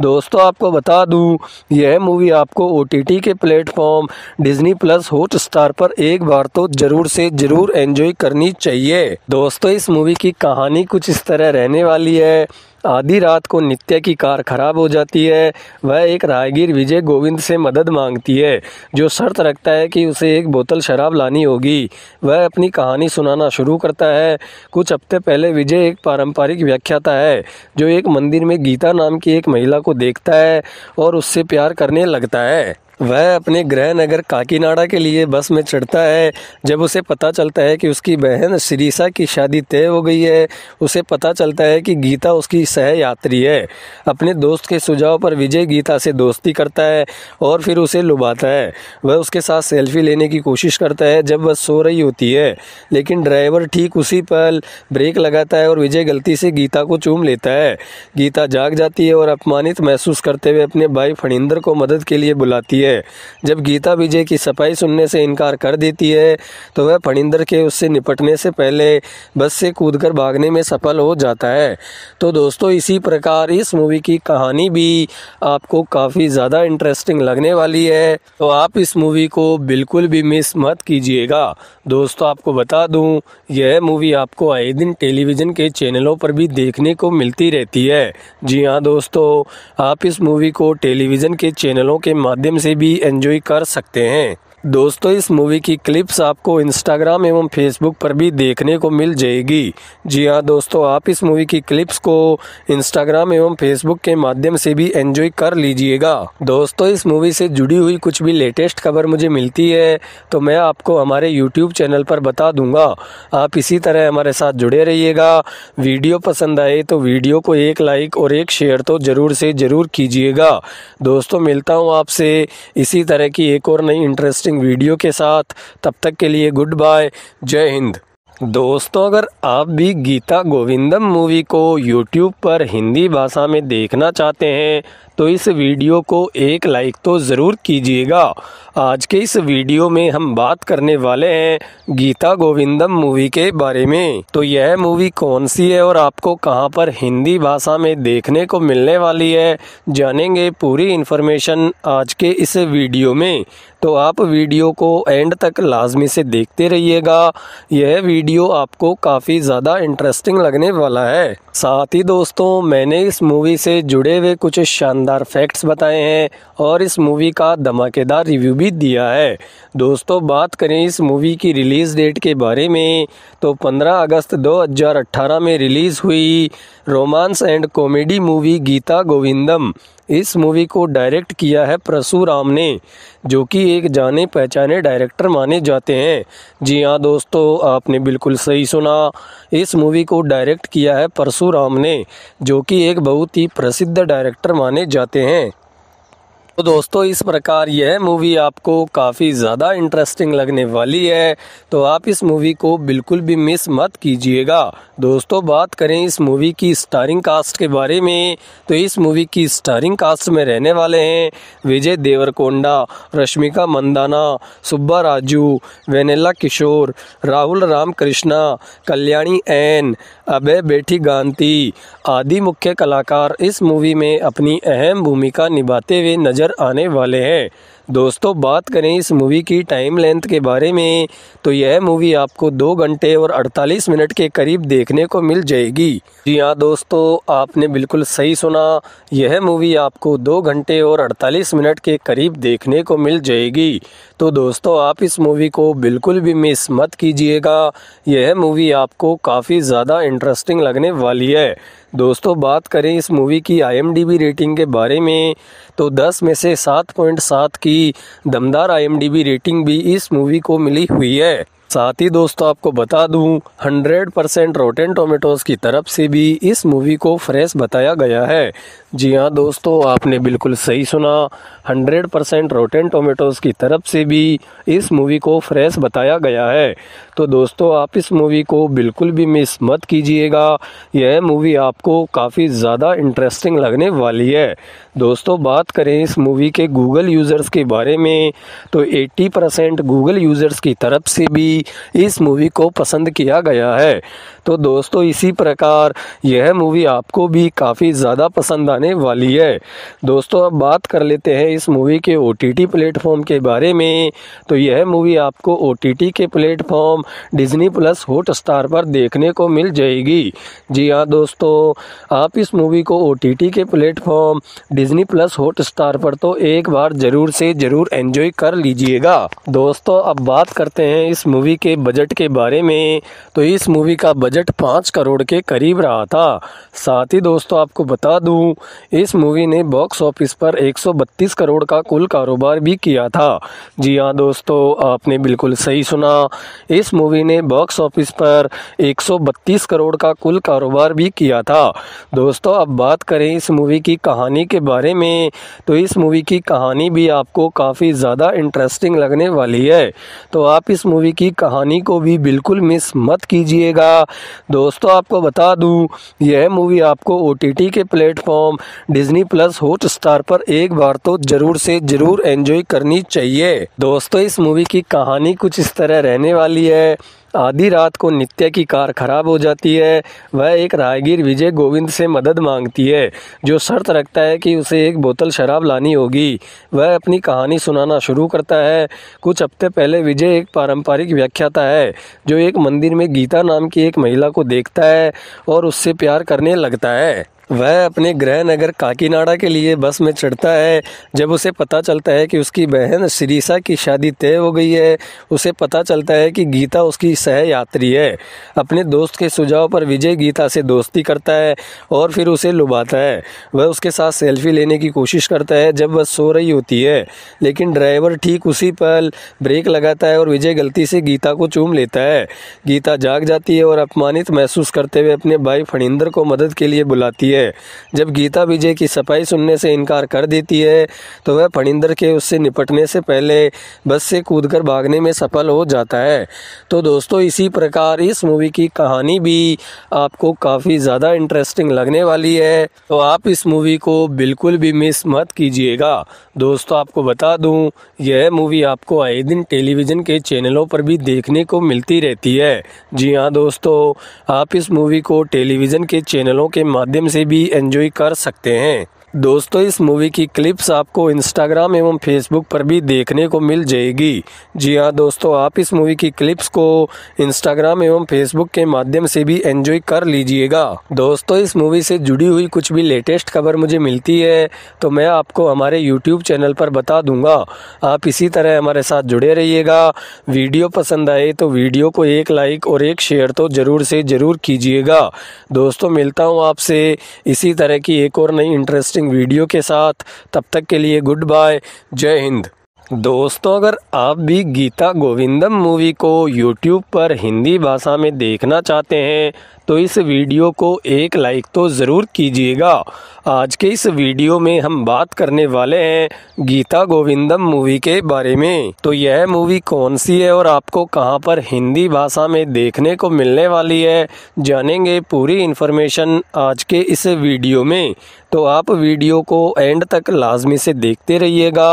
दोस्तों आपको बता दूं यह मूवी आपको ओ के platform Disney plus Hotstar पर एक बार तो जरूर से जरूर एंजॉय करनी चाहिए दोस्तों इस मूवी की कहानी कुछ इस तरह रहने वाली है आधी रात को नित्या की कार खराब हो जाती है वह एक राहगीर विजय गोविंद से मदद मांगती है जो शर्त रखता है कि उसे एक बोतल शराब लानी होगी वह अपनी कहानी सुनाना शुरू करता है कुछ हफ्ते पहले विजय एक पारंपरिक व्याख्याता है जो एक मंदिर में गीता नाम की एक महिला को देखता है और उससे प्यार करने लगता है वह अपने गृह नगर काकीनाडा के लिए बस में चढ़ता है जब उसे पता चलता है कि उसकी बहन सिरीसा की शादी तय हो गई है उसे पता चलता है कि गीता उसकी सह यात्री है अपने दोस्त के सुझाव पर विजय गीता से दोस्ती करता है और फिर उसे लुभाता है वह उसके साथ सेल्फी लेने की कोशिश करता है जब वह सो रही होती है लेकिन ड्राइवर ठीक उसी पल ब्रेक लगाता है और विजय गलती से गीता को चूम लेता है गीता जाग जाती है और अपमानित महसूस करते हुए अपने भाई फणिंदर को मदद के लिए बुलाती है है जब गीता विजय की सफाई सुनने से इनकार कर देती है तो वह फणिंदर के उससे निपटने से पहले बस से कूदकर भागने में सफल हो जाता है तो दोस्तों इसी प्रकार इस मूवी की कहानी भी आपको काफ़ी ज़्यादा इंटरेस्टिंग लगने वाली है तो आप इस मूवी को बिल्कुल भी मिस मत कीजिएगा दोस्तों आपको बता दूं यह मूवी आपको आए दिन टेलीविज़न के चैनलों पर भी देखने को मिलती रहती है जी हाँ दोस्तों आप इस मूवी को टेलीविज़न के चैनलों के माध्यम से भी एंजॉय कर सकते हैं दोस्तों इस मूवी की क्लिप्स आपको इंस्टाग्राम एवं फेसबुक पर भी देखने को मिल जाएगी जी हाँ दोस्तों आप इस मूवी की क्लिप्स को इंस्टाग्राम एवं फेसबुक के माध्यम से भी एंजॉय कर लीजिएगा दोस्तों इस मूवी से जुड़ी हुई कुछ भी लेटेस्ट खबर मुझे मिलती है तो मैं आपको हमारे यूट्यूब चैनल पर बता दूंगा आप इसी तरह हमारे साथ जुड़े रहिएगा वीडियो पसंद आए तो वीडियो को एक लाइक और एक शेयर तो ज़रूर से ज़रूर कीजिएगा दोस्तों मिलता हूँ आपसे इसी तरह की एक और नई इंटरेस्टिंग इंटरेस्टिंग वीडियो के साथ तब तक के लिए गुड बाय जय हिंद दोस्तों अगर आप भी गीता गोविंदम मूवी को यूट्यूब पर हिंदी भाषा में देखना चाहते हैं तो इस वीडियो को एक लाइक तो ज़रूर कीजिएगा आज के इस वीडियो में हम बात करने वाले हैं गीता गोविंदम मूवी के बारे में तो यह मूवी कौन सी है और आपको कहां पर हिंदी भाषा में देखने को मिलने वाली है जानेंगे पूरी इन्फॉर्मेशन आज के इस वीडियो में तो आप वीडियो को एंड तक लाजमी से देखते रहिएगा यह वीडियो आपको काफ़ी ज़्यादा इंटरेस्टिंग लगने वाला है साथ ही दोस्तों मैंने इस मूवी से जुड़े हुए कुछ शानदार शानदार फैक्ट्स बताए हैं और इस मूवी का धमाकेदार रिव्यू भी दिया है दोस्तों बात करें इस मूवी की रिलीज़ डेट के बारे में तो 15 अगस्त 2018 में रिलीज़ हुई romance and comedy movie Geetha Govindam इस मूवी को डायरेक्ट किया है प्रसूराम ने जो कि एक जाने पहचाने डायरेक्टर माने जाते हैं जी हाँ दोस्तों आपने बिल्कुल सही सुना इस मूवी को डायरेक्ट किया है परसुराम ने जो कि एक बहुत ही प्रसिद्ध डायरेक्टर माने जाते हैं तो दोस्तों इस प्रकार यह मूवी आपको काफ़ी ज़्यादा इंटरेस्टिंग लगने वाली है तो आप इस मूवी को बिल्कुल भी मिस मत कीजिएगा दोस्तों बात करें इस मूवी की स्टारिंग कास्ट के बारे में तो इस मूवी की स्टारिंग कास्ट में रहने वाले हैं विजय देवरकोंडा रश्मिका मंदाना सुब्बा राजू वेनेला किशोर राहुल रामकृष्णा कल्याणी एन अबे बेटी गांधी आदि मुख्य कलाकार इस मूवी में अपनी अहम भूमिका निभाते हुए नज़र आने वाले हैं दोस्तों बात करें इस मूवी की टाइम लेंथ के बारे में तो यह मूवी आपको दो घंटे और 48 मिनट के करीब देखने को मिल जाएगी जी हाँ दोस्तों आपने बिल्कुल सही सुना यह मूवी आपको दो घंटे और 48 मिनट के करीब देखने को मिल जाएगी तो दोस्तों आप इस मूवी को बिल्कुल भी मिस मत कीजिएगा यह मूवी आपको काफ़ी ज़्यादा इंटरेस्टिंग लगने वाली है दोस्तों बात करें इस मूवी की आईएमडीबी रेटिंग के बारे में तो 10 में से 7.7 की दमदार आईएमडीबी रेटिंग भी इस मूवी को मिली हुई है साथ ही दोस्तों आपको बता दूं 100 परसेंट रोटेन टोमेटोज की तरफ से भी इस मूवी को फ्रेश बताया गया है जी हाँ दोस्तों आपने बिल्कुल सही सुना 100 परसेंट रोटेन टोमेटोज की तरफ से भी इस मूवी को फ्रेश बताया गया है तो दोस्तों आप इस मूवी को बिल्कुल भी मिस मत कीजिएगा यह मूवी आपको काफ़ी ज़्यादा इंटरेस्टिंग लगने वाली है दोस्तों बात करें इस मूवी के गूगल यूज़र्स के बारे में तो 80 परसेंट गूगल यूज़र्स की तरफ से भी इस मूवी को पसंद किया गया है तो दोस्तों इसी प्रकार यह मूवी आपको भी काफ़ी ज़्यादा पसंद आने वाली है दोस्तों अब बात कर लेते हैं इस मूवी के ओ टी प्लेटफॉर्म के बारे में तो यह मूवी आपको ओ के platform Disney plus Hotstar पर देखने को मिल जाएगी जी हाँ दोस्तों आप इस मूवी को ओ के platform Disney plus Hotstar पर तो एक बार ज़रूर से ज़रूर एंजॉय कर लीजिएगा दोस्तों अब बात करते हैं इस मूवी के बजट के बारे में तो इस मूवी का बजट पाँच करोड़ के करीब रहा था साथ ही दोस्तों आपको बता दूँ इस मूवी ने बॉक्स ऑफिस पर बत्तीस करोड़ का कुल कारोबार भी किया था जी हाँ दोस्तों आपने बिल्कुल सही सुना इस मूवी ने बॉक्स ऑफिस पर 132 करोड़ का कुल कारोबार भी किया था दोस्तों अब बात करें इस मूवी की कहानी के बारे में तो इस मूवी की कहानी भी आपको काफ़ी ज़्यादा इंटरेस्टिंग लगने वाली है तो आप इस मूवी की कहानी को भी बिल्कुल मिस मत कीजिएगा दोस्तों आपको बता दूँ यह मूवी आपको ओ के platform Disney plus Hotstar पर एक बार तो जरूर से जरूर एंजॉय करनी चाहिए दोस्तों इस मूवी की कहानी कुछ इस तरह रहने वाली है है आधी रात को नित्या की कार खराब हो जाती है वह एक राहगीर विजय गोविंद से मदद मांगती है जो शर्त रखता है कि उसे एक बोतल शराब लानी होगी वह अपनी कहानी सुनाना शुरू करता है कुछ हफ्ते पहले विजय एक पारंपरिक व्याख्याता है जो एक मंदिर में गीता नाम की एक महिला को देखता है और उससे प्यार करने लगता है वह अपने गृह नगर काकीनाडा के लिए बस में चढ़ता है जब उसे पता चलता है कि उसकी बहन सिरीसा की शादी तय हो गई है उसे पता चलता है कि गीता उसकी सह यात्री है अपने दोस्त के सुझाव पर विजय गीता से दोस्ती करता है और फिर उसे लुभाता है वह उसके साथ सेल्फी लेने की कोशिश करता है जब वह सो रही होती है लेकिन ड्राइवर ठीक उसी पल ब्रेक लगाता है और विजय गलती से गीता को चूम लेता है गीता जाग जाती है और अपमानित महसूस करते हुए अपने भाई फणिंदर को मदद के लिए बुलाती है है जब गीता विजय की सफाई सुनने से इनकार कर देती है तो वह फणिंदर के उससे निपटने से पहले बस से कूदकर भागने में सफल हो जाता है तो दोस्तों इसी प्रकार इस मूवी की कहानी भी आपको काफ़ी ज़्यादा इंटरेस्टिंग लगने वाली है तो आप इस मूवी को बिल्कुल भी मिस मत कीजिएगा दोस्तों आपको बता दूं यह मूवी आपको आए दिन टेलीविज़न के चैनलों पर भी देखने को मिलती रहती है जी हाँ दोस्तों आप इस मूवी को टेलीविज़न के चैनलों के माध्यम से भी एंजॉय कर सकते हैं दोस्तों इस मूवी की क्लिप्स आपको इंस्टाग्राम एवं फेसबुक पर भी देखने को मिल जाएगी जी हाँ दोस्तों आप इस मूवी की क्लिप्स को इंस्टाग्राम एवं फेसबुक के माध्यम से भी एंजॉय कर लीजिएगा दोस्तों इस मूवी से जुड़ी हुई कुछ भी लेटेस्ट खबर मुझे मिलती है तो मैं आपको हमारे यूट्यूब चैनल पर बता दूंगा आप इसी तरह हमारे साथ जुड़े रहिएगा वीडियो पसंद आए तो वीडियो को एक लाइक और एक शेयर तो ज़रूर से ज़रूर कीजिएगा दोस्तों मिलता हूँ आपसे इसी तरह की एक और नई इंटरेस्टिंग अपकमिंग वीडियो के साथ तब तक के लिए गुड बाय जय हिंद दोस्तों अगर आप भी गीता गोविंदम मूवी को यूट्यूब पर हिंदी भाषा में देखना चाहते हैं तो इस वीडियो को एक लाइक तो ज़रूर कीजिएगा आज के इस वीडियो में हम बात करने वाले हैं गीता गोविंदम मूवी के बारे में तो यह मूवी कौन सी है और आपको कहां पर हिंदी भाषा में देखने को मिलने वाली है जानेंगे पूरी इन्फॉर्मेशन आज के इस वीडियो में तो आप वीडियो को एंड तक लाजमी से देखते रहिएगा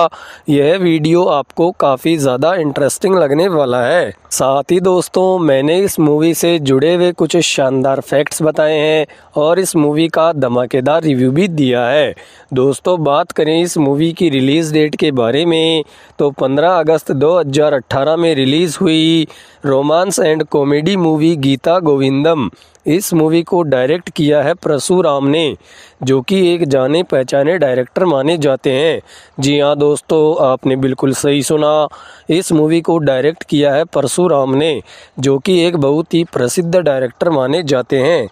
यह वीडियो आपको काफ़ी ज़्यादा इंटरेस्टिंग लगने वाला है साथ ही दोस्तों मैंने इस मूवी से जुड़े हुए कुछ शानदार शानदार फैक्ट्स बताए हैं और इस मूवी का धमाकेदार रिव्यू भी दिया है दोस्तों बात करें इस मूवी की रिलीज़ डेट के बारे में तो 15 अगस्त 2018 में रिलीज़ हुई romance and comedy movie Geetha Govindam इस मूवी को डायरेक्ट किया है प्रसुराम ने जो कि एक जाने पहचाने डायरेक्टर माने जाते हैं जी हाँ दोस्तों आपने बिल्कुल सही सुना इस मूवी को डायरेक्ट किया है परसुराम ने जो कि एक बहुत ही प्रसिद्ध डायरेक्टर माने जाते हैं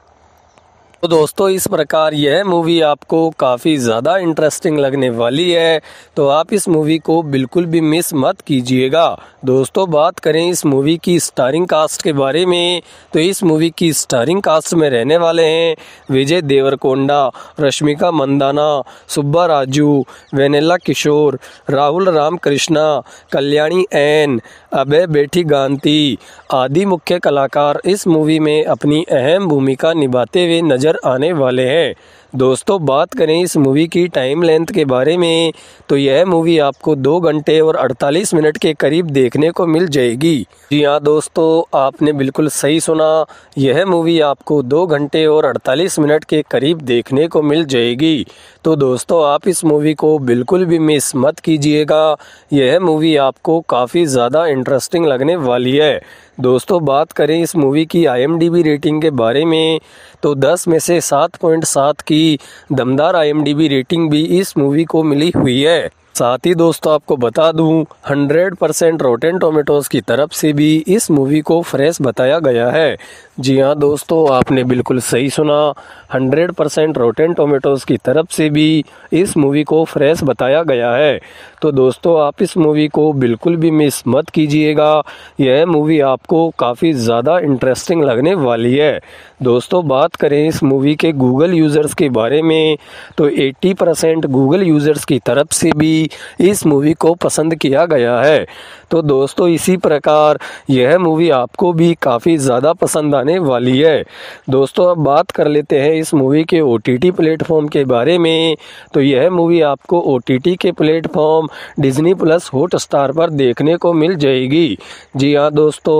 तो दोस्तों इस प्रकार यह मूवी आपको काफ़ी ज़्यादा इंटरेस्टिंग लगने वाली है तो आप इस मूवी को बिल्कुल भी मिस मत कीजिएगा दोस्तों बात करें इस मूवी की स्टारिंग कास्ट के बारे में तो इस मूवी की स्टारिंग कास्ट में रहने वाले हैं विजय देवरकोंडा रश्मिका मंदाना सुब्बा राजू वेनेला किशोर राहुल राम कल्याणी एन अभय बेठी गांधी आदि मुख्य कलाकार इस मूवी में अपनी अहम भूमिका निभाते हुए नज़र आने वाले हैं दोस्तों बात करें इस मूवी की टाइम लेंथ के बारे में तो यह मूवी आपको दो घंटे और 48 मिनट के करीब देखने को मिल जाएगी जी हाँ दोस्तों आपने बिल्कुल सही सुना यह मूवी आपको दो घंटे और 48 मिनट के करीब देखने को मिल जाएगी तो दोस्तों आप इस मूवी को बिल्कुल भी मिस मत कीजिएगा यह मूवी आपको काफ़ी ज़्यादा इंटरेस्टिंग लगने वाली है दोस्तों बात करें इस मूवी की आईएमडीबी रेटिंग के बारे में तो 10 में से 7.7 की दमदार आईएमडीबी रेटिंग भी इस मूवी को मिली हुई है साथ ही दोस्तों आपको बता दूं 100 परसेंट रोटेन टोमेटोज़ की तरफ से भी इस मूवी को फ्रेश बताया गया है जी हाँ दोस्तों आपने बिल्कुल सही सुना 100 परसेंट रोटेन टोमेटोज़ की तरफ से भी इस मूवी को फ्रेश बताया गया है तो दोस्तों आप इस मूवी को बिल्कुल भी मिस मत कीजिएगा यह मूवी आपको काफ़ी ज़्यादा इंटरेस्टिंग लगने वाली है दोस्तों बात करें इस मूवी के गूगल यूज़र्स के बारे में तो 80 परसेंट गूगल यूज़र्स की तरफ से भी इस मूवी को पसंद किया गया है तो दोस्तों इसी प्रकार यह मूवी आपको भी काफ़ी ज़्यादा पसंद आने वाली है दोस्तों अब बात कर लेते हैं इस मूवी के ओ टी प्लेटफॉर्म के बारे में तो यह मूवी आपको ओ के platform Disney plus Hotstar पर देखने को मिल जाएगी जी हाँ दोस्तों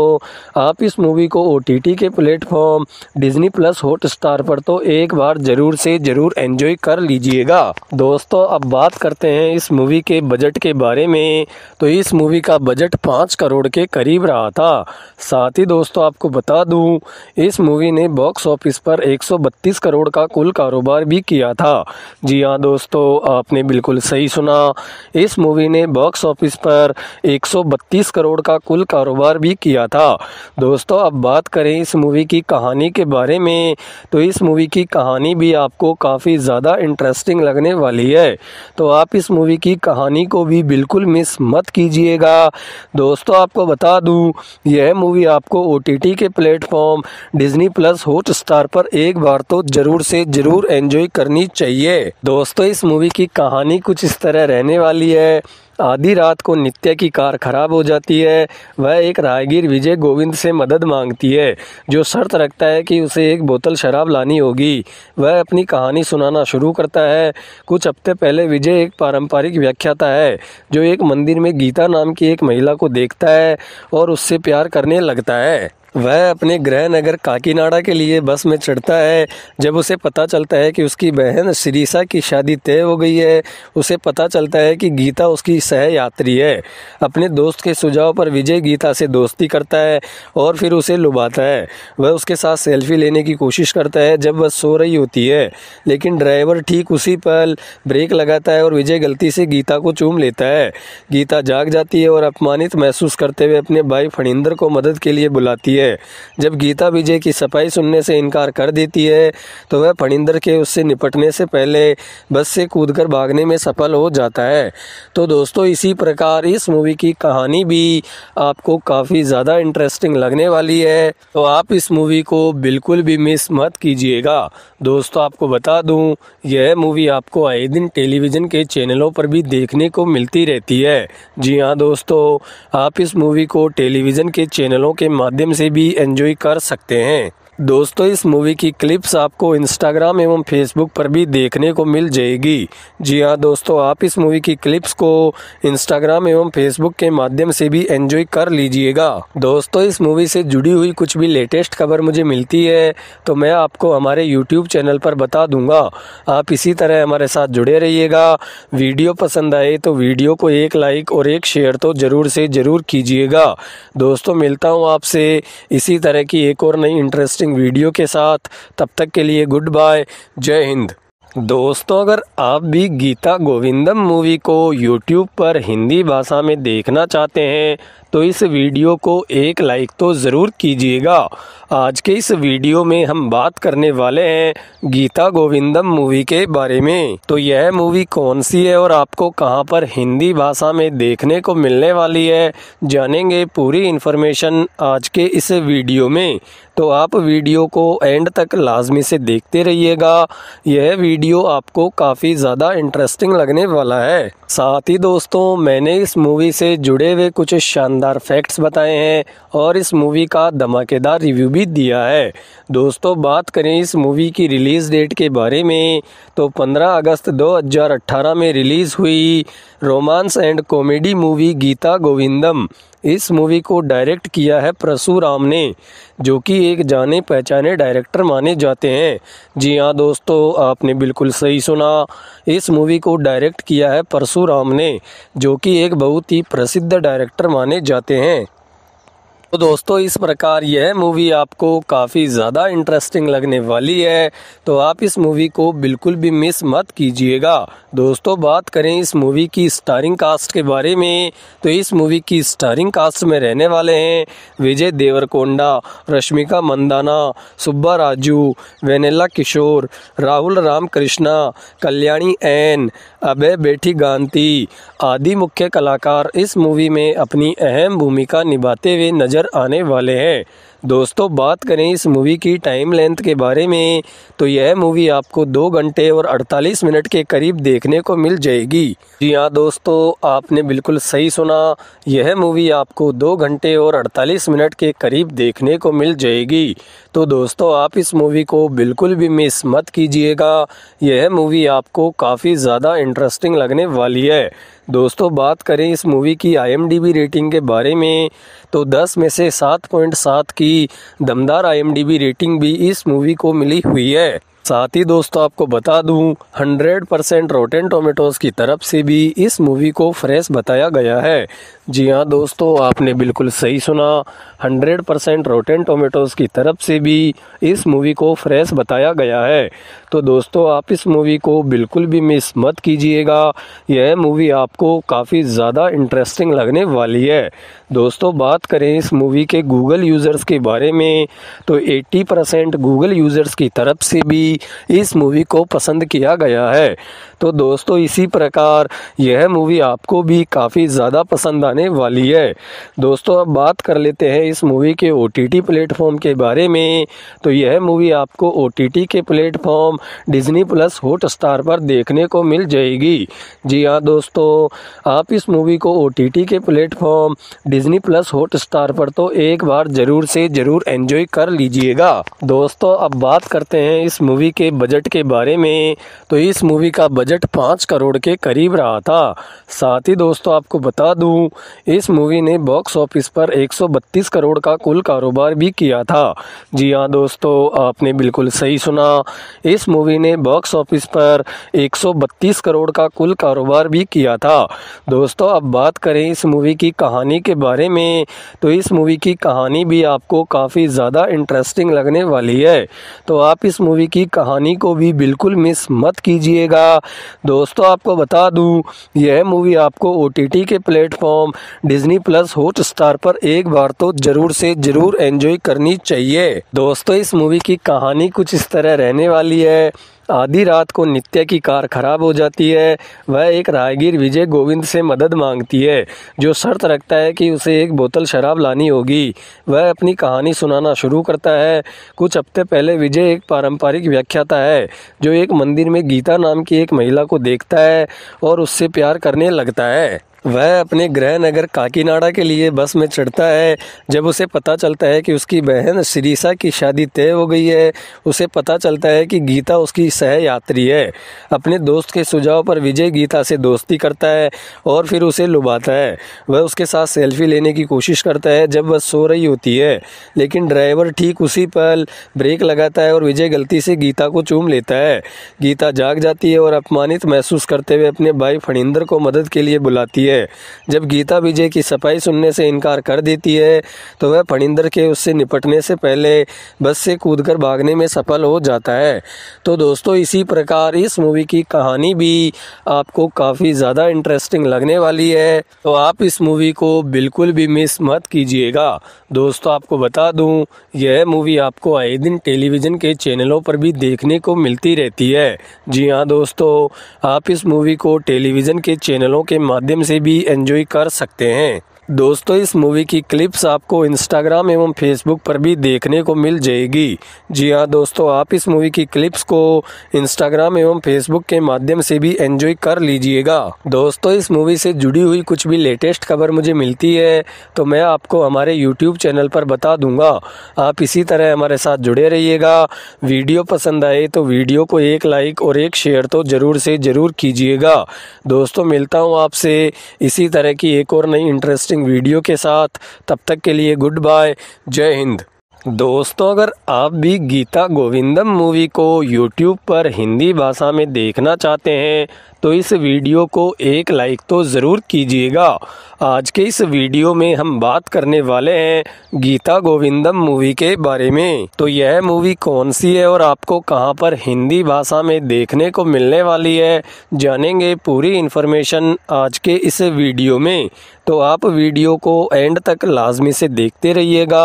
आप इस मूवी को ओ के platform Disney plus Hotstar पर तो एक बार जरूर से जरूर एंजॉय कर लीजिएगा दोस्तों अब बात करते हैं इस मूवी के बजट के बारे में तो इस मूवी का बजट पाँच करोड़ के करीब रहा था साथ ही दोस्तों आपको बता दूं इस मूवी ने बॉक्स ऑफिस पर 132 करोड़ का कुल कारोबार भी किया था जी हाँ दोस्तों आपने बिल्कुल सही सुना इस मूवी ने बॉक्स ऑफिस पर एक करोड़ का कुल कारोबार भी किया था दोस्तों अब बात करें इस मूवी की कहानी के बारे में तो इस मूवी की कहानी भी आपको काफ़ी ज़्यादा इंटरेस्टिंग लगने वाली है तो आप इस मूवी की कहानी को भी बिल्कुल मिस मत कीजिएगा दोस्तों आपको बता दूँ यह मूवी आपको ओ के platform Disney plus Hotstar पर एक बार तो ज़रूर से ज़रूर एंजॉय करनी चाहिए दोस्तों इस मूवी की कहानी कुछ इस तरह रहने वाली है आधी रात को नित्या की कार खराब हो जाती है वह एक राहगीर विजय गोविंद से मदद मांगती है जो शर्त रखता है कि उसे एक बोतल शराब लानी होगी वह अपनी कहानी सुनाना शुरू करता है कुछ हफ्ते पहले विजय एक पारंपरिक व्याख्याता है जो एक मंदिर में गीता नाम की एक महिला को देखता है और उससे प्यार करने लगता है वह अपने गृह नगर काकीनाडा के लिए बस में चढ़ता है जब उसे पता चलता है कि उसकी बहन सिरीसा की शादी तय हो गई है उसे पता चलता है कि गीता उसकी सह यात्री है अपने दोस्त के सुझाव पर विजय गीता से दोस्ती करता है और फिर उसे लुभाता है वह उसके साथ सेल्फी लेने की कोशिश करता है जब वह सो रही होती है लेकिन ड्राइवर ठीक उसी पल ब्रेक लगाता है और विजय गलती से गीता को चूम लेता है गीता जाग जाती है और अपमानित महसूस करते हुए अपने भाई फणिंदर को मदद के लिए बुलाती है है जब गीता विजय की सफाई सुनने से इनकार कर देती है तो वह फणिंदर के उससे निपटने से पहले बस से कूदकर भागने में सफल हो जाता है तो दोस्तों इसी प्रकार इस मूवी की कहानी भी आपको काफ़ी ज़्यादा इंटरेस्टिंग लगने वाली है तो आप इस मूवी को बिल्कुल भी मिस मत कीजिएगा दोस्तों आपको बता दूं यह मूवी आपको आए दिन टेलीविज़न के चैनलों पर भी देखने को मिलती रहती है जी हाँ दोस्तों आप इस मूवी को टेलीविज़न के चैनलों के माध्यम से भी एंजॉय कर सकते हैं दोस्तों इस मूवी की क्लिप्स आपको इंस्टाग्राम एवं फेसबुक पर भी देखने को मिल जाएगी जी हाँ दोस्तों आप इस मूवी की क्लिप्स को इंस्टाग्राम एवं फेसबुक के माध्यम से भी एंजॉय कर लीजिएगा दोस्तों इस मूवी से जुड़ी हुई कुछ भी लेटेस्ट खबर मुझे मिलती है तो मैं आपको हमारे यूट्यूब चैनल पर बता दूंगा आप इसी तरह हमारे साथ जुड़े रहिएगा वीडियो पसंद आए तो वीडियो को एक लाइक और एक शेयर तो ज़रूर से ज़रूर कीजिएगा दोस्तों मिलता हूँ आपसे इसी तरह की एक और नई इंटरेस्ट इंटरेस्टिंग वीडियो के साथ तब तक के लिए गुड बाय जय हिंद दोस्तों अगर आप भी गीता गोविंदम मूवी को यूट्यूब पर हिंदी भाषा में देखना चाहते हैं तो इस वीडियो को एक लाइक तो ज़रूर कीजिएगा आज के इस वीडियो में हम बात करने वाले हैं गीता गोविंदम मूवी के बारे में तो यह मूवी कौन सी है और आपको कहां पर हिंदी भाषा में देखने को मिलने वाली है जानेंगे पूरी इन्फॉर्मेशन आज के इस वीडियो में तो आप वीडियो को एंड तक लाजमी से देखते रहिएगा यह वीडियो आपको काफ़ी ज़्यादा इंटरेस्टिंग लगने वाला है साथ ही दोस्तों मैंने इस मूवी से जुड़े हुए कुछ शानदार शानदार फैक्ट्स बताए हैं और इस मूवी का धमाकेदार रिव्यू भी दिया है दोस्तों बात करें इस मूवी की रिलीज़ डेट के बारे में तो 15 अगस्त 2018 में रिलीज़ हुई romance and comedy movie Geetha Govindam इस मूवी को डायरेक्ट किया है प्रसुराम ने जो कि एक जाने पहचाने डायरेक्टर माने जाते हैं जी हाँ दोस्तों आपने बिल्कुल सही सुना इस मूवी को डायरेक्ट किया है परसुराम ने जो कि एक बहुत ही प्रसिद्ध डायरेक्टर माने जाते हैं तो दोस्तों इस प्रकार यह मूवी आपको काफ़ी ज़्यादा इंटरेस्टिंग लगने वाली है तो आप इस मूवी को बिल्कुल भी मिस मत कीजिएगा दोस्तों बात करें इस मूवी की स्टारिंग कास्ट के बारे में तो इस मूवी की स्टारिंग कास्ट में रहने वाले हैं विजय देवरकोंडा रश्मिका मंदाना सुब्बा राजू वेनेला किशोर राहुल राम कल्याणी एन अभय बेठी गांधी आदि मुख्य कलाकार इस मूवी में अपनी अहम भूमिका निभाते हुए नज़र आने वाले हैं दोस्तों बात करें इस मूवी की टाइम लेंथ के बारे में तो यह मूवी आपको दो घंटे और 48 मिनट के करीब देखने को मिल जाएगी जी हाँ दोस्तों आपने बिल्कुल सही सुना यह मूवी आपको दो घंटे और 48 मिनट के करीब देखने को मिल जाएगी तो दोस्तों आप इस मूवी को बिल्कुल भी मिस मत कीजिएगा यह मूवी आपको काफ़ी ज़्यादा इंटरेस्टिंग लगने वाली है दोस्तों बात करें इस मूवी की आईएमडीबी रेटिंग के बारे में तो 10 में से 7.7 की दमदार आईएमडीबी रेटिंग भी इस मूवी को मिली हुई है साथ ही दोस्तों आपको बता दूं 100 परसेंट रोटेन टोमेटोज़ की तरफ से भी इस मूवी को फ्रेश बताया गया है जी हाँ दोस्तों आपने बिल्कुल सही सुना 100 परसेंट रोटेन टोमेटोज़ की तरफ से भी इस मूवी को फ्रेश बताया गया है तो दोस्तों आप इस मूवी को बिल्कुल भी मिस मत कीजिएगा यह मूवी आपको काफ़ी ज़्यादा इंटरेस्टिंग लगने वाली है दोस्तों बात करें इस मूवी के गूगल यूज़र्स के बारे में तो एट्टी परसेंट गूगल यूज़र्स की तरफ से भी इस मूवी को पसंद किया गया है तो दोस्तों इसी प्रकार यह मूवी आपको भी काफ़ी ज़्यादा पसंद आने वाली है दोस्तों अब बात कर लेते हैं इस मूवी के ओ टी प्लेटफॉर्म के बारे में तो यह मूवी आपको ओ के platform Disney plus Hotstar पर देखने को मिल जाएगी जी हाँ दोस्तों आप इस मूवी को ओ के platform Disney plus Hotstar पर तो एक बार ज़रूर से ज़रूर एंजॉय कर लीजिएगा दोस्तों अब बात करते हैं इस मूवी मूवी के बजट के बारे में तो इस मूवी का बजट पाँच करोड़ के करीब रहा था साथ ही दोस्तों आपको बता दूं इस मूवी ने बॉक्स ऑफिस पर 132 करोड़ का कुल कारोबार भी किया था जी हाँ दोस्तों आपने बिल्कुल सही सुना इस मूवी ने बॉक्स ऑफिस पर 132 करोड़ का कुल कारोबार भी किया था दोस्तों अब बात करें इस मूवी की कहानी के बारे में तो इस मूवी की कहानी भी आपको काफ़ी ज़्यादा इंटरेस्टिंग लगने वाली है तो आप इस मूवी की कहानी को भी बिल्कुल मिस मत कीजिएगा दोस्तों आपको बता दूं यह मूवी आपको ओ के platform Disney plus Hotstar पर एक बार तो जरूर से जरूर एंजॉय करनी चाहिए दोस्तों इस मूवी की कहानी कुछ इस तरह रहने वाली है आधी रात को नित्या की कार खराब हो जाती है वह एक राहगीर विजय गोविंद से मदद मांगती है जो शर्त रखता है कि उसे एक बोतल शराब लानी होगी वह अपनी कहानी सुनाना शुरू करता है कुछ हफ्ते पहले विजय एक पारंपरिक व्याख्याता है जो एक मंदिर में गीता नाम की एक महिला को देखता है और उससे प्यार करने लगता है वह अपने गृह नगर काकीनाडा के लिए बस में चढ़ता है जब उसे पता चलता है कि उसकी बहन श्रीसा की शादी तय हो गई है उसे पता चलता है कि गीता उसकी सह यात्री है अपने दोस्त के सुझाव पर विजय गीता से दोस्ती करता है और फिर उसे लुभाता है वह उसके साथ सेल्फी लेने की कोशिश करता है जब वह सो रही होती है लेकिन ड्राइवर ठीक उसी पल ब्रेक लगाता है और विजय गलती से गीता को चूम लेता है गीता जाग जाती है और अपमानित महसूस करते हुए अपने भाई फणिंदर को मदद के लिए बुलाती है है जब गीता विजय की सफाई सुनने से इनकार कर देती है तो वह फणिंदर के उससे निपटने से पहले बस से कूदकर भागने में सफल हो जाता है तो दोस्तों इसी प्रकार इस मूवी की कहानी भी आपको काफ़ी ज़्यादा इंटरेस्टिंग लगने वाली है तो आप इस मूवी को बिल्कुल भी मिस मत कीजिएगा दोस्तों आपको बता दूं यह मूवी आपको आए दिन टेलीविज़न के चैनलों पर भी देखने को मिलती रहती है जी हाँ दोस्तों आप इस मूवी को टेलीविज़न के चैनलों के माध्यम से भी एंजॉय कर सकते हैं दोस्तों इस मूवी की क्लिप्स आपको इंस्टाग्राम एवं फेसबुक पर भी देखने को मिल जाएगी जी हाँ दोस्तों आप इस मूवी की क्लिप्स को इंस्टाग्राम एवं फेसबुक के माध्यम से भी एंजॉय कर लीजिएगा दोस्तों इस मूवी से जुड़ी हुई कुछ भी लेटेस्ट खबर मुझे मिलती है तो मैं आपको हमारे यूट्यूब चैनल पर बता दूंगा आप इसी तरह हमारे साथ जुड़े रहिएगा वीडियो पसंद आए तो वीडियो को एक लाइक और एक शेयर तो ज़रूर से ज़रूर कीजिएगा दोस्तों मिलता हूँ आपसे इसी तरह की एक और नई इंटरेस्ट इंटरेस्टिंग वीडियो के साथ तब तक के लिए गुड बाय जय हिंद दोस्तों अगर आप भी गीता गोविंदम मूवी को यूट्यूब पर हिंदी भाषा में देखना चाहते हैं तो इस वीडियो को एक लाइक तो ज़रूर कीजिएगा आज के इस वीडियो में हम बात करने वाले हैं गीता गोविंदम मूवी के बारे में तो यह मूवी कौन सी है और आपको कहां पर हिंदी भाषा में देखने को मिलने वाली है जानेंगे पूरी इन्फॉर्मेशन आज के इस वीडियो में तो आप वीडियो को एंड तक लाजमी से देखते रहिएगा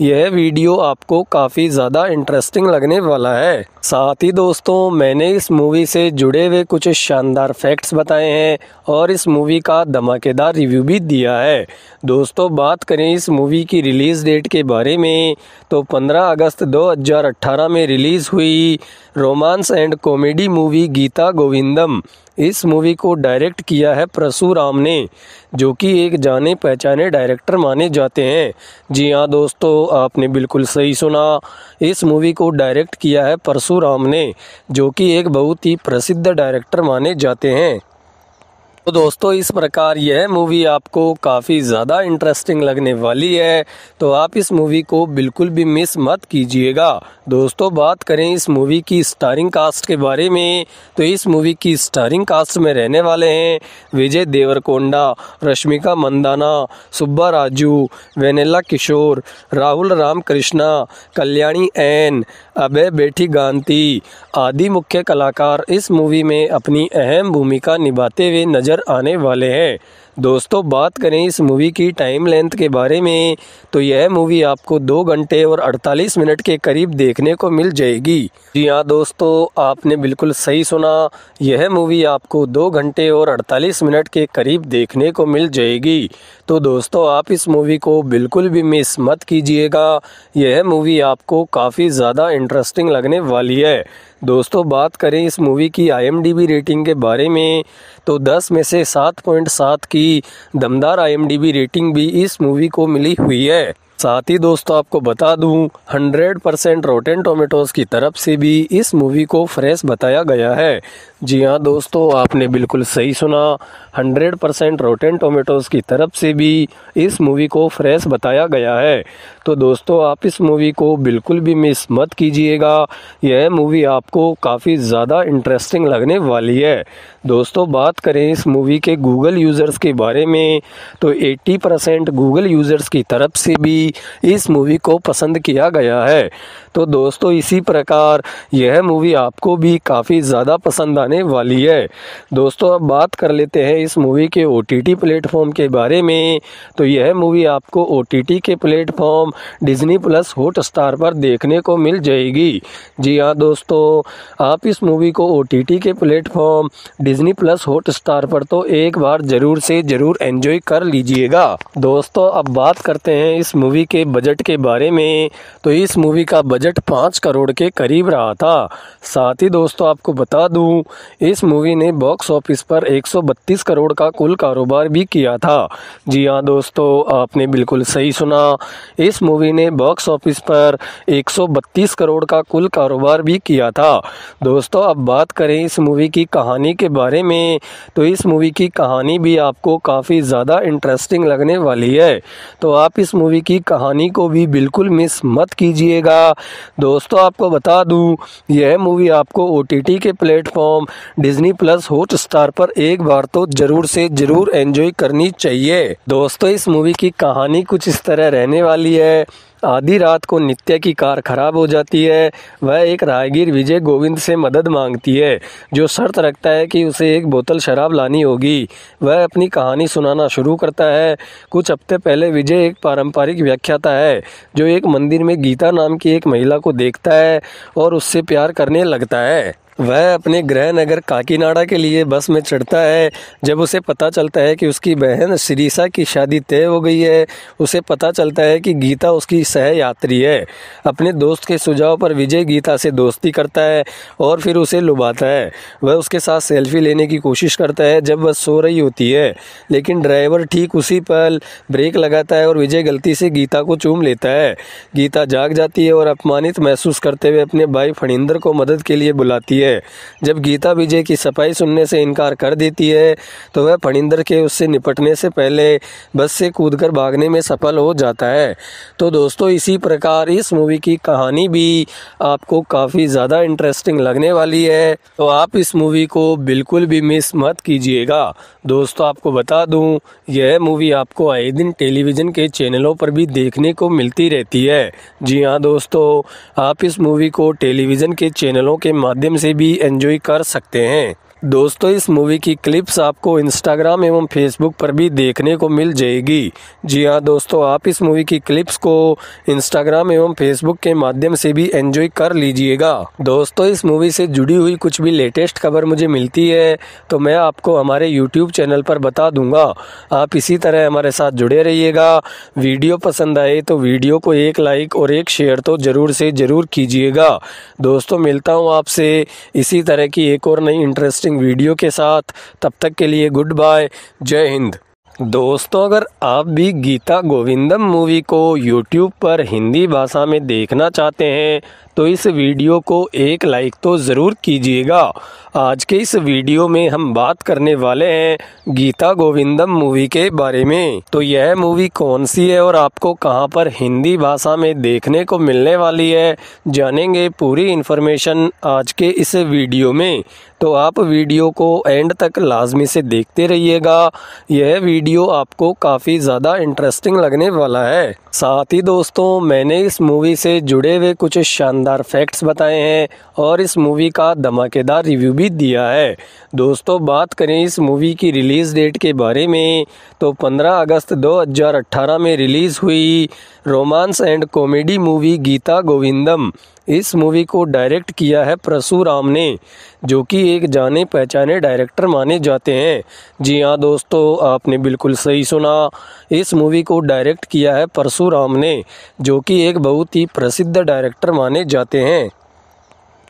यह वीडियो आपको काफ़ी ज़्यादा इंटरेस्टिंग लगने वाला है साथ ही दोस्तों मैंने इस मूवी से जुड़े हुए कुछ शानदार फैक्ट्स बताए हैं और इस मूवी का धमाकेदार रिव्यू भी दिया है दोस्तों बात करें इस मूवी की रिलीज़ डेट के बारे में तो 15 अगस्त 2018 में रिलीज़ हुई romance and comedy movie Geetha Govindam इस मूवी को डायरेक्ट किया है प्रसुराम ने जो कि एक जाने पहचाने डायरेक्टर माने जाते हैं जी हाँ दोस्तों आपने बिल्कुल सही सुना इस मूवी को डायरेक्ट किया है परसुराम ने जो कि एक बहुत ही प्रसिद्ध डायरेक्टर माने जाते हैं तो दोस्तों इस प्रकार यह मूवी आपको काफ़ी ज़्यादा इंटरेस्टिंग लगने वाली है तो आप इस मूवी को बिल्कुल भी मिस मत कीजिएगा दोस्तों बात करें इस मूवी की स्टारिंग कास्ट के बारे में तो इस मूवी की स्टारिंग कास्ट में रहने वाले हैं विजय देवरकोंडा रश्मिका मंदाना सुब्बा राजू वेनेला किशोर राहुल राम कल्याणी एन अभय बेठी गांधी आदि मुख्य कलाकार इस मूवी में अपनी अहम भूमिका निभाते हुए नज़र आने वाले हैं दोस्तों बात करें इस मूवी की टाइम लेंथ के बारे में तो यह मूवी आपको दो घंटे और 48 मिनट के करीब देखने को मिल जाएगी जी हाँ दोस्तों आपने बिल्कुल सही सुना यह मूवी आपको दो घंटे और 48 मिनट के करीब देखने को मिल जाएगी तो दोस्तों आप इस मूवी को बिल्कुल भी मिस मत कीजिएगा यह मूवी आपको काफ़ी ज़्यादा इंटरेस्टिंग लगने वाली है दोस्तों बात करें इस मूवी की आईएमडीबी रेटिंग के बारे में तो 10 में से 7.7 की दमदार आईएमडीबी रेटिंग भी इस मूवी को मिली हुई है साथ ही दोस्तों आपको बता दूं 100 परसेंट रोटेन टोमेटोज़ की तरफ से भी इस मूवी को फ्रेश बताया गया है जी हाँ दोस्तों आपने बिल्कुल सही सुना 100 परसेंट रोटेन टोमेटोज़ की तरफ से भी इस मूवी को फ्रेश बताया गया है तो दोस्तों आप इस मूवी को बिल्कुल भी मिस मत कीजिएगा यह मूवी आपको काफ़ी ज़्यादा इंटरेस्टिंग लगने वाली है दोस्तों बात करें इस मूवी के गूगल यूज़र्स के बारे में तो एट्टी परसेंट गूगल यूज़र्स की तरफ से भी भी इस मूवी को पसंद किया गया है तो दोस्तों इसी प्रकार यह मूवी आपको भी काफ़ी ज़्यादा पसंद आने वाली है दोस्तों अब बात कर लेते हैं इस मूवी के ओ टी प्लेटफॉर्म के बारे में तो यह मूवी आपको ओ के platform Disney plus Hotstar पर देखने को मिल जाएगी जी हाँ दोस्तों आप इस मूवी को ओ के platform Disney plus Hotstar पर तो एक बार ज़रूर से ज़रूर एंजॉय कर लीजिएगा दोस्तों अब बात करते हैं इस मूवी मूवी के बजट के बारे में तो इस मूवी का बजट पाँच करोड़ के करीब रहा था साथ ही दोस्तों आपको बता दूं इस मूवी ने बॉक्स ऑफिस पर 132 करोड़ का कुल कारोबार भी किया था जी हाँ दोस्तों आपने बिल्कुल सही सुना इस मूवी ने बॉक्स ऑफिस पर 132 करोड़ का कुल कारोबार भी किया था दोस्तों अब बात करें इस मूवी की कहानी के बारे में तो इस मूवी की कहानी भी आपको काफ़ी ज़्यादा इंटरेस्टिंग लगने वाली है तो आप इस मूवी की कहानी को भी बिल्कुल मिस मत कीजिएगा दोस्तों आपको बता दूं यह मूवी आपको ओ के platform Disney plus Hotstar पर एक बार तो जरूर से जरूर एंजॉय करनी चाहिए दोस्तों इस मूवी की कहानी कुछ इस तरह रहने वाली है आधी रात को नित्या की कार खराब हो जाती है वह एक राहगीर विजय गोविंद से मदद मांगती है जो शर्त रखता है कि उसे एक बोतल शराब लानी होगी वह अपनी कहानी सुनाना शुरू करता है कुछ हफ्ते पहले विजय एक पारंपरिक व्याख्याता है जो एक मंदिर में गीता नाम की एक महिला को देखता है और उससे प्यार करने लगता है वह अपने गृह नगर काकीनाडा के लिए बस में चढ़ता है जब उसे पता चलता है कि उसकी बहन श्रीसा की शादी तय हो गई है उसे पता चलता है कि गीता उसकी सह यात्री है अपने दोस्त के सुझाव पर विजय गीता से दोस्ती करता है और फिर उसे लुभाता है वह उसके साथ सेल्फी लेने की कोशिश करता है जब वह सो रही होती है लेकिन ड्राइवर ठीक उसी पल ब्रेक लगाता है और विजय गलती से गीता को चूम लेता है गीता जाग जाती है और अपमानित महसूस करते हुए अपने भाई फणिंदर को मदद के लिए बुलाती है है जब गीता विजय की सफाई सुनने से इनकार कर देती है तो वह फणिंदर के उससे निपटने से पहले बस से कूदकर भागने में सफल हो जाता है तो दोस्तों इसी प्रकार इस मूवी की कहानी भी आपको काफ़ी ज़्यादा इंटरेस्टिंग लगने वाली है तो आप इस मूवी को बिल्कुल भी मिस मत कीजिएगा दोस्तों आपको बता दूं यह मूवी आपको आए दिन टेलीविज़न के चैनलों पर भी देखने को मिलती रहती है जी हाँ दोस्तों आप इस मूवी को टेलीविज़न के चैनलों के माध्यम से भी एंजॉय कर सकते हैं दोस्तों इस मूवी की क्लिप्स आपको इंस्टाग्राम एवं फेसबुक पर भी देखने को मिल जाएगी जी हाँ दोस्तों आप इस मूवी की क्लिप्स को इंस्टाग्राम एवं फेसबुक के माध्यम से भी एंजॉय कर लीजिएगा दोस्तों इस मूवी से जुड़ी हुई कुछ भी लेटेस्ट खबर मुझे मिलती है तो मैं आपको हमारे यूट्यूब चैनल पर बता दूंगा आप इसी तरह हमारे साथ जुड़े रहिएगा वीडियो पसंद आए तो वीडियो को एक लाइक और एक शेयर तो ज़रूर से ज़रूर कीजिएगा दोस्तों मिलता हूँ आपसे इसी तरह की एक और नई इंटरेस्ट इंटरेस्टिंग वीडियो के साथ तब तक के लिए गुड बाय जय हिंद दोस्तों अगर आप भी गीता गोविंदम मूवी को यूट्यूब पर हिंदी भाषा में देखना चाहते हैं तो इस वीडियो को एक लाइक तो ज़रूर कीजिएगा आज के इस वीडियो में हम बात करने वाले हैं गीता गोविंदम मूवी के बारे में तो यह मूवी कौन सी है और आपको कहां पर हिंदी भाषा में देखने को मिलने वाली है जानेंगे पूरी इन्फॉर्मेशन आज के इस वीडियो में तो आप वीडियो को एंड तक लाजमी से देखते रहिएगा यह वीडियो आपको काफ़ी ज़्यादा इंटरेस्टिंग लगने वाला है साथ ही दोस्तों मैंने इस मूवी से जुड़े हुए कुछ शानदार शानदार फैक्ट्स बताए हैं और इस मूवी का धमाकेदार रिव्यू भी दिया है दोस्तों बात करें इस मूवी की रिलीज़ डेट के बारे में तो 15 अगस्त 2018 में रिलीज़ हुई romance and comedy movie Geetha Govindam इस मूवी को डायरेक्ट किया है प्रसुराम ने जो कि एक जाने पहचाने डायरेक्टर माने जाते हैं जी हाँ दोस्तों आपने बिल्कुल सही सुना इस मूवी को डायरेक्ट किया है परशुराम ने जो कि एक बहुत ही प्रसिद्ध डायरेक्टर माने जाते हैं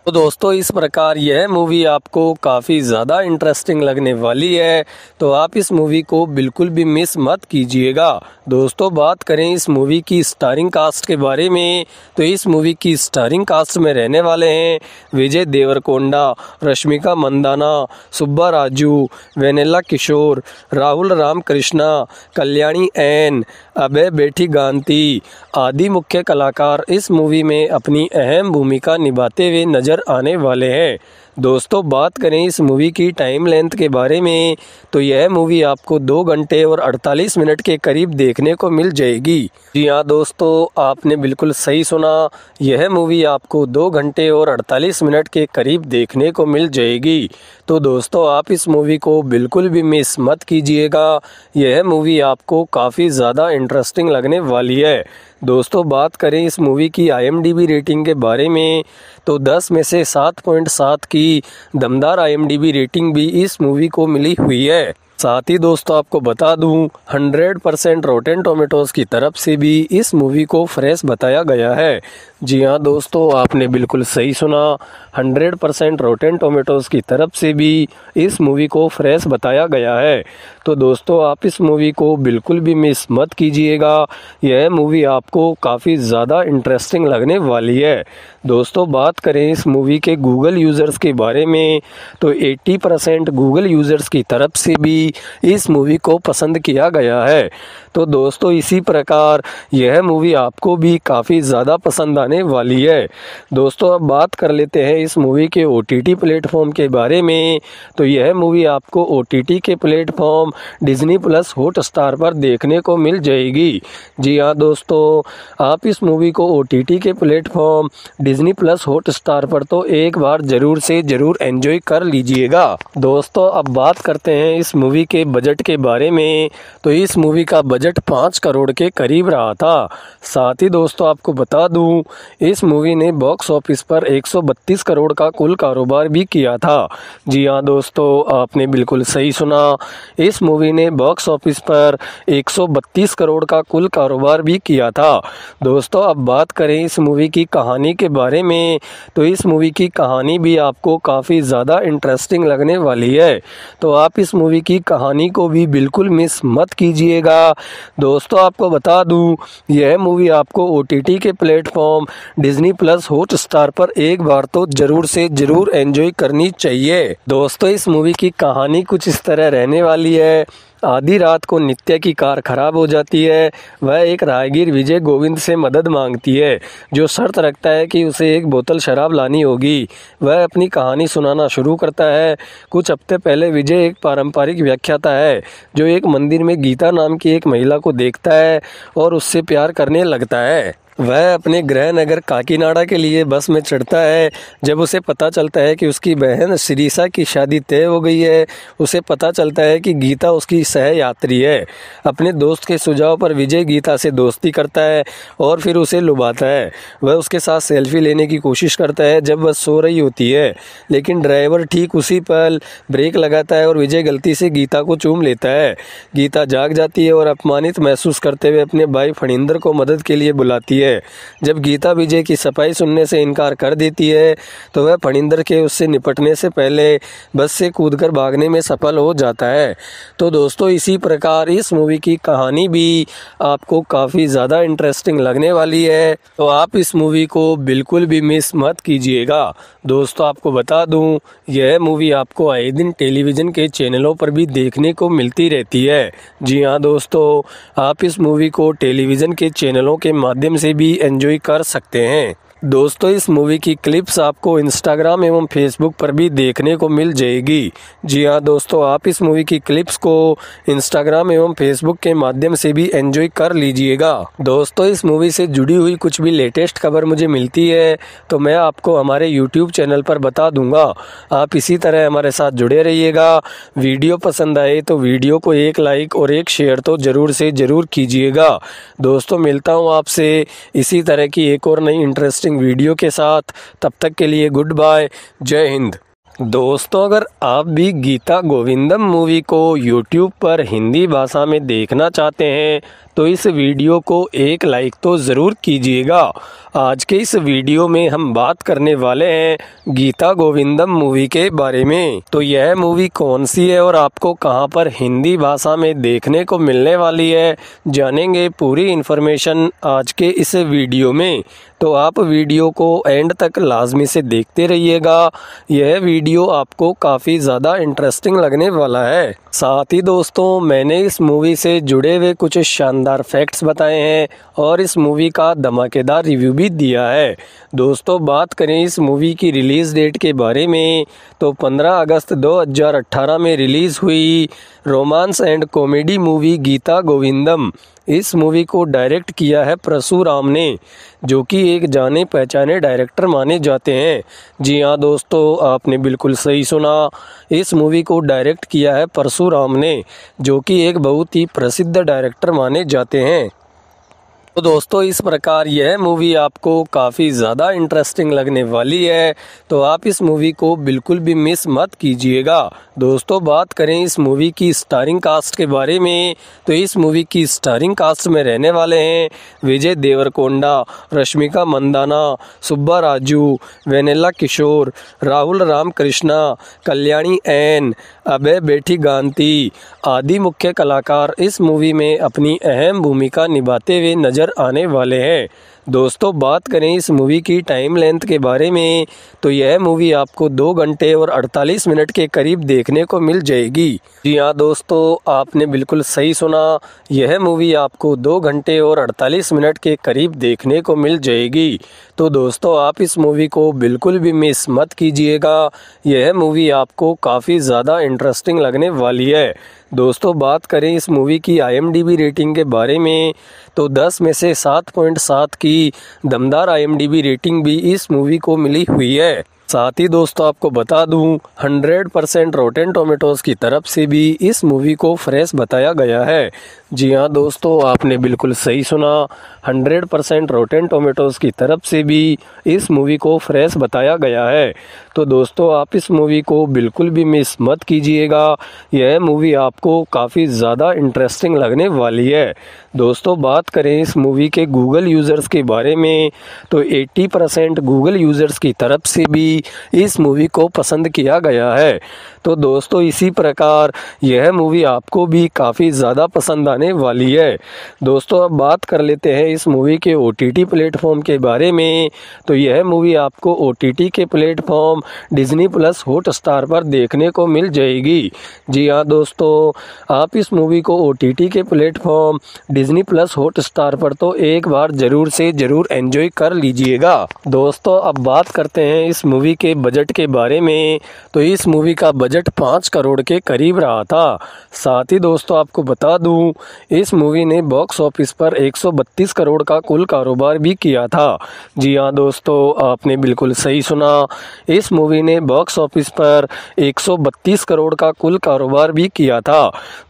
तो दोस्तों इस प्रकार यह मूवी आपको काफ़ी ज़्यादा इंटरेस्टिंग लगने वाली है तो आप इस मूवी को बिल्कुल भी मिस मत कीजिएगा दोस्तों बात करें इस मूवी की स्टारिंग कास्ट के बारे में तो इस मूवी की स्टारिंग कास्ट में रहने वाले हैं विजय देवरकोंडा रश्मिका मंदाना सुब्बा राजू वेनेला किशोर राहुल रामकृष्णा कल्याणी एन अभय बेठी गांधी आदि मुख्य कलाकार इस मूवी में अपनी अहम भूमिका निभाते हुए नजर नज़र आने वाले हैं दोस्तों बात करें इस मूवी की टाइम लेंथ के बारे में तो यह मूवी आपको दो घंटे और 48 मिनट के करीब देखने को मिल जाएगी जी हाँ दोस्तों आपने बिल्कुल सही सुना यह मूवी आपको दो घंटे और 48 मिनट के करीब देखने को मिल जाएगी तो दोस्तों आप इस मूवी को बिल्कुल भी मिस मत कीजिएगा यह मूवी आपको काफ़ी ज़्यादा इंटरेस्टिंग लगने वाली है दोस्तों बात करें इस मूवी की आईएमडीबी रेटिंग के बारे में तो 10 में से 7.7 की दमदार आईएमडीबी रेटिंग भी इस मूवी को मिली हुई है साथ ही दोस्तों आपको बता दूं 100 परसेंट रोटेन टोमेटोज की तरफ से भी इस मूवी को फ्रेश बताया गया है जी हाँ दोस्तों आपने बिल्कुल सही सुना 100 परसेंट रोटेन टोमेटोज़ की तरफ से भी इस मूवी को फ्रेश बताया गया है तो दोस्तों आप इस मूवी को बिल्कुल भी मिस मत कीजिएगा यह मूवी आपको काफ़ी ज़्यादा इंटरेस्टिंग लगने वाली है दोस्तों बात करें इस मूवी के गूगल यूज़र्स के बारे में तो 80 परसेंट गूगल यूज़र्स की तरफ से भी इस मूवी को पसंद किया गया है तो दोस्तों इसी प्रकार यह मूवी आपको भी काफ़ी ज़्यादा पसंद आने वाली है दोस्तों अब बात कर लेते हैं इस मूवी के ओ टी प्लेटफॉर्म के बारे में तो यह मूवी आपको ओ के platform Disney plus Hotstar पर देखने को मिल जाएगी जी हाँ दोस्तों आप इस मूवी को ओ के platform Disney plus Hotstar पर तो एक बार ज़रूर से ज़रूर एंजॉय कर लीजिएगा दोस्तों अब बात करते हैं इस मूवी के बजट के बारे में तो इस मूवी का बजट बजट पाँच करोड़ के करीब रहा था साथ ही दोस्तों आपको बता दूं इस मूवी ने बॉक्स ऑफिस पर 132 करोड़ का कुल कारोबार भी किया था जी हाँ दोस्तों आपने बिल्कुल सही सुना इस मूवी ने बॉक्स ऑफिस पर 132 करोड़ का कुल कारोबार भी किया था दोस्तों अब बात करें इस मूवी की कहानी के बारे में तो इस मूवी की कहानी भी आपको काफ़ी ज़्यादा इंटरेस्टिंग लगने वाली है तो आप इस मूवी की कहानी को भी बिल्कुल मिस मत कीजिएगा दोस्तों आपको बता दूं यह मूवी आपको ओ के platform Disney plus Hotstar पर एक बार तो जरूर से जरूर एंजॉय करनी चाहिए दोस्तों इस मूवी की कहानी कुछ इस तरह रहने वाली है आधी रात को नित्या की कार खराब हो जाती है वह एक राहगीर विजय गोविंद से मदद मांगती है जो शर्त रखता है कि उसे एक बोतल शराब लानी होगी वह अपनी कहानी सुनाना शुरू करता है कुछ हफ्ते पहले विजय एक पारंपरिक व्याख्याता है जो एक मंदिर में गीता नाम की एक महिला को देखता है और उससे प्यार करने लगता है वह अपने गृह नगर काकीनाडा के लिए बस में चढ़ता है जब उसे पता चलता है कि उसकी बहन सिरीसा की शादी तय हो गई है उसे पता चलता है कि गीता उसकी सह यात्री है अपने दोस्त के सुझाव पर विजय गीता से दोस्ती करता है और फिर उसे लुभाता है वह उसके साथ सेल्फी लेने की कोशिश करता है जब वह सो रही होती है लेकिन ड्राइवर ठीक उसी पल ब्रेक लगाता है और विजय गलती से गीता को चूम लेता है गीता जाग जाती है और अपमानित महसूस करते हुए अपने भाई फणिंदर को मदद के लिए बुलाती है है जब गीता विजय की सफाई सुनने से इनकार कर देती है तो वह फणिंदर के उससे निपटने से पहले बस से कूदकर भागने में सफल हो जाता है तो दोस्तों इसी प्रकार इस मूवी की कहानी भी आपको काफ़ी ज़्यादा इंटरेस्टिंग लगने वाली है तो आप इस मूवी को बिल्कुल भी मिस मत कीजिएगा दोस्तों आपको बता दूं यह मूवी आपको आए दिन टेलीविज़न के चैनलों पर भी देखने को मिलती रहती है जी हाँ दोस्तों आप इस मूवी को टेलीविज़न के चैनलों के माध्यम से भी एंजॉय कर सकते हैं दोस्तों इस मूवी की क्लिप्स आपको इंस्टाग्राम एवं फेसबुक पर भी देखने को मिल जाएगी जी हाँ दोस्तों आप इस मूवी की क्लिप्स को इंस्टाग्राम एवं फेसबुक के माध्यम से भी एंजॉय कर लीजिएगा दोस्तों इस मूवी से जुड़ी हुई कुछ भी लेटेस्ट खबर मुझे मिलती है तो मैं आपको हमारे यूट्यूब चैनल पर बता दूंगा आप इसी तरह हमारे साथ जुड़े रहिएगा वीडियो पसंद आए तो वीडियो को एक लाइक और एक शेयर तो ज़रूर से ज़रूर कीजिएगा दोस्तों मिलता हूँ आपसे इसी तरह की एक और नई इंटरेस्ट इंटरेस्टिंग वीडियो के साथ तब तक के लिए गुड बाय जय हिंद दोस्तों अगर आप भी गीता गोविंदम मूवी को यूट्यूब पर हिंदी भाषा में देखना चाहते हैं तो इस वीडियो को एक लाइक तो ज़रूर कीजिएगा आज के इस वीडियो में हम बात करने वाले हैं गीता गोविंदम मूवी के बारे में तो यह मूवी कौन सी है और आपको कहां पर हिंदी भाषा में देखने को मिलने वाली है जानेंगे पूरी इन्फॉर्मेशन आज के इस वीडियो में तो आप वीडियो को एंड तक लाजमी से देखते रहिएगा यह वीडियो आपको काफ़ी ज़्यादा इंटरेस्टिंग लगने वाला है साथ ही दोस्तों मैंने इस मूवी से जुड़े हुए कुछ शानदार शानदार फैक्ट्स बताए हैं और इस मूवी का धमाकेदार रिव्यू भी दिया है दोस्तों बात करें इस मूवी की रिलीज़ डेट के बारे में तो 15 अगस्त 2018 में रिलीज़ हुई romance and comedy movie Geetha Govindam इस मूवी को डायरेक्ट किया है परसुराम ने जो कि एक जाने पहचाने डायरेक्टर माने जाते हैं जी हाँ दोस्तों आपने बिल्कुल सही सुना इस मूवी को डायरेक्ट किया है परसुराम ने जो कि एक बहुत ही प्रसिद्ध डायरेक्टर माने जाते हैं तो दोस्तों इस प्रकार यह मूवी आपको काफ़ी ज़्यादा इंटरेस्टिंग लगने वाली है तो आप इस मूवी को बिल्कुल भी मिस मत कीजिएगा दोस्तों बात करें इस मूवी की स्टारिंग कास्ट के बारे में तो इस मूवी की स्टारिंग कास्ट में रहने वाले हैं विजय देवरकोंडा रश्मिका मंदाना सुब्बा राजू वेनेला किशोर राहुल रामकृष्णा कल्याणी एन अभय बेठी गांधी आदि मुख्य कलाकार इस मूवी में अपनी अहम भूमिका निभाते हुए नजर आने वाले हैं दोस्तों बात करें इस मूवी की टाइम लेंथ के बारे में तो यह मूवी आपको दो घंटे और 48 मिनट के करीब देखने को मिल जाएगी जी हाँ दोस्तों आपने बिल्कुल सही सुना यह मूवी आपको दो घंटे और 48 मिनट के करीब देखने को मिल जाएगी तो दोस्तों आप इस मूवी को बिल्कुल भी मिस मत कीजिएगा यह मूवी आपको काफ़ी ज़्यादा इंटरेस्टिंग लगने वाली है दोस्तों बात करें इस मूवी की आईएमडीबी रेटिंग के बारे में तो 10 में से 7.7 की दमदार आईएमडीबी रेटिंग भी इस मूवी को मिली हुई है साथ ही दोस्तों आपको बता दूं 100 परसेंट रोटेन टोमेटोज़ की तरफ से भी इस मूवी को फ्रेश बताया गया है जी हाँ दोस्तों आपने बिल्कुल सही सुना 100 परसेंट रोटेन टोमेटोज़ की तरफ से भी इस मूवी को फ्रेश बताया गया है तो दोस्तों आप इस मूवी को बिल्कुल भी मिस मत कीजिएगा यह मूवी आपको काफ़ी ज़्यादा इंटरेस्टिंग लगने वाली है दोस्तों बात करें इस मूवी के गूगल यूज़र्स के बारे में तो 80 परसेंट गूगल यूज़र्स की तरफ से भी इस मूवी को पसंद किया गया है तो दोस्तों इसी प्रकार यह मूवी आपको भी काफ़ी ज़्यादा पसंद आने वाली है दोस्तों अब बात कर लेते हैं इस मूवी के ओ टी प्लेटफॉर्म के बारे में तो यह मूवी आपको ओ के platform Disney plus Hotstar पर देखने को मिल जाएगी जी हाँ दोस्तों आप इस मूवी को ओ के platform Disney plus Hotstar पर तो एक बार ज़रूर से ज़रूर एंजॉय कर लीजिएगा दोस्तों अब बात करते हैं इस मूवी के बजट के बारे में तो इस मूवी का बजट बजट पाँच करोड़ के करीब रहा था साथ ही दोस्तों आपको बता दूं इस मूवी ने बॉक्स ऑफिस पर 132 करोड़ का कुल कारोबार भी किया था जी हाँ दोस्तों आपने बिल्कुल सही सुना इस मूवी ने बॉक्स ऑफिस पर 132 करोड़ का कुल कारोबार भी किया था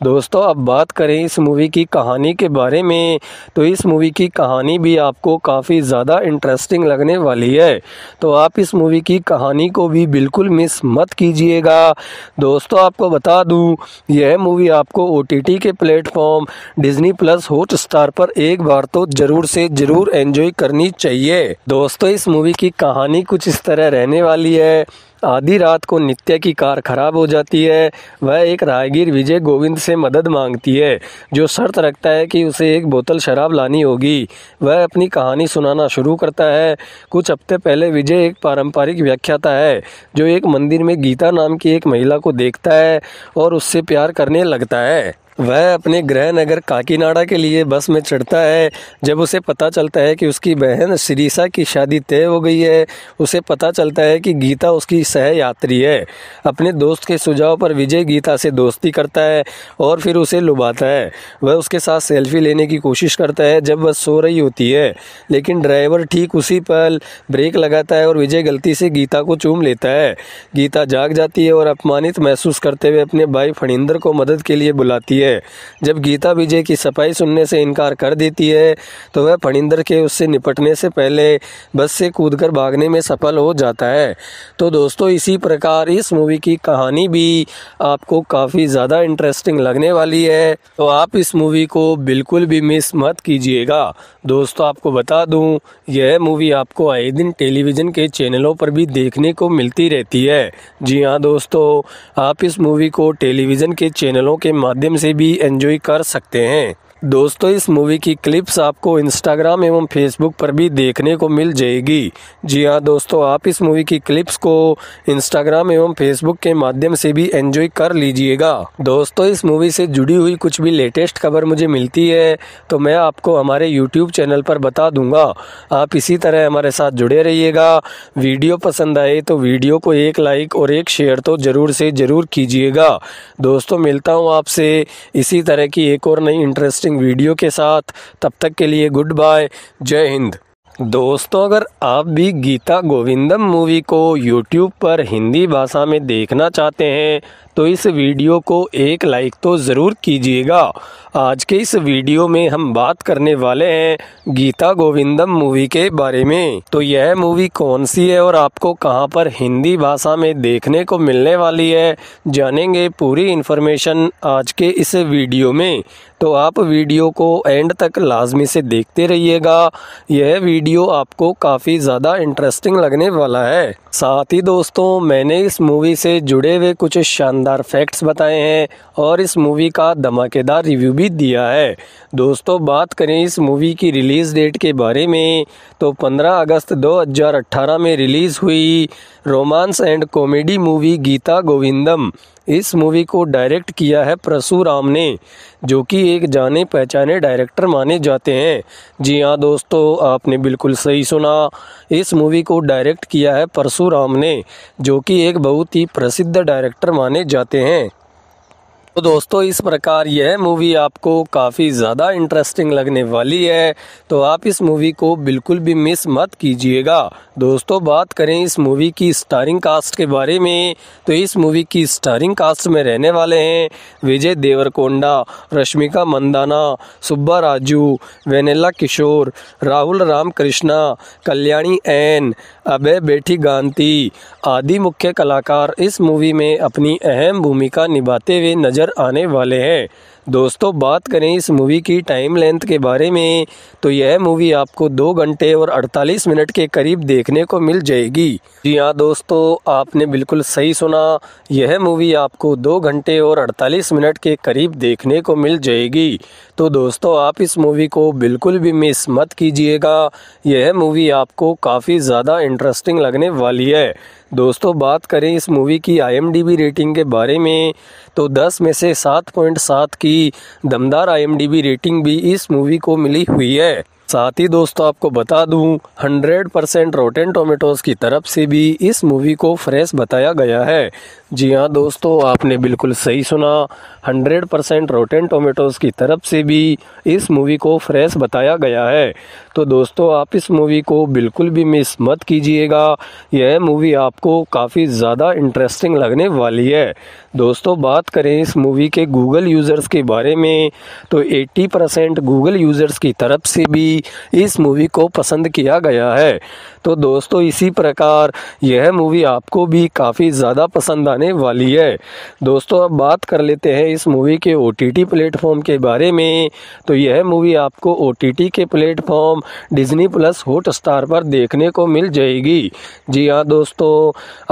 दोस्तों अब बात करें इस मूवी की कहानी के बारे में तो इस मूवी की कहानी भी आपको काफ़ी ज़्यादा इंटरेस्टिंग लगने वाली है तो आप इस मूवी की कहानी को भी बिल्कुल मिस मत कीजिएगा दोस्तों आपको बता दूं यह मूवी आपको ओ के platform Disney plus Hotstar पर एक बार तो जरूर से जरूर एंजॉय करनी चाहिए दोस्तों इस मूवी की कहानी कुछ इस तरह रहने वाली है आधी रात को नित्या की कार खराब हो जाती है वह एक राहगीर विजय गोविंद से मदद मांगती है जो शर्त रखता है कि उसे एक बोतल शराब लानी होगी वह अपनी कहानी सुनाना शुरू करता है कुछ हफ्ते पहले विजय एक पारंपरिक व्याख्याता है जो एक मंदिर में गीता नाम की एक महिला को देखता है और उससे प्यार करने लगता है वह अपने गृह नगर काकीनाडा के लिए बस में चढ़ता है जब उसे पता चलता है कि उसकी बहन श्रीसा की शादी तय हो गई है उसे पता चलता है कि गीता उसकी सह यात्री है अपने दोस्त के सुझाव पर विजय गीता से दोस्ती करता है और फिर उसे लुभाता है वह उसके साथ सेल्फी लेने की कोशिश करता है जब वह सो रही होती है लेकिन ड्राइवर ठीक उसी पल ब्रेक लगाता है और विजय गलती से गीता को चूम लेता है गीता जाग जाती है और अपमानित महसूस करते हुए अपने भाई फणिंदर को मदद के लिए बुलाती है है जब गीता विजय की सफाई सुनने से इनकार कर देती है तो वह फणिंदर के उससे निपटने से पहले बस से कूदकर भागने में सफल हो जाता है तो दोस्तों इसी प्रकार इस मूवी की कहानी भी आपको काफ़ी ज़्यादा इंटरेस्टिंग लगने वाली है तो आप इस मूवी को बिल्कुल भी मिस मत कीजिएगा दोस्तों आपको बता दूं यह मूवी आपको आए दिन टेलीविज़न के चैनलों पर भी देखने को मिलती रहती है जी हाँ दोस्तों आप इस मूवी को टेलीविज़न के चैनलों के माध्यम से भी एंजॉय कर सकते हैं दोस्तों इस मूवी की क्लिप्स आपको इंस्टाग्राम एवं फेसबुक पर भी देखने को मिल जाएगी जी हाँ दोस्तों आप इस मूवी की क्लिप्स को इंस्टाग्राम एवं फेसबुक के माध्यम से भी एंजॉय कर लीजिएगा दोस्तों इस मूवी से जुड़ी हुई कुछ भी लेटेस्ट खबर मुझे मिलती है तो मैं आपको हमारे यूट्यूब चैनल पर बता दूंगा आप इसी तरह हमारे साथ जुड़े रहिएगा वीडियो पसंद आए तो वीडियो को एक लाइक और एक शेयर तो ज़रूर से ज़रूर कीजिएगा दोस्तों मिलता हूँ आपसे इसी तरह की एक और नई इंटरेस्ट इंटरेस्टिंग वीडियो के साथ तब तक के लिए गुड बाय जय हिंद दोस्तों अगर आप भी गीता गोविंदम मूवी को यूट्यूब पर हिंदी भाषा में देखना चाहते हैं तो इस वीडियो को एक लाइक तो ज़रूर कीजिएगा आज के इस वीडियो में हम बात करने वाले हैं गीता गोविंदम मूवी के बारे में तो यह मूवी कौन सी है और आपको कहां पर हिंदी भाषा में देखने को मिलने वाली है जानेंगे पूरी इन्फॉर्मेशन आज के इस वीडियो में तो आप वीडियो को एंड तक लाजमी से देखते रहिएगा यह वीडियो आपको काफ़ी ज़्यादा इंटरेस्टिंग लगने वाला है साथ ही दोस्तों मैंने इस मूवी से जुड़े हुए कुछ शानदार शानदार फैक्ट्स बताए हैं और इस मूवी का धमाकेदार रिव्यू भी दिया है दोस्तों बात करें इस मूवी की रिलीज़ डेट के बारे में तो 15 अगस्त 2018 में रिलीज़ हुई romance and comedy movie Geetha Govindam इस मूवी को डायरेक्ट किया है परसुराम ने जो कि एक जाने पहचाने डायरेक्टर माने जाते हैं जी हाँ दोस्तों आपने बिल्कुल सही सुना इस मूवी को डायरेक्ट किया है परशुराम ने जो कि एक बहुत ही प्रसिद्ध डायरेक्टर माने जाते हैं तो दोस्तों इस प्रकार यह मूवी आपको काफ़ी ज़्यादा इंटरेस्टिंग लगने वाली है तो आप इस मूवी को बिल्कुल भी मिस मत कीजिएगा दोस्तों बात करें इस मूवी की स्टारिंग कास्ट के बारे में तो इस मूवी की स्टारिंग कास्ट में रहने वाले हैं विजय देवरकोंडा रश्मिका मंदाना सुब्बा राजू वेनेला किशोर राहुल राम कल्याणी एन अबे बेटी गांधी आदि मुख्य कलाकार इस मूवी में अपनी अहम भूमिका निभाते हुए नजर आने वाले हैं दोस्तों बात करें इस मूवी की टाइम लेंथ के बारे में तो यह मूवी आपको दो घंटे और 48 मिनट के करीब देखने को मिल जाएगी जी हाँ दोस्तों आपने बिल्कुल सही सुना यह मूवी आपको दो घंटे और 48 मिनट के करीब देखने को मिल जाएगी तो दोस्तों आप इस मूवी को बिल्कुल भी मिस मत कीजिएगा यह मूवी आपको काफ़ी ज़्यादा इंटरेस्टिंग लगने वाली है दोस्तों बात करें इस मूवी की आईएमडीबी रेटिंग के बारे में तो 10 में से 7.7 की दमदार आईएमडीबी रेटिंग भी इस मूवी को मिली हुई है साथ ही दोस्तों आपको बता दूं 100 परसेंट रोटेन टोमेटोज की तरफ से भी इस मूवी को फ्रेश बताया गया है जी हाँ दोस्तों आपने बिल्कुल सही सुना 100 परसेंट रोटेन टोमेटोज़ की तरफ से भी इस मूवी को फ्रेश बताया गया है तो दोस्तों आप इस मूवी को बिल्कुल भी मिस मत कीजिएगा यह मूवी आपको काफ़ी ज़्यादा इंटरेस्टिंग लगने वाली है दोस्तों बात करें इस मूवी के गूगल यूज़र्स के बारे में तो 80 परसेंट गूगल यूज़र्स की तरफ से भी इस मूवी को पसंद किया गया है तो दोस्तों इसी प्रकार यह मूवी आपको भी काफ़ी ज़्यादा पसंद आने वाली है दोस्तों अब बात कर लेते हैं इस मूवी के ओ टी प्लेटफॉर्म के बारे में तो यह मूवी आपको ओ के platform Disney plus Hotstar पर देखने को मिल जाएगी जी हाँ दोस्तों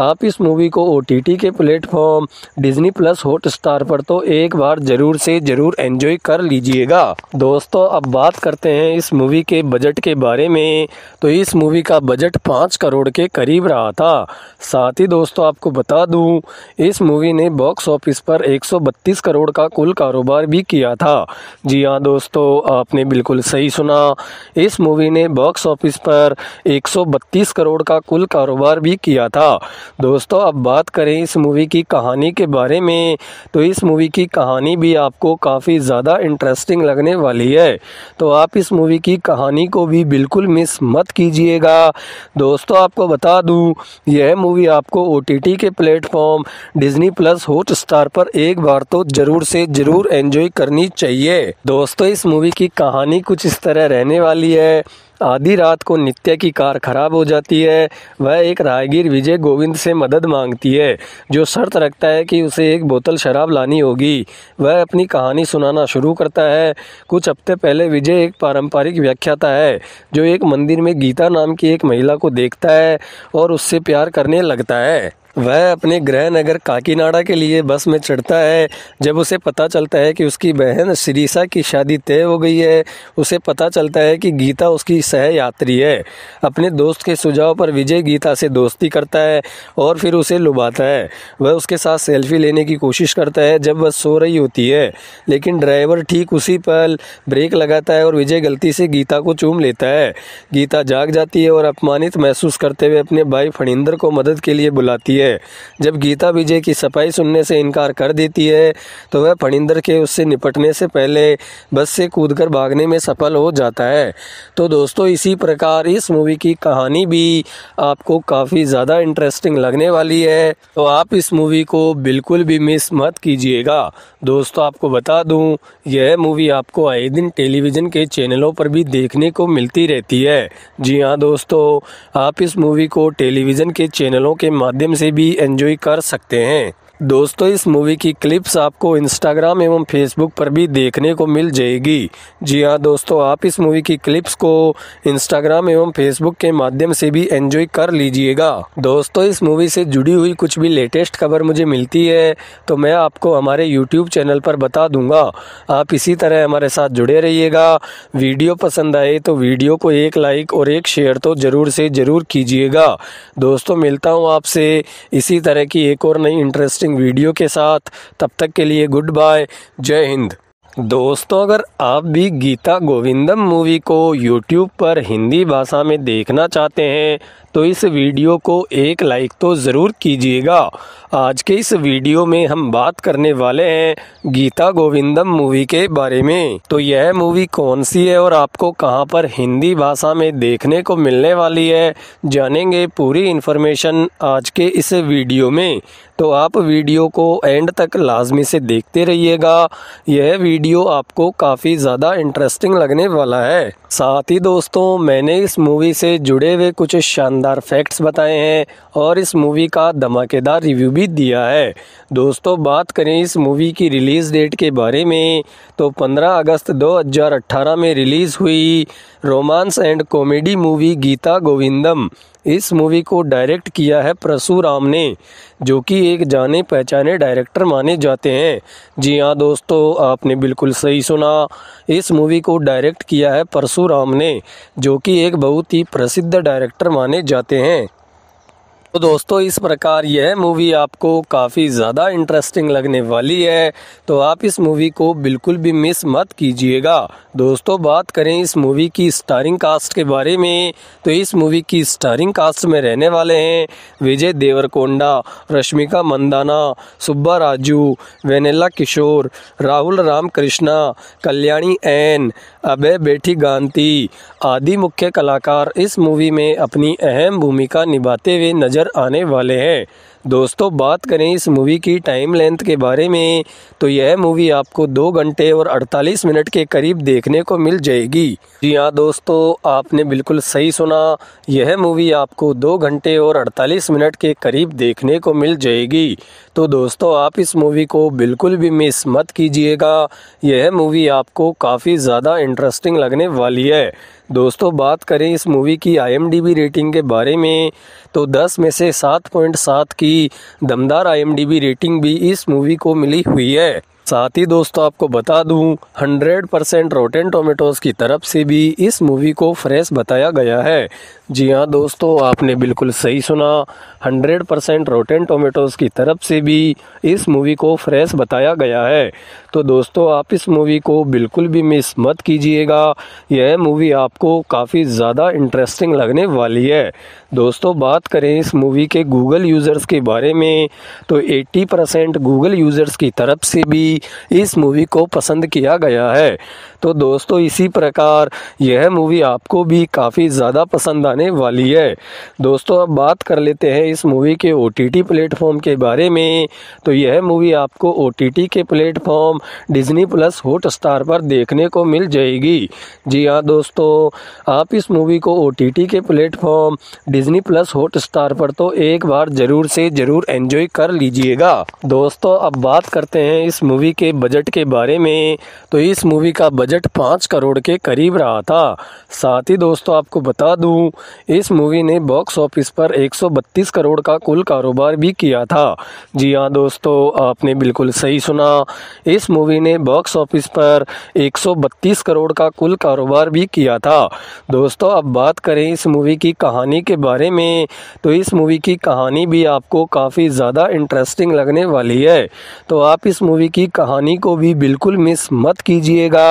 आप इस मूवी को ओ के platform Disney plus Hotstar पर तो एक बार ज़रूर से ज़रूर एंजॉय कर लीजिएगा दोस्तों अब बात करते हैं इस मूवी के बजट के बारे में तो इस मूवी का बजट बजट पाँच करोड़ के करीब रहा था साथ ही दोस्तों आपको बता दूं इस मूवी ने बॉक्स ऑफिस पर 132 करोड़ का कुल कारोबार भी किया था जी हाँ दोस्तों आपने बिल्कुल सही सुना इस मूवी ने बॉक्स ऑफिस पर 132 करोड़ का कुल कारोबार भी किया था दोस्तों अब बात करें इस मूवी की कहानी के बारे में तो इस मूवी की कहानी भी आपको काफ़ी ज़्यादा इंटरेस्टिंग लगने वाली है तो आप इस मूवी की कहानी को भी बिल्कुल मिस मत कीजिएगा दोस्तों आपको बता दूं यह मूवी आपको ओ के platform Disney plus Hotstar पर एक बार तो जरूर से जरूर एंजॉय करनी चाहिए दोस्तों इस मूवी की कहानी कुछ इस तरह रहने वाली है आधी रात को नित्या की कार खराब हो जाती है वह एक राहगीर विजय गोविंद से मदद मांगती है जो शर्त रखता है कि उसे एक बोतल शराब लानी होगी वह अपनी कहानी सुनाना शुरू करता है कुछ हफ्ते पहले विजय एक पारंपरिक व्याख्याता है जो एक मंदिर में गीता नाम की एक महिला को देखता है और उससे प्यार करने लगता है वह अपने गृह नगर काकीनाडा के लिए बस में चढ़ता है जब उसे पता चलता है कि उसकी बहन श्रीसा की शादी तय हो गई है उसे पता चलता है कि गीता उसकी सह यात्री है अपने दोस्त के सुझाव पर विजय गीता से दोस्ती करता है और फिर उसे लुभाता है वह उसके साथ सेल्फी लेने की कोशिश करता है जब वह सो रही होती है लेकिन ड्राइवर ठीक उसी पल ब्रेक लगाता है और विजय गलती से गीता को चूम लेता है गीता जाग जाती है और अपमानित महसूस करते हुए अपने भाई फणिंदर को मदद के लिए बुलाती है है जब गीता विजय की सफाई सुनने से इनकार कर देती है तो वह फणिंदर के उससे निपटने से पहले बस से कूदकर भागने में सफल हो जाता है तो दोस्तों इसी प्रकार इस मूवी की कहानी भी आपको काफ़ी ज़्यादा इंटरेस्टिंग लगने वाली है तो आप इस मूवी को बिल्कुल भी मिस मत कीजिएगा दोस्तों आपको बता दूं यह मूवी आपको आए दिन टेलीविज़न के चैनलों पर भी देखने को मिलती रहती है जी हाँ दोस्तों आप इस मूवी को टेलीविज़न के चैनलों के माध्यम से भी एंजॉय कर सकते हैं दोस्तों इस मूवी की क्लिप्स आपको इंस्टाग्राम एवं फेसबुक पर भी देखने को मिल जाएगी जी हाँ दोस्तों आप इस मूवी की क्लिप्स को इंस्टाग्राम एवं फेसबुक के माध्यम से भी एंजॉय कर लीजिएगा दोस्तों इस मूवी से जुड़ी हुई कुछ भी लेटेस्ट खबर मुझे मिलती है तो मैं आपको हमारे यूट्यूब चैनल पर बता दूंगा आप इसी तरह हमारे साथ जुड़े रहिएगा वीडियो पसंद आए तो वीडियो को एक लाइक और एक शेयर तो ज़रूर से ज़रूर कीजिएगा दोस्तों मिलता हूँ आपसे इसी तरह की एक और नई इंटरेस्टिंग अपकमिंग वीडियो के साथ तब तक के लिए गुड बाय जय हिंद दोस्तों अगर आप भी गीता गोविंदम मूवी को यूट्यूब पर हिंदी भाषा में देखना चाहते हैं तो इस वीडियो को एक लाइक तो ज़रूर कीजिएगा आज के इस वीडियो में हम बात करने वाले हैं गीता गोविंदम मूवी के बारे में तो यह मूवी कौन सी है और आपको कहां पर हिंदी भाषा में देखने को मिलने वाली है जानेंगे पूरी इन्फॉर्मेशन आज के इस वीडियो में तो आप वीडियो को एंड तक लाजमी से देखते रहिएगा यह वीडियो आपको काफ़ी ज़्यादा इंटरेस्टिंग लगने वाला है साथ ही दोस्तों मैंने इस मूवी से जुड़े हुए कुछ शानदार फैक्ट्स बताए हैं और इस मूवी का धमाकेदार रिव्यू भी दिया है दोस्तों बात करें इस मूवी की रिलीज़ डेट के बारे में तो 15 अगस्त 2018 में रिलीज़ हुई romance and comedy movie Geetha Govindam इस मूवी को डायरेक्ट किया है परसुराम ने जो कि एक जाने पहचाने डायरेक्टर माने जाते हैं जी हाँ दोस्तों आपने बिल्कुल सही सुना इस मूवी को डायरेक्ट किया है परसुराम ने जो कि एक बहुत ही प्रसिद्ध डायरेक्टर माने जाते हैं तो दोस्तों इस प्रकार यह मूवी आपको काफ़ी ज़्यादा इंटरेस्टिंग लगने वाली है तो आप इस मूवी को बिल्कुल भी मिस मत कीजिएगा दोस्तों बात करें इस मूवी की स्टारिंग कास्ट के बारे में तो इस मूवी की स्टारिंग कास्ट में रहने वाले हैं विजय देवरकोंडा रश्मिका मंदाना सुब्बा राजू वेनेला किशोर राहुल राम कल्याणी एन अबे बेटी गांधी आदि मुख्य कलाकार इस मूवी में अपनी अहम भूमिका निभाते हुए नजर आने वाले हैं दोस्तों बात करें इस मूवी की टाइम लेंथ के बारे में तो यह मूवी आपको दो घंटे और 48 मिनट के करीब देखने को मिल जाएगी जी हाँ दोस्तों आपने बिल्कुल सही सुना यह मूवी आपको दो घंटे और 48 मिनट के करीब देखने को मिल जाएगी तो दोस्तों आप इस मूवी को बिल्कुल भी मिस मत कीजिएगा यह मूवी आपको काफ़ी ज़्यादा इंटरेस्टिंग लगने वाली है दोस्तों बात करें इस मूवी की आईएमडीबी रेटिंग के बारे में तो 10 में से 7.7 की दमदार आईएमडीबी रेटिंग भी इस मूवी को मिली हुई है साथ ही दोस्तों आपको बता दूं 100 परसेंट रोटेन टोमेटोज की तरफ से भी इस मूवी को फ्रेश बताया गया है जी हाँ दोस्तों आपने बिल्कुल सही सुना 100 परसेंट रोटेन टोमेटोज़ की तरफ से भी इस मूवी को फ्रेश बताया गया है तो दोस्तों आप इस मूवी को बिल्कुल भी मिस मत कीजिएगा यह मूवी आपको काफ़ी ज़्यादा इंटरेस्टिंग लगने वाली है दोस्तों बात करें इस मूवी के गूगल यूज़र्स के बारे में तो 80 परसेंट गूगल यूज़र्स की तरफ से भी इस मूवी को पसंद किया गया है तो दोस्तों इसी प्रकार यह मूवी आपको भी काफ़ी ज़्यादा पसंद आने वाली है दोस्तों अब बात कर लेते हैं इस मूवी के ओ टी प्लेटफॉर्म के बारे में तो यह मूवी आपको ओ के platform Disney plus Hotstar पर देखने को मिल जाएगी जी हाँ दोस्तों आप इस मूवी को ओ के platform Disney plus Hotstar पर तो एक बार ज़रूर से ज़रूर एंजॉय कर लीजिएगा दोस्तों अब बात करते हैं इस मूवी के बजट के बारे में तो इस मूवी का बजट बजट पाँच करोड़ के करीब रहा था साथ ही दोस्तों आपको बता दूं इस मूवी ने बॉक्स ऑफिस पर 132 करोड़ का कुल कारोबार भी किया था जी हाँ दोस्तों आपने बिल्कुल सही सुना इस मूवी ने बॉक्स ऑफिस पर 132 करोड़ का कुल कारोबार भी किया था दोस्तों अब बात करें इस मूवी की कहानी के बारे में तो इस मूवी की कहानी भी आपको काफ़ी ज़्यादा इंटरेस्टिंग लगने वाली है तो आप इस मूवी की कहानी को भी बिल्कुल मिस मत कीजिएगा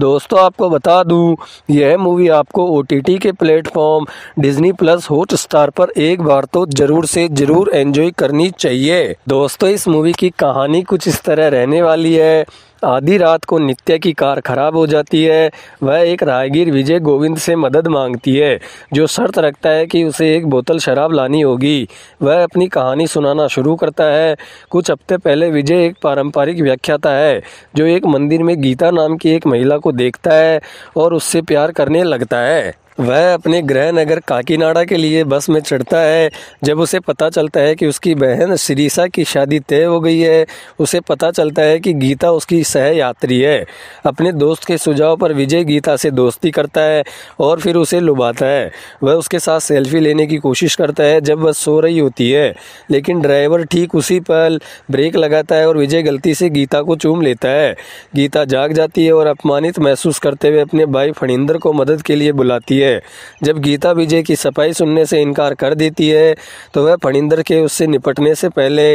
दोस्तों आपको बता दूं यह मूवी आपको ओ के platform Disney plus Hotstar पर एक बार तो जरूर से जरूर एंजॉय करनी चाहिए दोस्तों इस मूवी की कहानी कुछ इस तरह रहने वाली है आधी रात को नित्या की कार खराब हो जाती है वह एक राहगीर विजय गोविंद से मदद मांगती है जो शर्त रखता है कि उसे एक बोतल शराब लानी होगी वह अपनी कहानी सुनाना शुरू करता है कुछ हफ्ते पहले विजय एक पारंपरिक व्याख्याता है जो एक मंदिर में गीता नाम की एक महिला को देखता है और उससे प्यार करने लगता है वह अपने गृह नगर काकीनाडा के लिए बस में चढ़ता है जब उसे पता चलता है कि उसकी बहन श्रीसा की शादी तय हो गई है उसे पता चलता है कि गीता उसकी सह यात्री है अपने दोस्त के सुझाव पर विजय गीता से दोस्ती करता है और फिर उसे लुभाता है वह उसके साथ सेल्फी लेने की कोशिश करता है जब वह सो रही होती है लेकिन ड्राइवर ठीक उसी पल ब्रेक लगाता है और विजय गलती से गीता को चूम लेता है गीता जाग जाती है और अपमानित महसूस करते हुए अपने भाई फणिंदर को मदद के लिए बुलाती है है जब गीता विजय की सफाई सुनने से इनकार कर देती है तो वह फणिंदर के उससे निपटने से पहले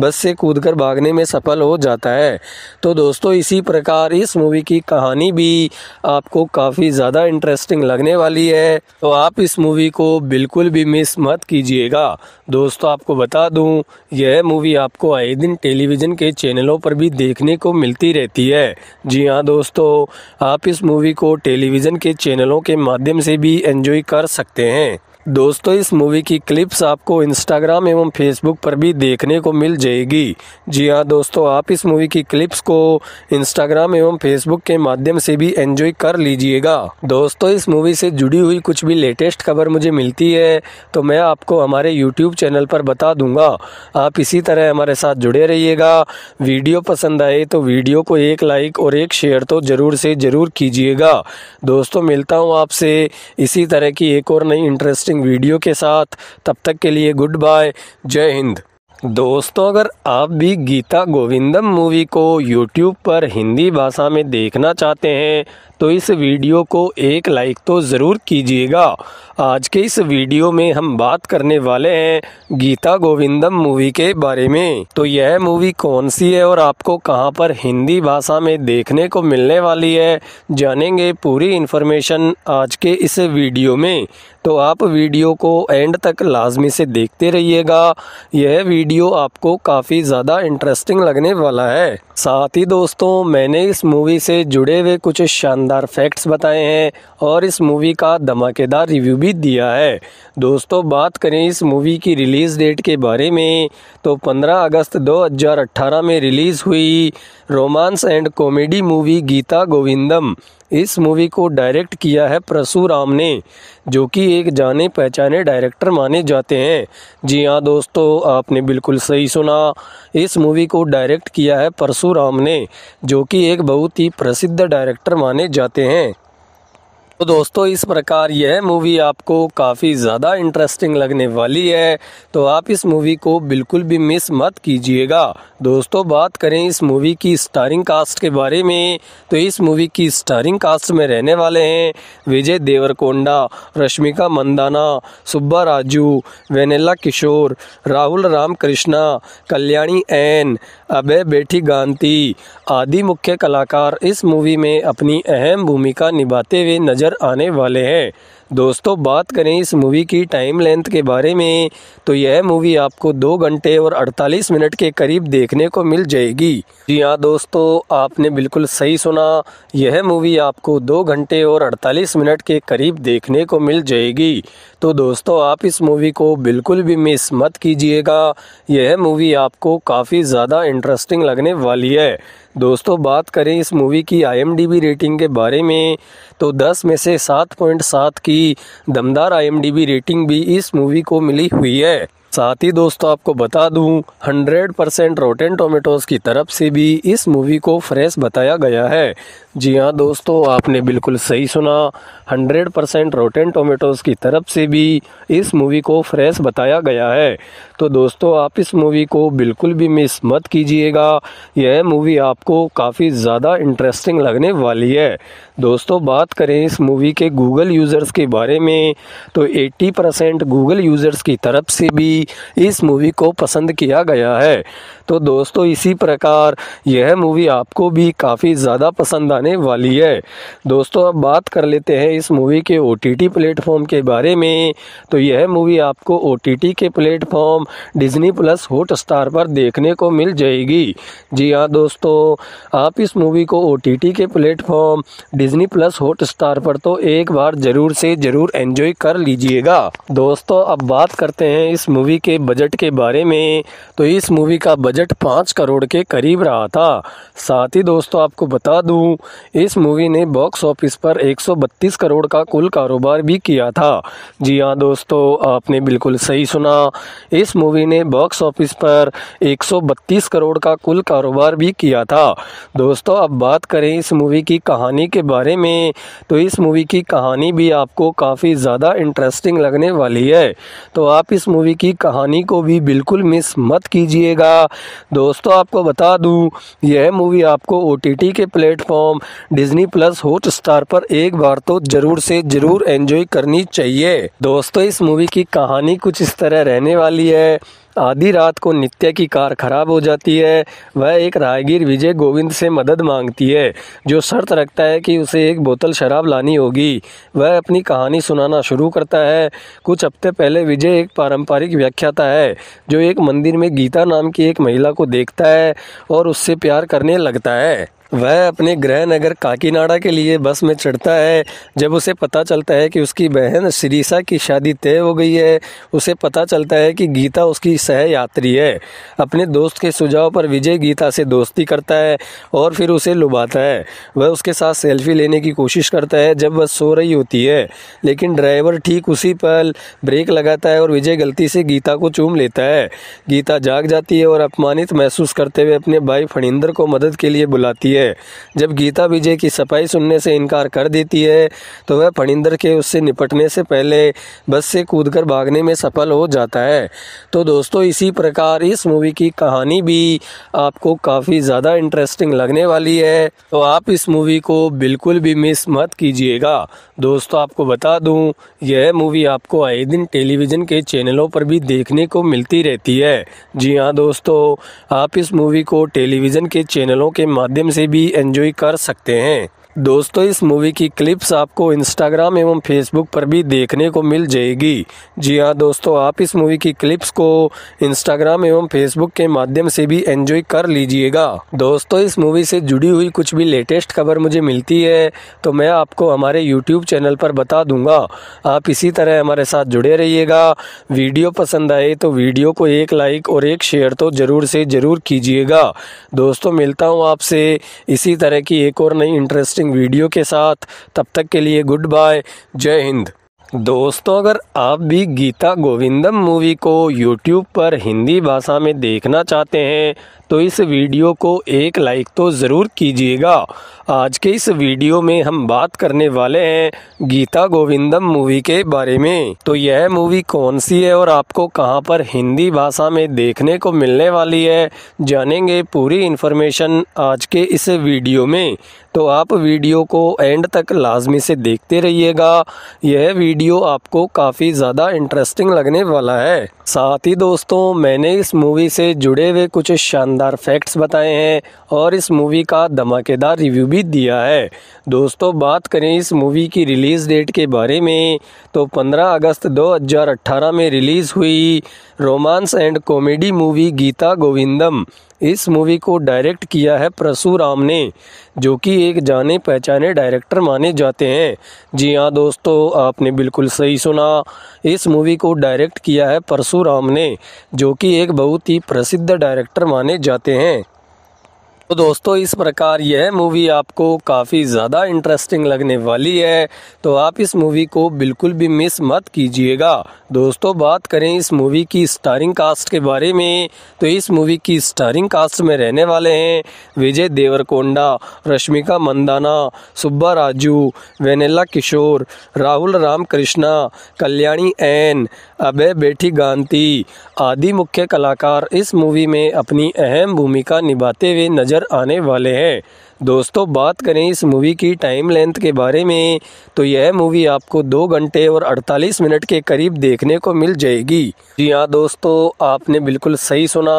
बस से कूदकर भागने में सफल हो जाता है तो दोस्तों इसी प्रकार इस मूवी की कहानी भी आपको काफ़ी ज़्यादा इंटरेस्टिंग लगने वाली है तो आप इस मूवी को बिल्कुल भी मिस मत कीजिएगा दोस्तों आपको बता दूं यह मूवी आपको आए दिन टेलीविज़न के चैनलों पर भी देखने को मिलती रहती है जी हाँ दोस्तों आप इस मूवी को टेलीविज़न के चैनलों के माध्यम से भी एंजॉय कर सकते हैं दोस्तों इस मूवी की क्लिप्स आपको इंस्टाग्राम एवं फेसबुक पर भी देखने को मिल जाएगी जी हाँ दोस्तों आप इस मूवी की क्लिप्स को इंस्टाग्राम एवं फेसबुक के माध्यम से भी एंजॉय कर लीजिएगा दोस्तों इस मूवी से जुड़ी हुई कुछ भी लेटेस्ट खबर मुझे मिलती है तो मैं आपको हमारे यूट्यूब चैनल पर बता दूंगा आप इसी तरह हमारे साथ जुड़े रहिएगा वीडियो पसंद आए तो वीडियो को एक लाइक और एक शेयर तो ज़रूर से ज़रूर कीजिएगा दोस्तों मिलता हूँ आपसे इसी तरह की एक और नई इंटरेस्टिंग अपकमिंग वीडियो के साथ तब तक के लिए गुड बाय जय हिंद दोस्तों अगर आप भी गीता गोविंदम मूवी को यूट्यूब पर हिंदी भाषा में देखना चाहते हैं तो इस वीडियो को एक लाइक तो ज़रूर कीजिएगा आज के इस वीडियो में हम बात करने वाले हैं गीता गोविंदम मूवी के बारे में तो यह मूवी कौन सी है और आपको कहां पर हिंदी भाषा में देखने को मिलने वाली है जानेंगे पूरी इन्फॉर्मेशन आज के इस वीडियो में तो आप वीडियो को एंड तक लाजमी से देखते रहिएगा यह वीडियो आपको काफ़ी ज़्यादा इंटरेस्टिंग लगने वाला है साथ ही दोस्तों मैंने इस मूवी से जुड़े हुए कुछ शानदार फैक्ट्स बताए हैं और इस मूवी का धमाकेदार रिव्यू भी दिया है दोस्तों बात करें इस मूवी की रिलीज़ डेट के बारे में तो 15 अगस्त 2018 में रिलीज़ हुई romance and comedy movie Geetha Govindam इस मूवी को डायरेक्ट किया है परसुराम ने जो कि एक जाने पहचाने डायरेक्टर माने जाते हैं जी हाँ दोस्तों आपने बिल्कुल सही सुना इस मूवी को डायरेक्ट किया है परशुराम ने जो कि एक बहुत ही प्रसिद्ध डायरेक्टर माने जाते हैं तो दोस्तों इस प्रकार यह मूवी आपको काफ़ी ज़्यादा इंटरेस्टिंग लगने वाली है तो आप इस मूवी को बिल्कुल भी मिस मत कीजिएगा दोस्तों बात करें इस मूवी की स्टारिंग कास्ट के बारे में तो इस मूवी की स्टारिंग कास्ट में रहने वाले हैं विजय देवरकोंडा रश्मिका मंदाना सुब्बा राजू वेनेला किशोर राहुल राम कल्याणी एन अबे बेटी गांधी आदि मुख्य कलाकार इस मूवी में अपनी अहम भूमिका निभाते हुए नजर आने वाले हैं दोस्तों बात करें इस मूवी की टाइम लेंथ के बारे में तो यह मूवी आपको दो घंटे और 48 मिनट के करीब देखने को मिल जाएगी जी हाँ दोस्तों आपने बिल्कुल सही सुना यह मूवी आपको दो घंटे और 48 मिनट के करीब देखने को मिल जाएगी तो दोस्तों आप इस मूवी को बिल्कुल भी मिस मत कीजिएगा यह मूवी आपको काफ़ी ज़्यादा इंटरेस्टिंग लगने वाली है दोस्तों बात करें इस मूवी की आईएमडीबी रेटिंग के बारे में तो 10 में से 7.7 की दमदार आईएमडीबी रेटिंग भी इस मूवी को मिली हुई है साथ ही दोस्तों आपको बता दूं 100 परसेंट रोटेन टोमेटोज की तरफ से भी इस मूवी को फ्रेश बताया गया है जी हाँ दोस्तों आपने बिल्कुल सही सुना 100 परसेंट रोटेन टोमेटोज़ की तरफ से भी इस मूवी को फ्रेश बताया गया है तो दोस्तों आप इस मूवी को बिल्कुल भी मिस मत कीजिएगा यह मूवी आपको काफ़ी ज़्यादा इंटरेस्टिंग लगने वाली है दोस्तों बात करें इस मूवी के गूगल यूज़र्स के बारे में तो 80 परसेंट गूगल यूज़र्स की तरफ से भी इस मूवी को पसंद किया गया है तो दोस्तों इसी प्रकार यह मूवी आपको भी काफ़ी ज़्यादा पसंद आने वाली है दोस्तों अब बात कर लेते हैं इस मूवी के ओ टी प्लेटफॉर्म के बारे में तो यह मूवी आपको ओ के platform Disney plus Hotstar पर देखने को मिल जाएगी जी हाँ दोस्तों आप इस मूवी को ओ के platform Disney plus Hotstar पर तो एक बार ज़रूर से ज़रूर एंजॉय कर लीजिएगा दोस्तों अब बात करते हैं इस मूवी के बजट के बारे में तो इस मूवी का बजट बजट पाँच करोड़ के करीब रहा था साथ ही दोस्तों आपको बता दूं इस मूवी ने बॉक्स ऑफिस पर 132 करोड़ का कुल कारोबार भी किया था जी हाँ दोस्तों आपने बिल्कुल सही सुना इस मूवी ने बॉक्स ऑफिस पर 132 करोड़ का कुल कारोबार भी किया था दोस्तों अब बात करें इस मूवी की कहानी के बारे में तो इस मूवी की कहानी भी आपको काफ़ी ज़्यादा इंटरेस्टिंग लगने वाली है तो आप इस मूवी की कहानी को भी बिल्कुल मिस मत कीजिएगा दोस्तों आपको बता दूं यह मूवी आपको ओ के platform Disney plus Hotstar पर एक बार तो जरूर से जरूर एंजॉय करनी चाहिए दोस्तों इस मूवी की कहानी कुछ इस तरह रहने वाली है आधी रात को नित्या की कार खराब हो जाती है वह एक राहगीर विजय गोविंद से मदद मांगती है जो शर्त रखता है कि उसे एक बोतल शराब लानी होगी वह अपनी कहानी सुनाना शुरू करता है कुछ हफ्ते पहले विजय एक पारंपरिक व्याख्याता है जो एक मंदिर में गीता नाम की एक महिला को देखता है और उससे प्यार करने लगता है वह अपने गृह नगर काकीनाडा के लिए बस में चढ़ता है जब उसे पता चलता है कि उसकी बहन श्रीसा की शादी तय हो गई है उसे पता चलता है कि गीता उसकी सह यात्री है अपने दोस्त के सुझाव पर विजय गीता से दोस्ती करता है और फिर उसे लुभाता है वह उसके साथ सेल्फी लेने की कोशिश करता है जब वह सो रही होती है लेकिन ड्राइवर ठीक उसी पल ब्रेक लगाता है और विजय गलती से गीता को चूम लेता है गीता जाग जाती है और अपमानित महसूस करते हुए अपने भाई फणिंदर को मदद के लिए बुलाती है है जब गीता विजय की सफाई सुनने से इनकार कर देती है तो वह फणिंदर के उससे निपटने से पहले बस से कूदकर भागने में सफल हो जाता है तो दोस्तों इसी प्रकार इस मूवी की कहानी भी आपको काफ़ी ज़्यादा इंटरेस्टिंग लगने वाली है तो आप इस मूवी को बिल्कुल भी मिस मत कीजिएगा दोस्तों आपको बता दूं यह मूवी आपको आए दिन टेलीविज़न के चैनलों पर भी देखने को मिलती रहती है जी हाँ दोस्तों आप इस मूवी को टेलीविज़न के चैनलों के माध्यम से भी एंजॉय कर सकते हैं दोस्तों इस मूवी की क्लिप्स आपको इंस्टाग्राम एवं फेसबुक पर भी देखने को मिल जाएगी जी हाँ दोस्तों आप इस मूवी की क्लिप्स को इंस्टाग्राम एवं फेसबुक के माध्यम से भी एंजॉय कर लीजिएगा दोस्तों इस मूवी से जुड़ी हुई कुछ भी लेटेस्ट खबर मुझे मिलती है तो मैं आपको हमारे यूट्यूब चैनल पर बता दूंगा आप इसी तरह हमारे साथ जुड़े रहिएगा वीडियो पसंद आए तो वीडियो को एक लाइक और एक शेयर तो ज़रूर से ज़रूर कीजिएगा दोस्तों मिलता हूँ आपसे इसी तरह की एक और नई इंटरेस्टिंग अपकमिंग वीडियो के साथ तब तक के लिए गुड बाय जय हिंद दोस्तों अगर आप भी गीता गोविंदम मूवी को यूट्यूब पर हिंदी भाषा में देखना चाहते हैं तो इस वीडियो को एक लाइक तो ज़रूर कीजिएगा आज के इस वीडियो में हम बात करने वाले हैं गीता गोविंदम मूवी के बारे में तो यह मूवी कौन सी है और आपको कहां पर हिंदी भाषा में देखने को मिलने वाली है जानेंगे पूरी इन्फॉर्मेशन आज के इस वीडियो में तो आप वीडियो को एंड तक लाजमी से देखते रहिएगा यह वीडियो आपको काफ़ी ज़्यादा इंटरेस्टिंग लगने वाला है साथ ही दोस्तों मैंने इस मूवी से जुड़े हुए कुछ शानदार फैक्ट्स बताए हैं और इस मूवी का धमाकेदार रिव्यू भी दिया है दोस्तों बात करें इस मूवी की रिलीज़ डेट के बारे में तो 15 अगस्त 2018 में रिलीज़ हुई romance and comedy movie Geetha Govindam इस मूवी को डायरेक्ट किया है प्रसुराम ने जो कि एक जाने पहचाने डायरेक्टर माने जाते हैं जी हाँ दोस्तों आपने बिल्कुल सही सुना इस मूवी को डायरेक्ट किया है परसुराम ने जो कि एक बहुत ही प्रसिद्ध डायरेक्टर माने जाते हैं तो दोस्तों इस प्रकार यह मूवी आपको काफ़ी ज़्यादा इंटरेस्टिंग लगने वाली है तो आप इस मूवी को बिल्कुल भी मिस मत कीजिएगा दोस्तों बात करें इस मूवी की स्टारिंग कास्ट के बारे में तो इस मूवी की स्टारिंग कास्ट में रहने वाले हैं विजय देवरकोंडा रश्मिका मंदाना सुब्बा राजू वेनेला किशोर राहुल राम कल्याणी एन अबे बेटी गांधी आदि मुख्य कलाकार इस मूवी में अपनी अहम भूमिका निभाते हुए नजर आने वाले हैं दोस्तों बात करें इस मूवी की टाइम लेंथ के बारे में तो यह मूवी आपको दो घंटे और 48 मिनट के करीब देखने को मिल जाएगी जी हाँ दोस्तों आपने बिल्कुल सही सुना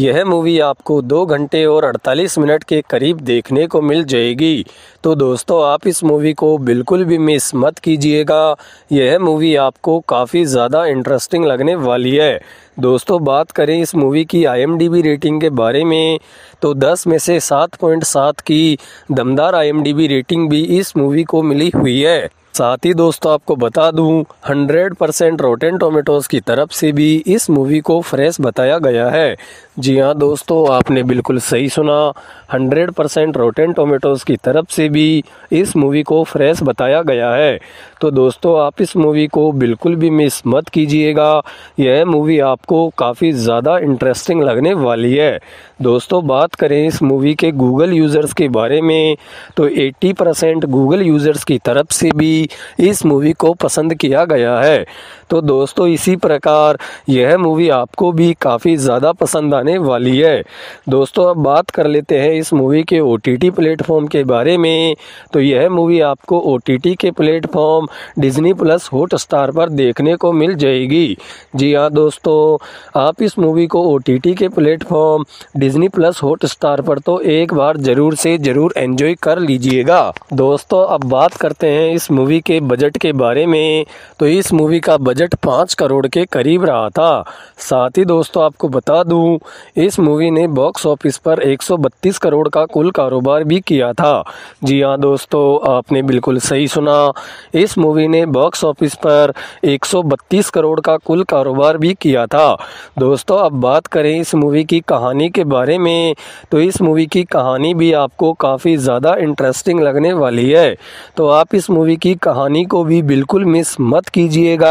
यह मूवी आपको दो घंटे और 48 मिनट के करीब देखने को मिल जाएगी तो दोस्तों आप इस मूवी को बिल्कुल भी मिस मत कीजिएगा यह मूवी आपको काफ़ी ज़्यादा इंटरेस्टिंग लगने वाली है दोस्तों बात करें इस मूवी की आईएमडीबी रेटिंग के बारे में तो 10 में से 7.7 की दमदार आईएमडीबी रेटिंग भी इस मूवी को मिली हुई है साथ ही दोस्तों आपको बता दूं 100 परसेंट रोटेन टोमेटोज की तरफ से भी इस मूवी को फ्रेश बताया गया है जी हाँ दोस्तों आपने बिल्कुल सही सुना 100 परसेंट रोटेन टोमेटोज़ की तरफ से भी इस मूवी को फ्रेश बताया गया है तो दोस्तों आप इस मूवी को बिल्कुल भी मिस मत कीजिएगा यह मूवी आपको काफ़ी ज़्यादा इंटरेस्टिंग लगने वाली है दोस्तों बात करें इस मूवी के गूगल यूज़र्स के बारे में तो 80 परसेंट गूगल यूज़र्स की तरफ से भी इस मूवी को पसंद किया गया है तो दोस्तों इसी प्रकार यह मूवी आपको भी काफ़ी ज़्यादा पसंद आने वाली है दोस्तों अब बात कर लेते हैं इस मूवी के ओ टी प्लेटफॉर्म के बारे में तो यह मूवी आपको ओ के platform Disney plus Hotstar पर देखने को मिल जाएगी जी हाँ दोस्तों आप इस मूवी को ओ के platform Disney plus Hotstar पर तो एक बार ज़रूर से ज़रूर एंजॉय कर लीजिएगा दोस्तों अब बात करते हैं इस मूवी के बजट के बारे में तो इस मूवी का बजट बजट पाँच करोड़ के करीब रहा था साथ ही दोस्तों आपको बता दूं इस मूवी ने बॉक्स ऑफिस पर 132 करोड़ का कुल कारोबार भी किया था जी हाँ दोस्तों आपने बिल्कुल सही सुना इस मूवी ने बॉक्स ऑफिस पर 132 करोड़ का कुल कारोबार भी किया था दोस्तों अब बात करें इस मूवी की कहानी के बारे में तो इस मूवी की कहानी भी आपको काफ़ी ज़्यादा इंटरेस्टिंग लगने वाली है तो आप इस मूवी की कहानी को भी बिल्कुल मिस मत कीजिएगा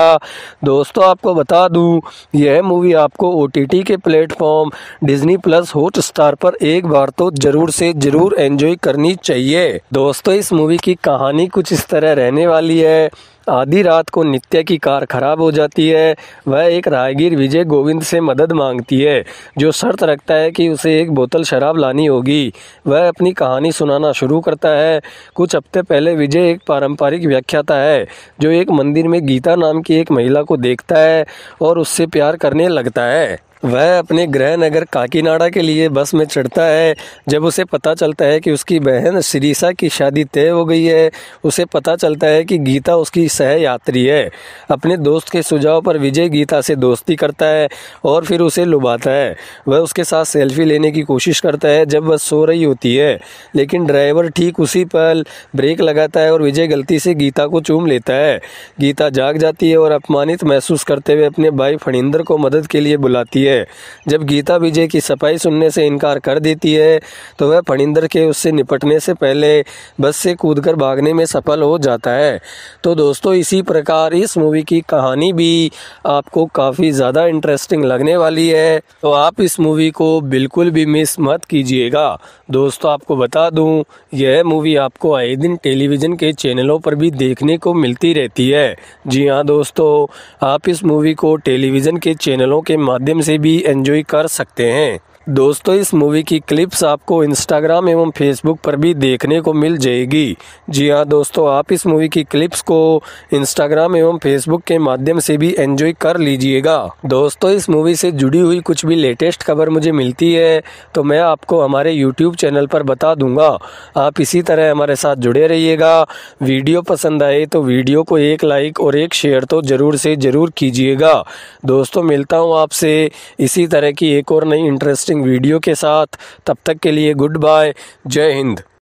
दोस्तों आपको बता दूं यह मूवी आपको ओ के platform Disney plus Hotstar पर एक बार तो जरूर से जरूर एंजॉय करनी चाहिए दोस्तों इस मूवी की कहानी कुछ इस तरह रहने वाली है आधी रात को नित्या की कार खराब हो जाती है वह एक राहगीर विजय गोविंद से मदद मांगती है जो शर्त रखता है कि उसे एक बोतल शराब लानी होगी वह अपनी कहानी सुनाना शुरू करता है कुछ हफ्ते पहले विजय एक पारंपरिक व्याख्याता है जो एक मंदिर में गीता नाम की एक महिला को देखता है और उससे प्यार करने लगता है वह अपने गृह नगर काकीनाड़ा के लिए बस में चढ़ता है जब उसे पता चलता है कि उसकी बहन श्रीसा की शादी तय हो गई है उसे पता चलता है कि गीता उसकी सह यात्री है अपने दोस्त के सुझाव पर विजय गीता से दोस्ती करता है और फिर उसे लुभाता है वह उसके साथ सेल्फी लेने की कोशिश करता है जब वह सो रही होती है लेकिन ड्राइवर ठीक उसी पल ब्रेक लगाता है और विजय गलती से गीता को चूम लेता है गीता जाग जाती है और अपमानित महसूस करते हुए अपने भाई फणिंदर को मदद के लिए बुलाती है है जब गीता विजय की सफाई सुनने से इनकार कर देती है तो वह फणिंदर के उससे निपटने से पहले बस से कूदकर भागने में सफल हो जाता है तो दोस्तों इसी प्रकार इस मूवी की कहानी भी आपको काफ़ी ज़्यादा इंटरेस्टिंग लगने वाली है तो आप इस मूवी को बिल्कुल भी मिस मत कीजिएगा दोस्तों आपको बता दूं यह मूवी आपको आए दिन टेलीविज़न के चैनलों पर भी देखने को मिलती रहती है जी हाँ दोस्तों आप इस मूवी को टेलीविज़न के चैनलों के माध्यम से भी एंजॉय कर सकते हैं दोस्तों इस मूवी की क्लिप्स आपको इंस्टाग्राम एवं फेसबुक पर भी देखने को मिल जाएगी जी हाँ दोस्तों आप इस मूवी की क्लिप्स को इंस्टाग्राम एवं फेसबुक के माध्यम से भी एंजॉय कर लीजिएगा दोस्तों इस मूवी से जुड़ी हुई कुछ भी लेटेस्ट खबर मुझे मिलती है तो मैं आपको हमारे यूट्यूब चैनल पर बता दूंगा आप इसी तरह हमारे साथ जुड़े रहिएगा वीडियो पसंद आए तो वीडियो को एक लाइक और एक शेयर तो ज़रूर से ज़रूर कीजिएगा दोस्तों मिलता हूँ आपसे इसी तरह की एक और नई इंटरेस्ट इंटरेस्टिंग वीडियो के साथ तब तक के लिए गुड बाय जय हिंद